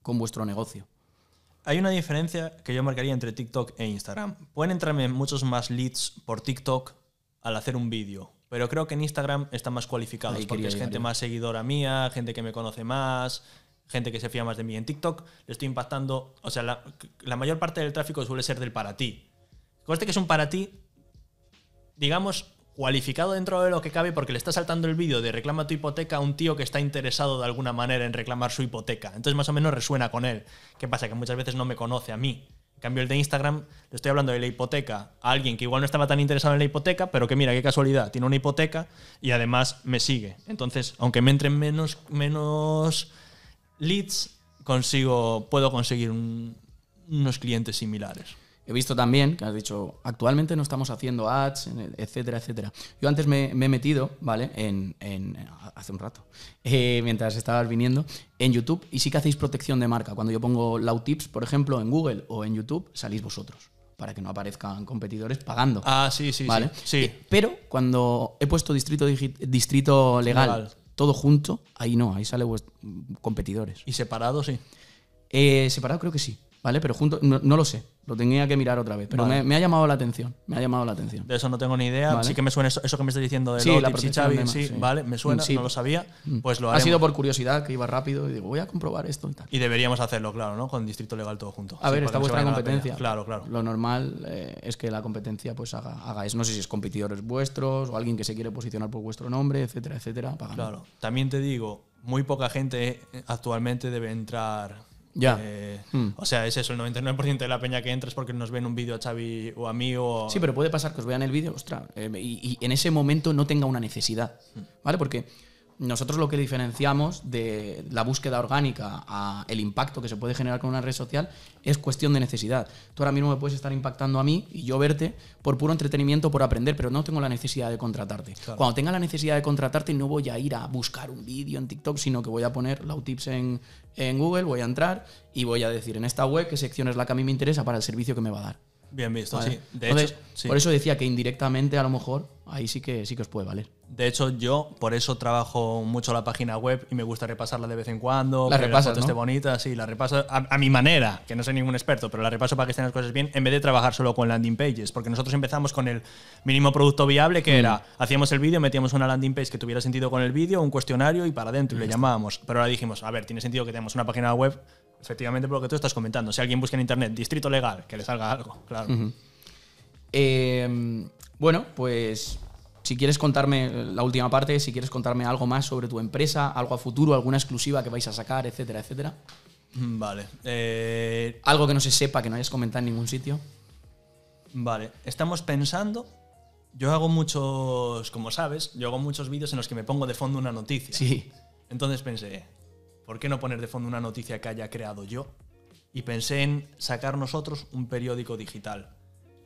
con vuestro negocio. Hay una diferencia que yo marcaría entre TikTok e Instagram. Pueden entrarme muchos más leads por TikTok al hacer un vídeo, pero creo que en Instagram están más cualificados porque es gente más seguidora mía, gente que me conoce más, gente que se fía más de mí en TikTok, le estoy impactando, o sea, la, mayor parte del tráfico suele ser del para ti. Coste que es un para ti, digamos, cualificado dentro de lo que cabe porque le está saltando el vídeo de reclama tu hipoteca a un tío que está interesado de alguna manera en reclamar su hipoteca. Entonces más o menos resuena con él. ¿Qué pasa? Que muchas veces no me conoce a mí. En cambio, el de Instagram le estoy hablando de la hipoteca a alguien que igual no estaba tan interesado en la hipoteca, pero que mira, qué casualidad, tiene una hipoteca y además me sigue. Entonces, aunque me entren menos, menos leads, consigo, puedo conseguir unos clientes similares. He visto también que has dicho, actualmente no estamos haciendo ads, etcétera, etcétera. Yo antes me, he metido, ¿vale? En, hace un rato, eh, mientras estabas viniendo, en YouTube y sí que hacéis protección de marca. Cuando yo pongo Loud Tips, por ejemplo, en Google o en YouTube, salís vosotros para que no aparezcan competidores pagando. Ah, sí, sí, sí, eh, Pero cuando he puesto distrito, distrito legal todo junto, ahí no, ahí sale competidores. ¿Y separado, sí? Eh, separado creo que sí. ¿vale? Pero junto, no, lo sé, lo tenía que mirar otra vez, pero me, ha llamado la atención, me ha llamado la atención. De eso no tengo ni idea, sí que me suena eso, que me estás diciendo de la sí, vale, me suena, no lo sabía, mm. pues lo Ha sido por curiosidad, que iba rápido y digo, voy a comprobar esto y deberíamos hacerlo, claro, ¿no? Con Distrito Legal todo junto. A ver, está vuestra competencia. Claro, claro. Lo normal eh, es que la competencia pues haga, haga eso, no sé si es competidores vuestros o alguien que se quiere posicionar por vuestro nombre, etcétera, etcétera. Claro, también te digo, muy poca gente actualmente debe entrar ya. Eh, hmm. O sea, es eso, el 99% de la peña que entra es porque nos ven un vídeo a Xavi o a mí o... Sí, pero puede pasar que os vean el vídeo, em, y, en ese momento no tenga una necesidad, hmm. ¿vale? Porque nosotros lo que diferenciamos de la búsqueda orgánica a el impacto que se puede generar con una red social es cuestión de necesidad. Tú ahora mismo me puedes estar impactando a mí y yo verte por puro entretenimiento, por aprender, pero no tengo la necesidad de contratarte. Cuando tenga la necesidad de contratarte no voy a ir a buscar un vídeo en TikTok, sino que voy a poner la U-Tips en, en Google, voy a entrar y voy a decir en esta web qué sección es la que a mí me interesa para el servicio que me va a dar. Bien visto, sí. De hecho, por eso decía que indirectamente a lo mejor ahí sí que sí que os puede valer. De hecho, yo por eso trabajo mucho la página web y me gusta repasarla de vez en cuando. La repaso. ¿no? esté bonita, sí, la repaso a, mi manera, que no soy ningún experto, pero la repaso para que estén las cosas bien, en vez de trabajar solo con landing pages. Porque nosotros empezamos con el mínimo producto viable, que mm. era, hacíamos el vídeo, metíamos una landing page que tuviera sentido con el vídeo, un cuestionario y para adentro, y, le llamábamos. Pero ahora dijimos, a ver, tiene sentido que tengamos una página web efectivamente por lo que tú estás comentando. Si alguien busca en internet distrito legal, que le salga algo, claro. Em, bueno, pues si quieres contarme la última parte, si quieres contarme algo más sobre tu empresa, algo a futuro, alguna exclusiva que vais a sacar, etcétera, etcétera. Mm, vale. Eh, algo que no se sepa, que no hayas comentado en ningún sitio. Vale, estamos pensando. Yo hago muchos, como sabes, yo hago muchos vídeos en los que me pongo de fondo una noticia. Sí. Entonces pensé, ¿por qué no poner de fondo una noticia que haya creado yo? Y pensé en sacar nosotros un periódico digital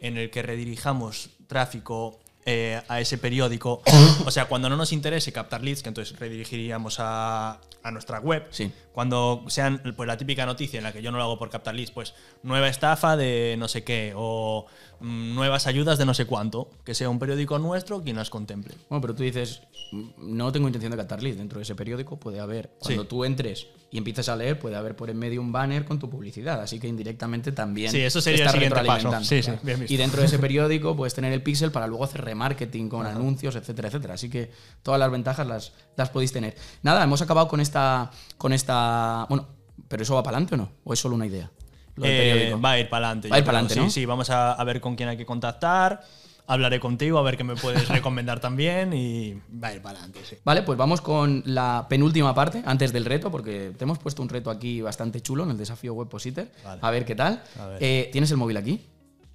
en el que redirijamos tráfico eh, a ese periódico. o sea, cuando no nos interese captar leads, que entonces redirigiríamos a, nuestra web. Cuando sean pues, la típica noticia en la que yo no lo hago por captar leads, pues nueva estafa de no sé qué o mm, nuevas ayudas de no sé cuánto, que sea un periódico nuestro quien las contemple. Bueno, pero tú dices, no tengo intención de captar leads dentro de ese periódico, puede haber. Cuando tú entres y empiezas a leer, puede haber por en medio un banner con tu publicidad. Así que indirectamente también. Sí, eso sería el siguiente Sí, Y dentro de ese periódico puedes tener el pixel para luego hacer remarketing con anuncios, etcétera, etcétera. Así que todas las ventajas las, podéis tener. Nada, hemos acabado con esta. Con esta bueno, ¿pero eso va para adelante o no? ¿O es solo una idea? Eh, va a ir para adelante. Va Sí, vamos a ver con quién hay que contactar hablaré contigo a ver qué me puedes recomendar también y va a ir para adelante. Vale, pues vamos con la penúltima parte antes del reto, porque te hemos puesto un reto aquí bastante chulo en el desafío web Vale. A ver qué tal. Eh, ¿Tienes el móvil aquí?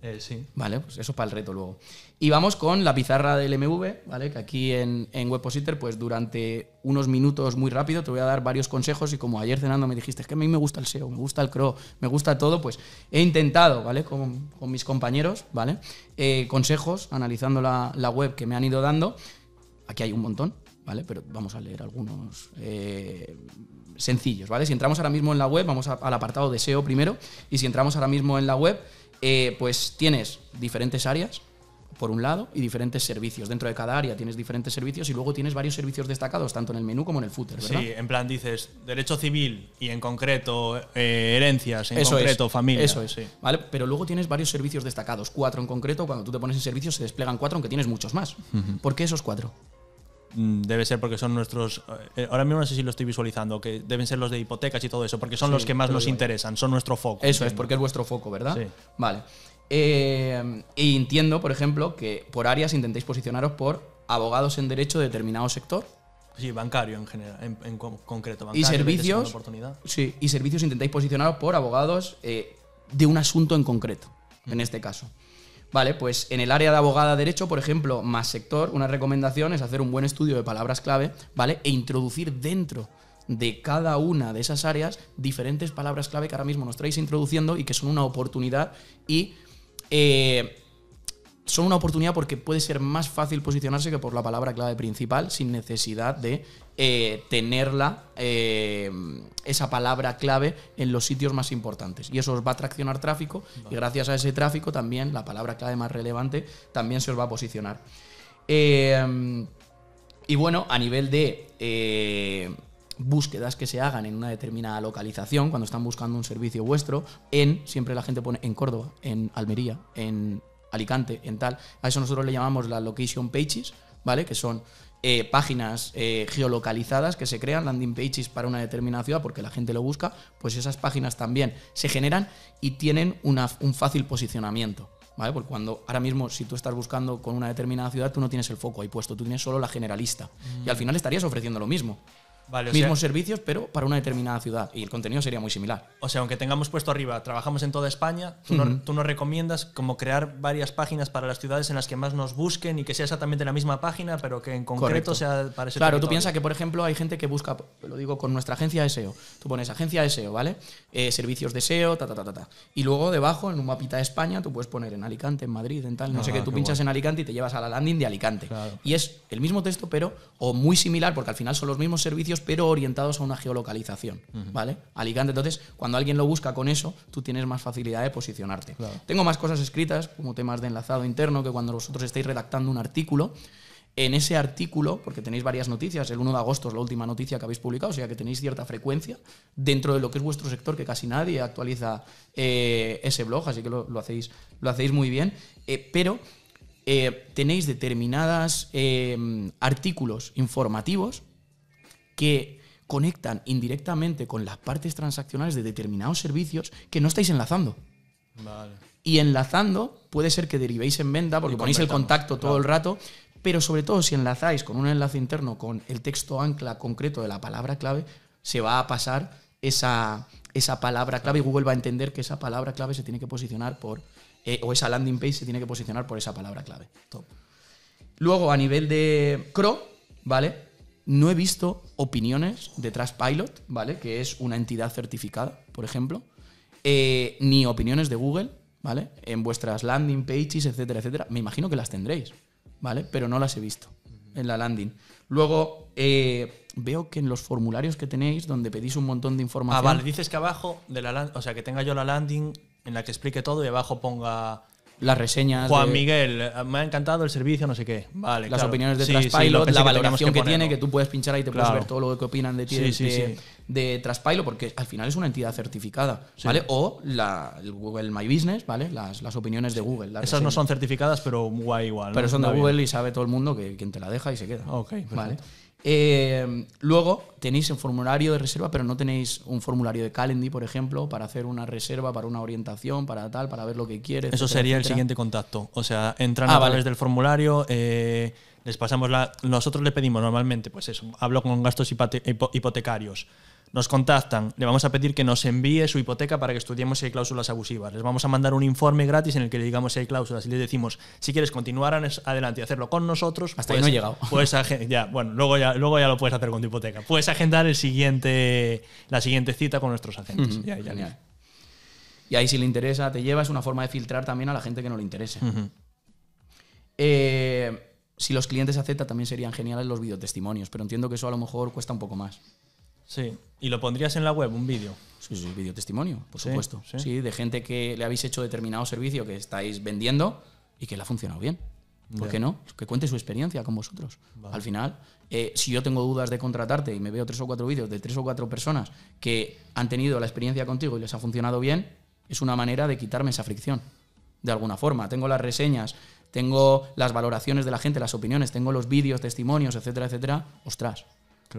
Eh, vale, pues eso para el reto luego. Y vamos con la pizarra del MV, ¿vale? Que aquí en, en WebPositor, pues durante unos minutos muy rápido te voy a dar varios consejos y como ayer cenando me dijiste, que a mí me gusta el SEO, me gusta el CRO, me gusta todo, pues he intentado, ¿vale? Con, mis compañeros, ¿vale? Eh, consejos, analizando la, web que me han ido dando. Aquí hay un montón, ¿vale? Pero vamos a leer algunos eh, sencillos, ¿vale? Si entramos ahora mismo en la web, vamos al apartado de SEO primero, y si entramos ahora mismo en la web, eh, pues tienes diferentes áreas, por un lado, y diferentes servicios. Dentro de cada área tienes diferentes servicios y luego tienes varios servicios destacados, tanto en el menú como en el footer, Sí, en plan dices derecho civil y en concreto eh, herencias, en concreto familia. Eso es, Pero luego tienes varios servicios destacados, cuatro en concreto, cuando tú te pones en servicio se desplegan cuatro, aunque tienes muchos más. ¿Por qué esos cuatro? Mm, debe ser porque son nuestros. Eh, eh, ahora mismo no sé si lo estoy visualizando, que deben ser los de hipotecas y todo eso, porque son los que más nos interesan, son nuestro foco. Eso es, porque es vuestro foco, ¿verdad? Sí. Vale. Eh, y entiendo, por ejemplo, que por áreas intentéis posicionaros por abogados en derecho de determinado sector. Sí, bancario en general, en, concreto. y servicios. Oportunidad. Sí, y servicios intentáis posicionaros por abogados de un asunto en concreto, en mm. este caso. Vale, pues en el área de abogada derecho, por ejemplo, más sector, una recomendación es hacer un buen estudio de palabras clave, ¿vale? E introducir dentro de cada una de esas áreas diferentes palabras clave que ahora mismo nos traéis introduciendo y que son una oportunidad y eh, son una oportunidad porque puede ser más fácil posicionarse que por la palabra clave principal sin necesidad de eh, tenerla, eh, esa palabra clave en los sitios más importantes. Y eso os va a traccionar tráfico y gracias a ese tráfico también la palabra clave más relevante también se os va a posicionar. Eh, y bueno, a nivel de búsquedas que se hagan en una determinada localización, cuando están buscando un servicio vuestro, en, siempre la gente pone en Córdoba, en Almería, en Alicante, en tal. A eso nosotros le llamamos las location pages, ¿vale? Que son eh, páginas eh, geolocalizadas que se crean, landing pages para una determinada ciudad porque la gente lo busca, pues esas páginas también se generan y tienen un fácil posicionamiento. ¿Vale? Porque cuando ahora mismo, si tú estás buscando con una determinada ciudad, tú no tienes el foco ahí puesto, tú tienes solo la generalista. Y al mm. final estarías ofreciendo lo mismo mismos servicios, pero para una determinada ciudad. Y el contenido sería muy similar. O sea, aunque tengamos puesto arriba, trabajamos en toda España, tú, nos recomiendas como crear varias páginas para las ciudades en las que más nos busquen y que sea exactamente la misma página, pero que en concreto sea para ese Claro, tú piensas que, por ejemplo, hay gente que busca, lo digo con nuestra agencia de SEO. Tú pones agencia de SEO, ¿vale? Eh, servicios de SEO, ta, ta, ta, ta, Y luego debajo, en un mapita de España, tú puedes poner en Alicante, en Madrid, en tal, no sé qué, ah, tú pinchas en Alicante y te llevas a la landing de Alicante. Y es el mismo texto, pero, o muy similar, porque al final son los mismos servicios, pero orientados a una geolocalización, ¿vale? Alicante, entonces, cuando alguien lo busca con eso, tú tienes más facilidad de posicionarte. Tengo más cosas escritas, como temas de enlazado interno, que cuando vosotros estáis redactando un artículo, en ese artículo, porque tenéis varias noticias, el 1 de agosto es la última noticia que habéis publicado, o sea que tenéis cierta frecuencia dentro de lo que es vuestro sector, que casi nadie actualiza eh, ese blog, así que lo, hacéis, lo hacéis muy bien, eh, pero eh, tenéis determinados artículos informativos que conectan indirectamente con las partes transaccionales de determinados servicios que no estáis enlazando. Y enlazando puede ser que derivéis en venta, porque ponéis el contacto todo el rato, pero sobre todo si enlazáis con un enlace interno con el texto ancla concreto de la palabra clave, se va a pasar esa, esa palabra clave y Google va a entender que esa palabra clave se tiene que posicionar por, eh, o esa landing page se tiene que posicionar por esa palabra clave. Luego, a nivel de CRO, ¿vale? No he visto opiniones de Trustpilot, ¿vale? Que es una entidad certificada, por ejemplo, eh, ni opiniones de Google, ¿vale? En vuestras landing pages, etcétera, etcétera. Me imagino que las tendréis. ¿vale? Pero no las he visto en la landing. Luego eh, veo que en los formularios que tenéis, donde pedís un montón de información. Ah, vale, dices que abajo de la o sea, que tenga yo la landing en la que explique todo y abajo ponga las reseñas. Juan Miguel, eh, me ha encantado el servicio, no sé qué. Vale, las opiniones de sí, la valoración que, tiene, que tú puedes pinchar ahí, te puedes ver todo lo que opinan de ti de, porque al final es una entidad certificada, ¿vale? O la, el Google My Business, ¿vale? Las, opiniones de Google. Esas no son certificadas, pero guay igual. Pero son de Google y sabe todo el mundo que, quien te la deja y se queda. Eh, luego tenéis el formulario de reserva, pero no tenéis un formulario de Calendly, por ejemplo, para hacer una reserva, para una orientación, para tal, para ver lo que quieres. Eso sería el siguiente contacto. O sea, entran ah, a vale. del formulario. Eh, les pasamos la, nosotros le pedimos normalmente, pues eso, hablo con gastos hipotecarios, nos contactan, le vamos a pedir que nos envíe su hipoteca para que estudiemos si hay cláusulas abusivas. Les vamos a mandar un informe gratis en el que le digamos si hay cláusulas y le decimos, si quieres continuar adelante y hacerlo con nosotros, hasta que ahí no he llegado. Puedes ya, bueno, luego ya, luego ya lo puedes hacer con tu hipoteca. Puedes agendar el siguiente, la siguiente cita con nuestros agentes. Y ahí si le interesa, te lleva, es una forma de filtrar también a la gente que no le interese. Eh, si los clientes aceptan, también serían geniales los videotestimonios, pero entiendo que eso a lo mejor cuesta un poco más. Sí. ¿Y lo pondrías en la web, un vídeo? Sí, sí, vídeo testimonio, por supuesto. Sí. de gente que le habéis hecho determinado servicio que estáis vendiendo y que le ha funcionado bien. ¿Por qué no? Que cuente su experiencia con vosotros. Al final, eh, si yo tengo dudas de contratarte y me veo tres o cuatro vídeos de tres o cuatro personas que han tenido la experiencia contigo y les ha funcionado bien, es una manera de quitarme esa fricción. De alguna forma, tengo las reseñas, tengo las valoraciones de la gente, las opiniones, tengo los vídeos, testimonios, etcétera, etcétera. Ostras,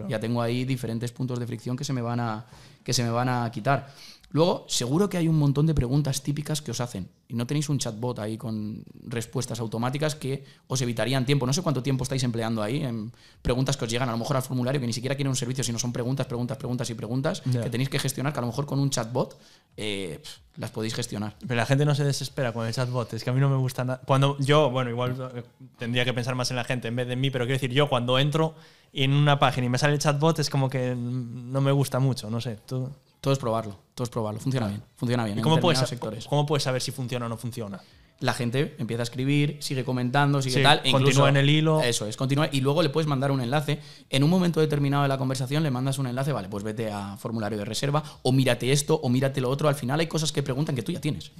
ya tengo ahí diferentes puntos de fricción que se me van a, que se me van a quitar. Luego, seguro que hay un montón de preguntas típicas que os hacen y no tenéis un chatbot ahí con respuestas automáticas que os evitarían tiempo. No sé cuánto tiempo estáis empleando ahí en preguntas que os llegan a lo mejor al formulario que ni siquiera quieren un servicio, sino son preguntas, preguntas, preguntas y preguntas que tenéis que gestionar, que a lo mejor con un chatbot eh, las podéis gestionar. Pero la gente no se desespera con el chatbot, es que a mí no me gusta nada. Cuando yo, bueno, igual eh, tendría que pensar más en la gente en vez de en mí, pero quiero decir, yo cuando entro en una página y me sale el chatbot es como que no me gusta mucho, no sé, tú... Todo es probarlo, todo es probarlo. Funciona bien, funciona bien. sectores. ¿Cómo puedes saber si funciona o no funciona? la gente empieza a escribir, sigue comentando, sigue tal. E continúa en el hilo. Eso es, continúa. Y luego le puedes mandar un enlace. En un momento determinado de la conversación le mandas un enlace, vale, pues vete a formulario de reserva, o mírate esto, o mírate lo otro. Al final hay cosas que preguntan que tú ya tienes.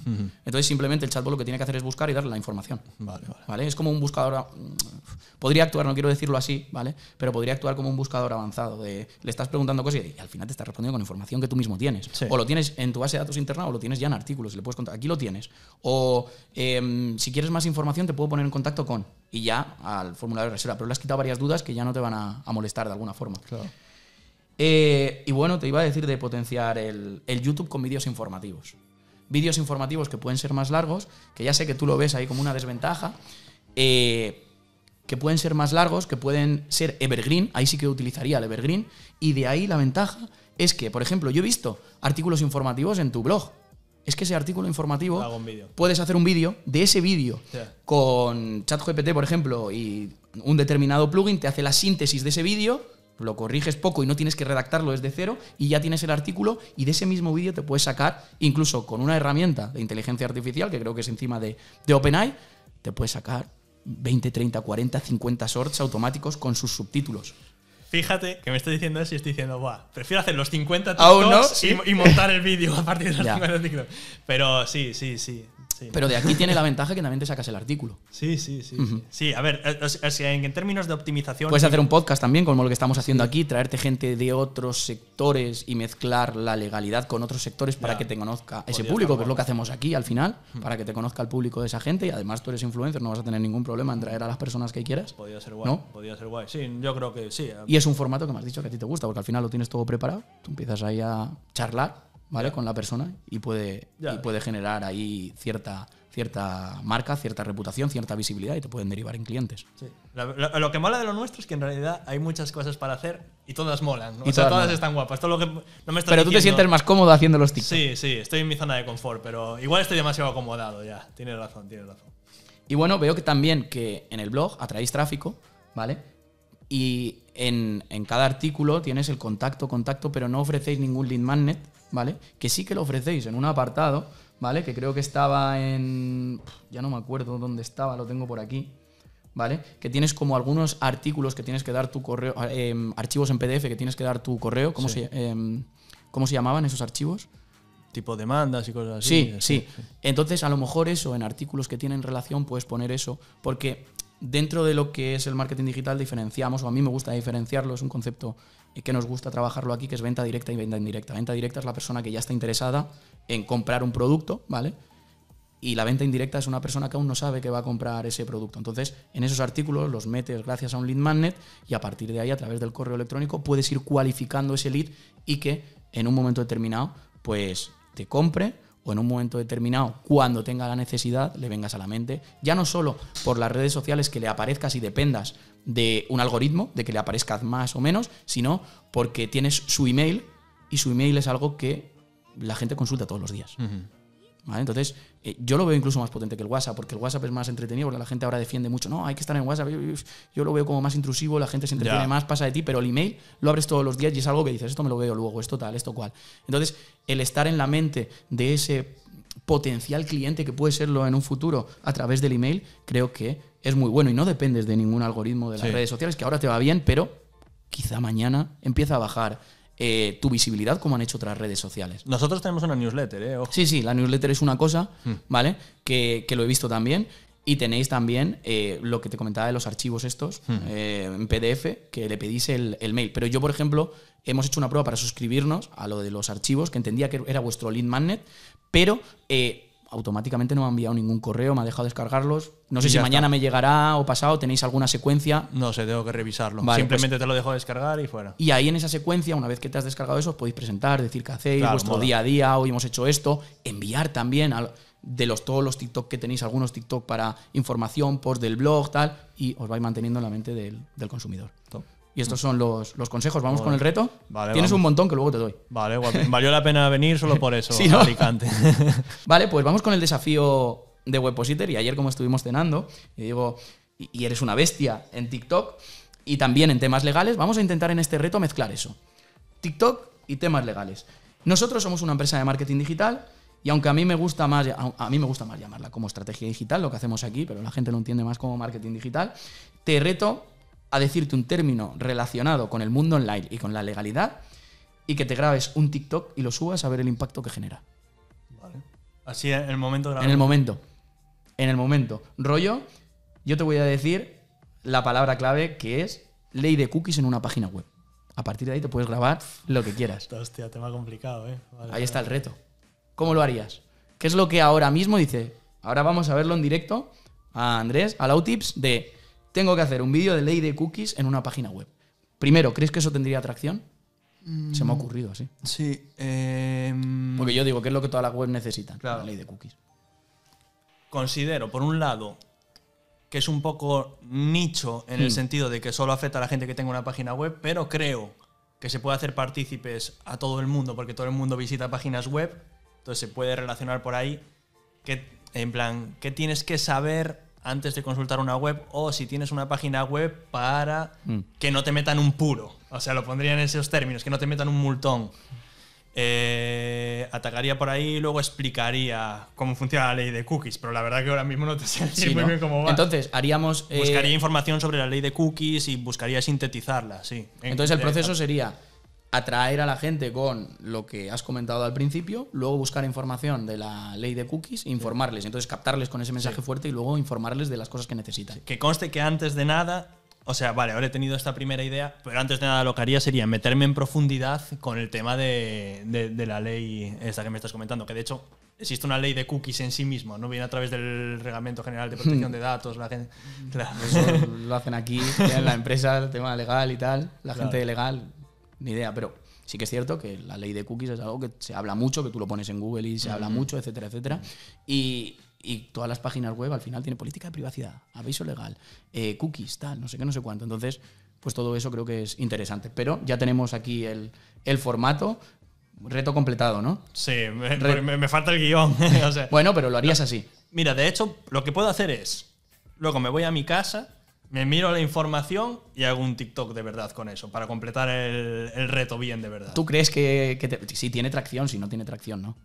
Entonces simplemente el chatbot lo que tiene que hacer es buscar y darle la información. Vale, vale. Es como un buscador. Podría actuar, no quiero decirlo así, ¿vale? Pero podría actuar como un buscador avanzado. De, le estás preguntando cosas y, al final te está respondiendo con información que tú mismo tienes. O lo tienes en tu base de datos interna o lo tienes ya en artículos. Le puedes contar, aquí lo tienes. O. Eh, Em, si quieres más información te puedo poner en contacto con, y ya al formulario de reserva, pero le has quitado varias dudas que ya no te van a, molestar de alguna forma. Claro. Eh, y bueno, te iba a decir de potenciar el, YouTube con vídeos informativos. Vídeos informativos que pueden ser más largos, que ya sé que tú lo ves ahí como una desventaja, eh, que pueden ser más largos, que pueden ser evergreen, ahí sí que utilizaría el evergreen, y de ahí la ventaja es que, por ejemplo, yo he visto artículos informativos en tu blog, es que ese artículo informativo puedes hacer un vídeo de ese vídeo con ChatGPT, por ejemplo, y un determinado plugin te hace la síntesis de ese vídeo, lo corriges poco y no tienes que redactarlo desde cero y ya tienes el artículo y de ese mismo vídeo te puedes sacar, incluso con una herramienta de inteligencia artificial, que creo que es encima de, de OpenAI, te puedes sacar 20, 30, 40, 50 shorts automáticos con sus subtítulos. Fíjate que me estoy diciendo eso y estoy diciendo, Buah, prefiero hacer los 50 TikToks y, montar el vídeo a partir de los 50 TikToks. Pero sí, sí, sí. Pero de aquí tiene la ventaja que también te sacas el artículo. Sí, sí, sí. Sí, a ver, eh, en términos de optimización. Puedes hacer un podcast también, como lo que estamos haciendo aquí, traerte gente de otros sectores y mezclar la legalidad con otros sectores para que te conozca ese público, que es lo que hacemos aquí al final, para que te conozca el público de esa gente. Y además tú eres influencer, no vas a tener ningún problema en traer a las personas que quieras. Podría ser guay. ¿no? Podría ser guay. Sí, yo creo que sí. Y es un formato que me has dicho que a ti te gusta, porque al final lo tienes todo preparado. Tú empiezas ahí a charlar ¿vale? Con la persona y puede, y puede generar ahí cierta, cierta marca, cierta reputación, cierta visibilidad y te pueden derivar en clientes. Lo, que mola de lo nuestro es que en realidad hay muchas cosas para hacer y todas molan. o todas, están guapas. lo pero tú te sientes más cómodo haciendo los TikTok. Sí, sí, estoy en mi zona de confort, pero igual estoy demasiado acomodado ya. Tienes razón, tienes razón. Y bueno, veo que también que en el blog atraéis tráfico, ¿vale? Y en, en cada artículo tienes el contacto, contacto, pero no ofrecéis ningún lead magnet ¿vale? Que sí que lo ofrecéis en un apartado, ¿vale? Que creo que estaba en... Ya no me acuerdo dónde estaba, lo tengo por aquí. ¿Vale? Que tienes como algunos artículos que tienes que dar tu correo, em, archivos en PDF que tienes que dar tu correo, ¿cómo, se, em, se llamaban esos archivos? tipo demandas y cosas así. Sí, sí, sí. Entonces, a lo mejor eso, en artículos que tienen relación, puedes poner eso, porque dentro de lo que es el marketing digital diferenciamos, o a mí me gusta diferenciarlo, es un concepto y que nos gusta trabajarlo aquí, que es venta directa y venta indirecta. Venta directa es la persona que ya está interesada en comprar un producto, ¿vale? Y la venta indirecta es una persona que aún no sabe que va a comprar ese producto. Entonces, en esos artículos los metes gracias a un lead magnet y a partir de ahí, a través del correo electrónico, puedes ir cualificando ese lead y que en un momento determinado, pues te compre o en un momento determinado, cuando tenga la necesidad, le vengas a la mente, ya no solo por las redes sociales que le aparezcas y dependas de un algoritmo, de que le aparezcas más o menos, sino porque tienes su email y su email es algo que la gente consulta todos los días. Entonces, eh, yo lo veo incluso más potente que el WhatsApp, porque el WhatsApp es más entretenido, porque la gente ahora defiende mucho, no, hay que estar en WhatsApp, yo, lo veo como más intrusivo, la gente se entretiene más, pasa de ti, pero el email lo abres todos los días y es algo que dices, esto me lo veo luego, esto tal, esto cual. Entonces, el estar en la mente de ese potencial cliente que puede serlo en un futuro a través del email, creo que es muy bueno y no dependes de ningún algoritmo de las redes sociales, que ahora te va bien, pero quizá mañana empieza a bajar eh, tu visibilidad como han hecho otras redes sociales. Nosotros tenemos una newsletter, ¿eh? Sí, sí, la newsletter es una cosa, hmm. ¿vale? Que, que, lo he visto también. Y tenéis también eh, lo que te comentaba de los archivos estos hmm. eh, en PDF, que le pedís el, el, mail. Pero yo, por ejemplo, hemos hecho una prueba para suscribirnos a lo de los archivos, que entendía que era vuestro lead magnet, pero automáticamente no me ha enviado ningún correo, me ha dejado descargarlos. No sé si mañana me llegará o pasado, tenéis alguna secuencia. No sé, tengo que revisarlo. Simplemente pues te lo dejo descargar y fuera. Y ahí en esa secuencia, una vez que te has descargado eso, os podéis presentar, decir qué hacéis, vuestro día a día, hoy hemos hecho esto, enviar también de los todos los TikTok que tenéis, algunos TikTok para información, post del blog, tal, y os vais manteniendo en la mente del, del consumidor. Y estos son los, consejos. Vamos con el reto. Tienes un montón que luego te doy. Vale, Valió la pena venir solo por eso, Alicante. vale, pues vamos con el desafío de Webpositor. Y ayer, como estuvimos cenando, y digo, y eres una bestia en TikTok y también en temas legales, vamos a intentar en este reto mezclar eso. TikTok y temas legales. Nosotros somos una empresa de marketing digital. Y aunque a mí me gusta más, a mí me gusta más llamarla como estrategia digital, lo que hacemos aquí, pero la gente no entiende más como marketing digital, te reto a decirte un término relacionado con el mundo online y con la legalidad y que te grabes un TikTok y lo subas a ver el impacto que genera. Vale. Así en el momento grabado. En el momento. En el momento. Rollo, yo te voy a decir la palabra clave que es ley de cookies en una página web. A partir de ahí te puedes grabar lo que quieras. Hostia, tema complicado, ¿eh? ahí está el reto. ¿Cómo lo harías? ¿Qué es lo que ahora mismo dice? Ahora vamos a verlo en directo a Andrés, a Lautips, de tengo que hacer un vídeo de ley de cookies en una página web. Primero, ¿crees que eso tendría atracción? Mm. Se me ha ocurrido así. Sí. Em, porque yo digo, que es lo que toda la web necesita. La ley de cookies. Considero, por un lado, que es un poco nicho en el hmm. sentido de que solo afecta a la gente que tenga una página web, pero creo que se puede hacer partícipes a todo el mundo, porque todo el mundo visita páginas web, entonces se puede relacionar por ahí, que, en plan, ¿qué tienes que saber antes de consultar una web o si tienes una página web para mm. que no te metan un puro. O sea, lo pondría en esos términos, que no te metan un multón. Eh, atacaría por ahí y luego explicaría cómo funciona la ley de cookies, pero la verdad que ahora mismo no te sé muy bien cómo va. Entonces, haríamos. Eh, buscaría información sobre la ley de cookies y buscaría sintetizarla, sí. Entonces, el eh, proceso sería atraer a la gente con lo que has comentado al principio, luego buscar información de la ley de cookies, e informarles, entonces captarles con ese mensaje fuerte y luego informarles de las cosas que necesitan. Que conste que antes de nada, o sea, vale, ahora he tenido esta primera idea, pero antes de nada lo que haría sería meterme en profundidad con el tema de, de, la ley esta que me estás comentando, que de hecho existe una ley de cookies en sí mismo, no viene a través del Reglamento General de Protección de Datos. La gente, claro. lo hacen aquí, en la empresa, el tema legal y tal, la gente legal ni idea, pero sí que es cierto que la ley de cookies es algo que se habla mucho, que tú lo pones en Google y se habla mucho, etcétera, etcétera. Y, todas las páginas web al final tienen política de privacidad, aviso legal, eh, cookies, tal, no sé qué, no sé cuánto. Entonces, pues todo eso creo que es interesante. Pero ya tenemos aquí el, formato. Reto completado, ¿no? Sí, me, falta el guión. bueno, pero lo harías así. Mira, de hecho, lo que puedo hacer es, luego me voy a mi casa, me miro la información y hago un TikTok de verdad con eso, para completar el, reto bien de verdad. ¿Tú crees que, si tiene tracción, si no tiene tracción, no?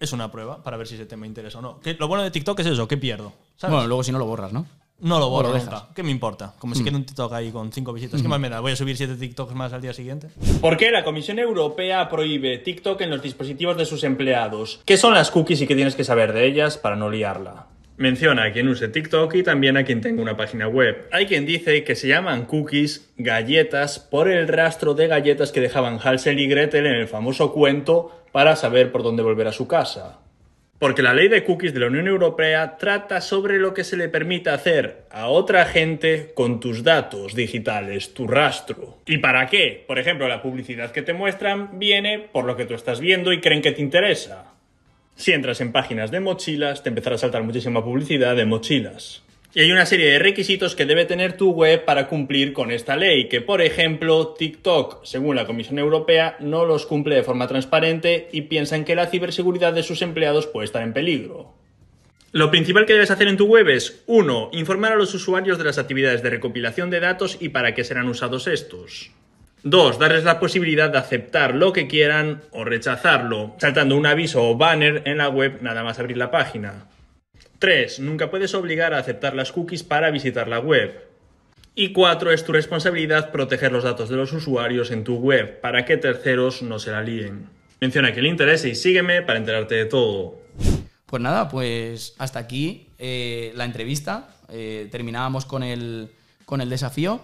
Es una prueba para ver si ese tema interesa o no. lo bueno de TikTok es eso, ¿qué pierdo. Bueno, luego si no lo borras, ¿no? No lo borro lo ¿Qué me importa? Como si mm. un TikTok ahí con cinco visitas. ¿Qué mm. más me da? ¿Voy a subir siete TikToks más al día siguiente? ¿Por qué la Comisión Europea prohíbe TikTok en los dispositivos de sus empleados? ¿Qué son las cookies y qué tienes que saber de ellas para no liarla? Menciona a quien use TikTok y también a quien tenga una página web. Hay quien dice que se llaman cookies galletas por el rastro de galletas que dejaban Halsel y Gretel en el famoso cuento para saber por dónde volver a su casa. Porque la ley de cookies de la Unión Europea trata sobre lo que se le permite hacer a otra gente con tus datos digitales, tu rastro. ¿Y para qué? Por ejemplo, la publicidad que te muestran viene por lo que tú estás viendo y creen que te interesa. Si entras en páginas de mochilas, te empezará a saltar muchísima publicidad de mochilas. Y hay una serie de requisitos que debe tener tu web para cumplir con esta ley, que por ejemplo TikTok, según la Comisión Europea, no los cumple de forma transparente y piensan que la ciberseguridad de sus empleados puede estar en peligro. Lo principal que debes hacer en tu web es 1. Informar a los usuarios de las actividades de recopilación de datos y para qué serán usados estos. 2. darles la posibilidad de aceptar lo que quieran o rechazarlo, saltando un aviso o banner en la web nada más abrir la página. 3. Nunca puedes obligar a aceptar las cookies para visitar la web. Y 4. Es tu responsabilidad proteger los datos de los usuarios en tu web para que terceros no se la líen. Menciona que le interese y sígueme para enterarte de todo. Pues nada, pues hasta aquí eh, la entrevista. Eh, terminábamos con el, con el desafío.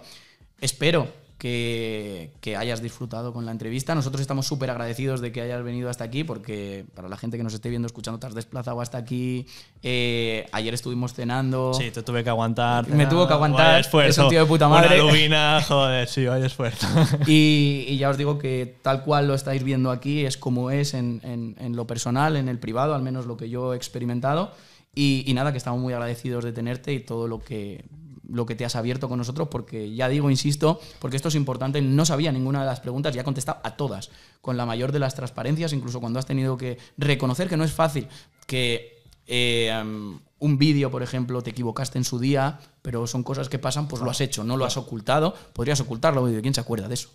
Espero que, hayas disfrutado con la entrevista. Nosotros estamos súper agradecidos de que hayas venido hasta aquí, porque para la gente que nos esté viendo, escuchando, te has desplazado hasta aquí. Eh, ayer estuvimos cenando. Sí, te tuve que aguantar. Me tuvo que aguantar. esfuerzo. Es un tío de puta madre. joder, sí, hay esfuerzo. Y, ya os digo que tal cual lo estáis viendo aquí es como es en, lo personal, en el privado, al menos lo que yo he experimentado. y nada, que estamos muy agradecidos de tenerte y todo lo que lo que te has abierto con nosotros, porque ya digo, insisto, porque esto es importante, no sabía ninguna de las preguntas y ha contestado a todas, con la mayor de las transparencias, incluso cuando has tenido que reconocer que no es fácil, que eh, un vídeo, por ejemplo, te equivocaste en su día, pero son cosas que pasan, pues lo has hecho, no lo has ocultado, podrías ocultarlo, ¿quién se acuerda de eso?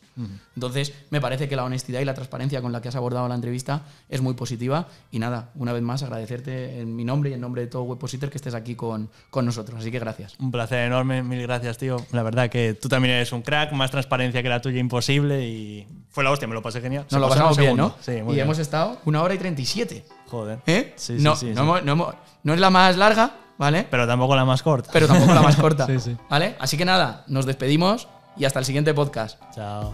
Entonces, me parece que la honestidad y la transparencia con la que has abordado la entrevista es muy positiva y nada, una vez más agradecerte en mi nombre y en nombre de todo Webpositor que estés aquí con, con nosotros, así que gracias. Un placer enorme, mil gracias, tío. La verdad que tú también eres un crack, más transparencia que la tuya imposible y fue la hostia, me lo pasé genial. Nos lo pasamos bien, ¿no? Sí, muy y hemos estado una hora y siete Joder. ¿Eh? Sí, sí, sí, no, no, es la más larga, ¿vale? Pero tampoco la más corta. Pero tampoco la más corta. ¿Vale? Así que nada, nos despedimos y hasta el siguiente podcast. Chao.